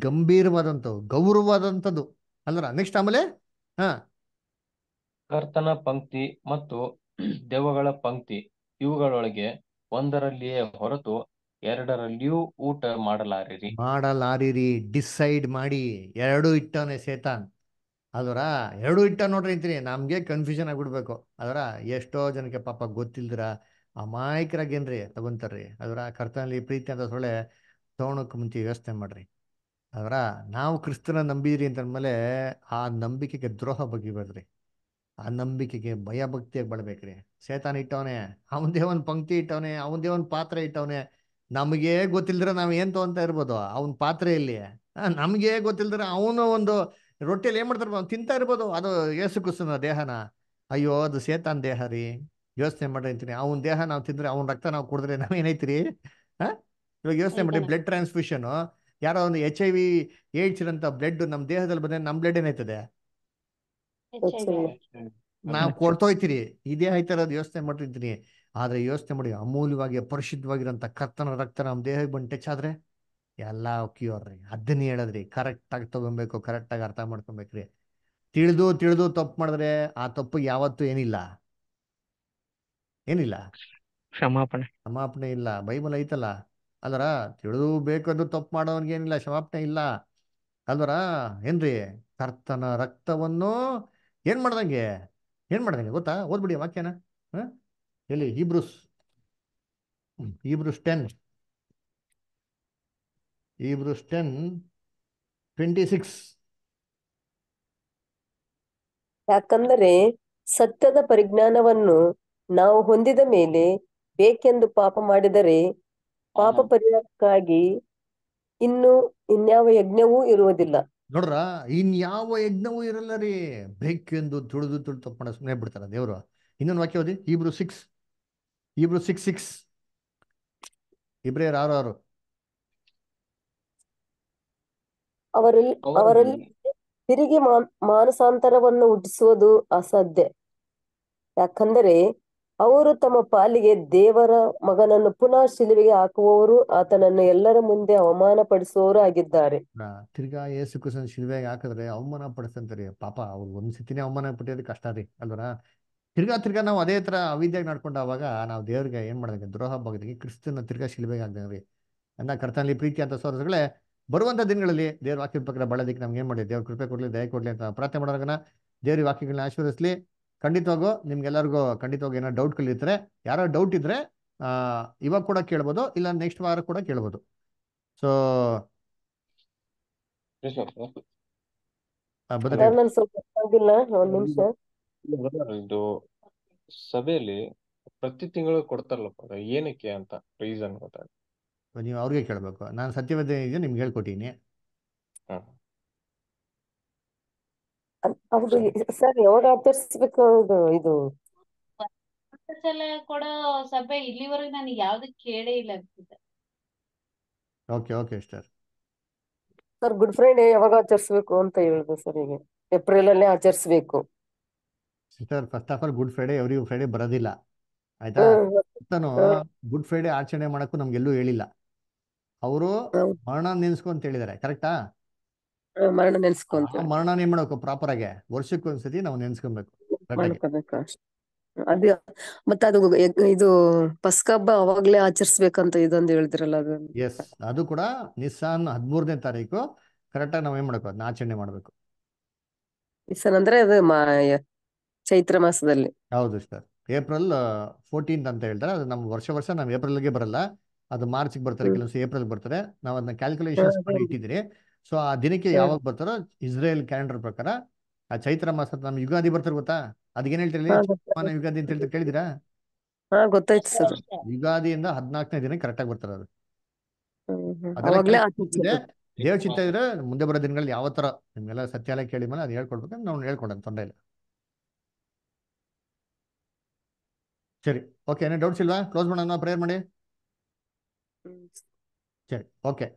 ಗಂಭೀರವಾದಂಥವು ಗೌರವವಾದಂಥದ್ದು ಅಲ್ಲರ ನೆಕ್ಸ್ಟ್ ಆಮೇಲೆ ಹಾ ಕರ್ತನ ಪಂಕ್ತಿ ಮತ್ತು ದೆವ್ವಗಳ ಪಂಕ್ತಿ ಇವುಗಳೊಳಗೆ ಒಂದರಲ್ಲಿಯೇ ಹೊರತು ಎರಡರಲ್ಲಿಯೂ ಊಟ ಮಾಡಲಾರಿರಿ ಮಾಡಲಾರಿರಿ ಡಿಸೈಡ್ ಮಾಡಿ ಎರಡು ಇಟ್ಟನೆ ಸೇತಾನ್ ಅದರ ಎರಡು ಇಟ್ಟ ನೋಡ್ರಿ ಅಂತೀರಿ ನಮಗೆ ಕನ್ಫ್ಯೂಷನ್ ಆಗಿಬಿಡ್ಬೇಕು ಅದರ ಎಷ್ಟೋ ಜನಕ್ಕೆ ಪಾಪ ಗೊತ್ತಿಲ್ದಿರ ಅಮಾಯಕರಾಗೇನ್ರಿ ತಗೊಂತಾರ್ರಿ ಅದರ ಕರ್ತನಲ್ಲಿ ಪ್ರೀತಿ ಅಂತ ಸೊಳ್ಳೆ ತೋಣಕ್ಕೆ ಮುಂಚೆ ವ್ಯವಸ್ಥೆ ಮಾಡ್ರಿ ಅದರ ನಾವು ಕ್ರಿಸ್ತನ ನಂಬಿದ್ರಿ ಅಂತಂದ್ಮೇಲೆ ಆ ನಂಬಿಕೆಗೆ ದ್ರೋಹ ಬರ್ರಿ ಆ ನಂಬಿಕೆಗೆ ಭಯಭಕ್ತಿಯಾಗಿ ಬಳಬೇಕ್ರಿ ಶೇತಾನ್ ಇಟ್ಟವನೇ ಅವನದೇ ಒಂದು ಪಂಕ್ತಿ ಇಟ್ಟವನೇ ಅವನದೇ ಒಂದು ಪಾತ್ರ ಇಟ್ಟವನೆ ನಮ್ಗೆ ಗೊತ್ತಿಲ್ದ್ರೆ ನಾವು ಏನ್ ತಗೊಂತ ಇರ್ಬೋದು ಅವನ ಪಾತ್ರೆಯಲ್ಲಿ ನಮ್ಗೆ ಗೊತ್ತಿಲ್ದ್ರೆ ಅವನು ಒಂದು ರೊಟ್ಟಿಯಲ್ಲಿ ಏನ್ ಮಾಡ್ತಾರ ಅವ್ನು ತಿಂತಾ ಇರ್ಬೋದು ಅದು ಯೇಸು ಕ್ರಿಸ್ತನ ದೇಹನ ಅಯ್ಯೋ ಅದು ಸೇತಾನ್ ದೇಹ ರೀ ಯೋಚನೆ ಮಾಡ್ರಿ ಅಂತೀನಿ ಅವನ ದೇಹ ನಾವು ತಿಂದ್ರೆ ಅವನ ರಕ್ತ ನಾವು ಕುಡಿದ್ರೆ ಏನೈತ್ರಿ ಹಾ ಇವಾಗ ಯೋಚನೆ ಮಾಡಿ ಬ್ಲಡ್ ಟ್ರಾನ್ಸ್ಫ್ಯೂಷನ್ ಯಾರೋ ಒಂದು ಎಚ್ ಐ ವಿ ಏಡ್ಸ್ ಇರೋಂಥ ಬ್ಲಡ್ ನಮ್ಮ ದೇಹದಲ್ಲಿ ಬಂದ್ರೆ ನಮ್ಮ ಬ್ಲಡ್ ಏನೈತದೆ ನಾವ್ ಕೊಡ್ತೋಯ್ತಿರಿ ಇದೇ ಆಯ್ತಾರದ್ ವ್ಯವಸ್ಥೆ ಮಾಡ್ತಿದ್ರಿ ಆದ್ರೆ ಯೋಚನೆ ಮಾಡಿ ಅಮೂಲ್ಯವಾಗಿ ಪರಿಶುದ್ಧವಾಗಿರಂತ ಕರ್ತನ ರಕ್ತ ನಮ್ ದೇಹಕ್ಕೆ ಬಂದ್ ಟಚ್ ಆದ್ರೆ ಎಲ್ಲಾ ಕ್ಯೂರ್ರಿ ಅದನ್ನೇ ಹೇಳದ್ರಿ ಕರೆಕ್ಟ್ ಆಗಿ ತಗೊಬೇಕು ಕರೆಕ್ಟ್ ಆಗಿ ಅರ್ಥ ಮಾಡ್ಕೊಬೇಕ್ರಿ ತಿಳಿದು ತಿಳಿದು ತಪ್ಪು ಮಾಡಿದ್ರೆ ಆ ತಪ್ಪು ಯಾವತ್ತು ಏನಿಲ್ಲ ಏನಿಲ್ಲ ಕ್ಷಮಾಪಣೆ ಕ್ಷಮಾಪಣೆ ಇಲ್ಲ ಬೈಬಲ್ ಐತಲ್ಲ ಅಲ್ವರ ತಿಳಿದು ಬೇಕಂದ್ರೆ ತಪ್ಪು ಮಾಡೋನ್ಗೆ ಏನಿಲ್ಲ ಕ್ಷಮಾಪಣೆ ಇಲ್ಲ ಅಲ್ವರ ಏನ್ರಿ ಕರ್ತನ ರಕ್ತವನ್ನು ಏನು ಮಾಡ್ದಂಗೆ ಏನು ಮಾಡ್ದಂಗೆ ಗೊತ್ತಾ ಓದ್ಬಿಡಿ ವಾಕ್ಯನ ಎಲ್ಲಿ Hebrews Hebrews ten Hebrews ten twenty six ಯಾಕಂದರೆ ಸತ್ಯದ ಪರಿಜ್ಞಾನವನ್ನು ನಾವು ಹೊಂದಿದ ಮೇಲೆ ಬೇಕೆಂದು ಪಾಪ ಮಾಡಿದರೆ ಪಾಪ ಪರಿಹಾರಕ್ಕಾಗಿ ಇನ್ನು ಇನ್ಯಾವ ಯಜ್ಞವೂ ಇರುವುದಿಲ್ಲ ನೋಡ್ರ ಇನ್ಯಾವ ಯಜ್ಞವೂ ಇರಲ್ಲ ರೀ ಎಂದು ತುಳಿದು ತುಳಿದು ತಪ್ಪ ಸುಮ್ಮನೆ ಬಿಡ್ತಾರ ದೇವರು ಇನ್ನೊಂದು ವಾಕ್ಯ ಓದಿ ಇಬ್ರು ಸಿಕ್ಸ್ ಇಬ್ರು ಸಿಕ್ಸ್ ಸಿಕ್ಸ್ ಇಬ್ರೇರ್ ಆರು ಆರು ಅವರಲ್ಲಿ ಅವರಲ್ಲಿ ತಿರುಗಿ ಮಾನಸಾಂತರವನ್ನು ಹುಟ್ಟಿಸುವುದು ಅಸಾಧ್ಯ ಯಾಕಂದರೆ ಅವರು ತಮ್ಮ ಪಾಲಿಗೆ ದೇವರ ಮಗನನ್ನು ಪುನಃ ಶಿಲುವಿಗೆ ಹಾಕುವವರು ಆತನನ್ನು ಎಲ್ಲರ ಮುಂದೆ ಅವಮಾನ ಪಡಿಸುವವರು ಆಗಿದ್ದಾರೆ ತಿರ್ಗಾ ಯೇಸು ಕೃಷ್ಣ ಶಿಲುವೆಗೆ ಹಾಕಿದ್ರೆ ಅವಮಾನ ಪಡಿಸ್ತಂತಾರೆ ಪಾಪ ಅವ್ರು ಒಂದ್ ಸತಿನೇ ಅವಮಾನ ಪಟ್ಟಿರೋದು ಕಷ್ಟ ರೀ ಅಲ್ವರ ತಿರ್ಗಾ ತಿರ್ಗಾ ನಾವು ಅದೇ ತರ ಅವಿದ್ಯಾಗ ನಡ್ಕೊಂಡಾವಾಗ ನಾವು ದೇವ್ರಿಗೆ ಏನ್ ಮಾಡಿದ್ವಿ ದ್ರೋಹ ಬಗ್ಗೆ ಕ್ರಿಸ್ತನ ತಿರ್ಗಾ ಶಿಲುಬೆಗೆ ರೀ ಅನ್ನ ಕರ್ತನಲ್ಲಿ ಪ್ರೀತಿ ಅಂತ ಸೋದರಗಳೇ ಬರುವಂತ ದಿನಗಳಲ್ಲಿ ದೇವ್ರ ವಾಕ್ಯದ ಪ್ರಕಾರ ಬಳದಕ್ಕೆ ನಮ್ಗೆ ಏನ್ ಮಾಡಿದೆ ದೇವ್ರ ಕೃಪೆ ಕೊಡ್ಲಿ ದಯ ಕೊಡ್ಲಿ ಅಂತ ಪ್ರಾರ್ಥನೆ ಮಾಡೋರ್ಗನ ದೇವ್ರ ವಾಕ್ಯಗಳನ್ನ ಆಶೀರ್ವದಿಸ್ಲಿ ಖಂಡಿತವಾಗೂ ನಿಮ್ಗೆಲ್ಲರಿಗೂ ಖಂಡಿತವಾಗೂ ಏನೋ ಡೌಟ್ಗಳಿದ್ರೆ ಯಾರೋ ಡೌಟ್ ಇದ್ರೆ ಇವಾಗ ಕೂಡ ಕೇಳ್ಬೋದು ಇಲ್ಲ ನೆಕ್ಸ್ಟ್ ವಾರ ಕೂಡ ಕೇಳ್ಬೋದು ಸೊ ಇದು ಸಭೆಯಲ್ಲಿ ಪ್ರತಿ ತಿಂಗಳು ಕೊಡ್ತಾರಲ್ಲಪ್ಪ ಏನಕ್ಕೆ ಅಂತ ರೀಸನ್ ಗೊತ್ತಾಗ ನೀವು ಅವ್ರಿಗೆ ಕೇಳ್ಬೇಕು ನಾನು ಸತ್ಯವಾದ ನಿಮ್ಗೆ ಹೇಳ್ಕೊಟ್ಟಿನಿ ಅವ್ರು ಸರ್ ಯಾವಾಗ ಆಚರಿಸ್ಬೇಕು ಅದು ಇದು ಕೊಡೋ ಸಭೆ ಇಲ್ಲಿವರೆಗೆ ನಾನು ಯಾವ್ದು ಕೇಳೇ ಇಲ್ಲ okay okay sir sir good Friday ಯಾವಾಗ ಆಚರಿಸ್ಬೇಕು ಅಂತ ಹೇಳಿದ್ರು ಸರ್ ಈಗ ಏಪ್ರಿಲ್ ಅಲ್ಲೇ ಆಚರಿಸ್ಬೇಕು sir first of all good Friday every Friday ಬರೋದಿಲ್ಲ ಆಯ್ತಾ ತಾನು ಗುಡ್ ಫ್ರೈಡೇ ಆಚರಣೆ ಮಾಡಕ್ಕೂ ಎಲ್ಲೂ ಹೇಳಿಲ್ಲ ಅವರು ಮರಣ ಅಂತ ಹೇಳಿದ್ದಾರೆ ಕರೆಕ್ಟಾ ಮರಣ ನೆನ್ಸ್ಕೊಂತ ಮರಣ ಏನ್ ಮಾಡ್ಬೇಕು ಪ್ರಾಪರ್ ಆಗಿ ವರ್ಷಕ್ಕೆ ಒಂದ್ಸತಿ ನಾವು ನೆನ್ಸ್ಕೊಬೇಕು ಅದೇ ಮತ್ತೆ ಅದು ಇದು ಪಸ್ಕಬ್ಬ ಅವಾಗ್ಲೇ ಆಚರಿಸ್ಬೇಕಂತ ಇದೊಂದು ಹೇಳಿದ್ರಲ್ಲ ಅದು ಎಸ್ ಅದು ಕೂಡ ನಿಸ್ಸಾನ್ ಹದಿಮೂರನೇ ತಾರೀಕು ಕರೆಕ್ಟ್ ಆಗಿ ಏನ್ ಮಾಡ್ಬೇಕು ಅದನ್ನ ಆಚರಣೆ ಮಾಡ್ಬೇಕು ನಿಸಾನ್ ಅಂದ್ರೆ ಅದು ಚೈತ್ರ ಮಾಸದಲ್ಲಿ ಹೌದು ಸರ್ ಏಪ್ರಿಲ್ ಫೋರ್ಟೀನ್ತ್ ಅಂತ ಹೇಳ್ತಾರೆ ಅದು ನಮ್ಮ ವರ್ಷ ವರ್ಷ ನಾವು ಏಪ್ರಿಲ್ಗೆ ಬರಲ್ಲ ಅದು ಮಾರ್ಚ್ಗೆ ಬರ್ತಾರೆ ಕೆಲವೊಂದು ಏಪ್ರಿಲ್ ಬರ್ತಾರೆ ನಾವು ಅದನ್ನ ಕ್ಯಾಲ್ಕುಲೇಷನ್ ಮಾಡಿ ಸೊ ಆ ದಿನಕ್ಕೆ ಯಾವಾಗ ಬರ್ತಾರೋ ಇಸ್ರೇಲ್ ಕ್ಯಾಲೆಂಡರ್ ಪ್ರಕಾರ ಆ ಚೈತ್ರ ಮಾಸ ನಮ್ ಯುಗಾದಿ ಬರ್ತಾರೆ ಗೊತ್ತಾ ಅದಕ್ಕೆ ಹೇಳ್ತೀರಿ ಯುಗಾದಿ ಅಂತ ಹೇಳ್ತಾರೆ ಕೇಳಿದಿರಾ ಗೊತ್ತಾಯ್ತು ಸರ್ ಯುಗಾದಿಯಿಂದ ಹದಿನಾಲ್ಕನೇ ದಿನ ಕರೆಕ್ಟ್ ಆಗಿ ಬರ್ತಾರೆ ಅದು ದೇವ್ರ ಚಿಂತ ಇದ್ರೆ ಮುಂದೆ ಬರೋ ದಿನಗಳಲ್ಲಿ ಯಾವ ತರ ನಿಮ್ಗೆಲ್ಲ ಸತ್ಯಾಲಯ ಕೇಳಿ ಮೇಲೆ ಅದು ಹೇಳ್ಕೊಡ್ಬೇಕಂತ ನಾವು ಹೇಳ್ಕೊಂಡ ತೊಂದರೆ ಇಲ್ಲ ಸರಿ ಓಕೆ ಏನೇ ಡೌಟ್ಸ್ ಇಲ್ವಾ ಕ್ಲೋಸ್ ಮಾಡೋಣ ಪ್ರೇಯರ್ ಮಾಡಿ ಸರಿ ಓಕೆ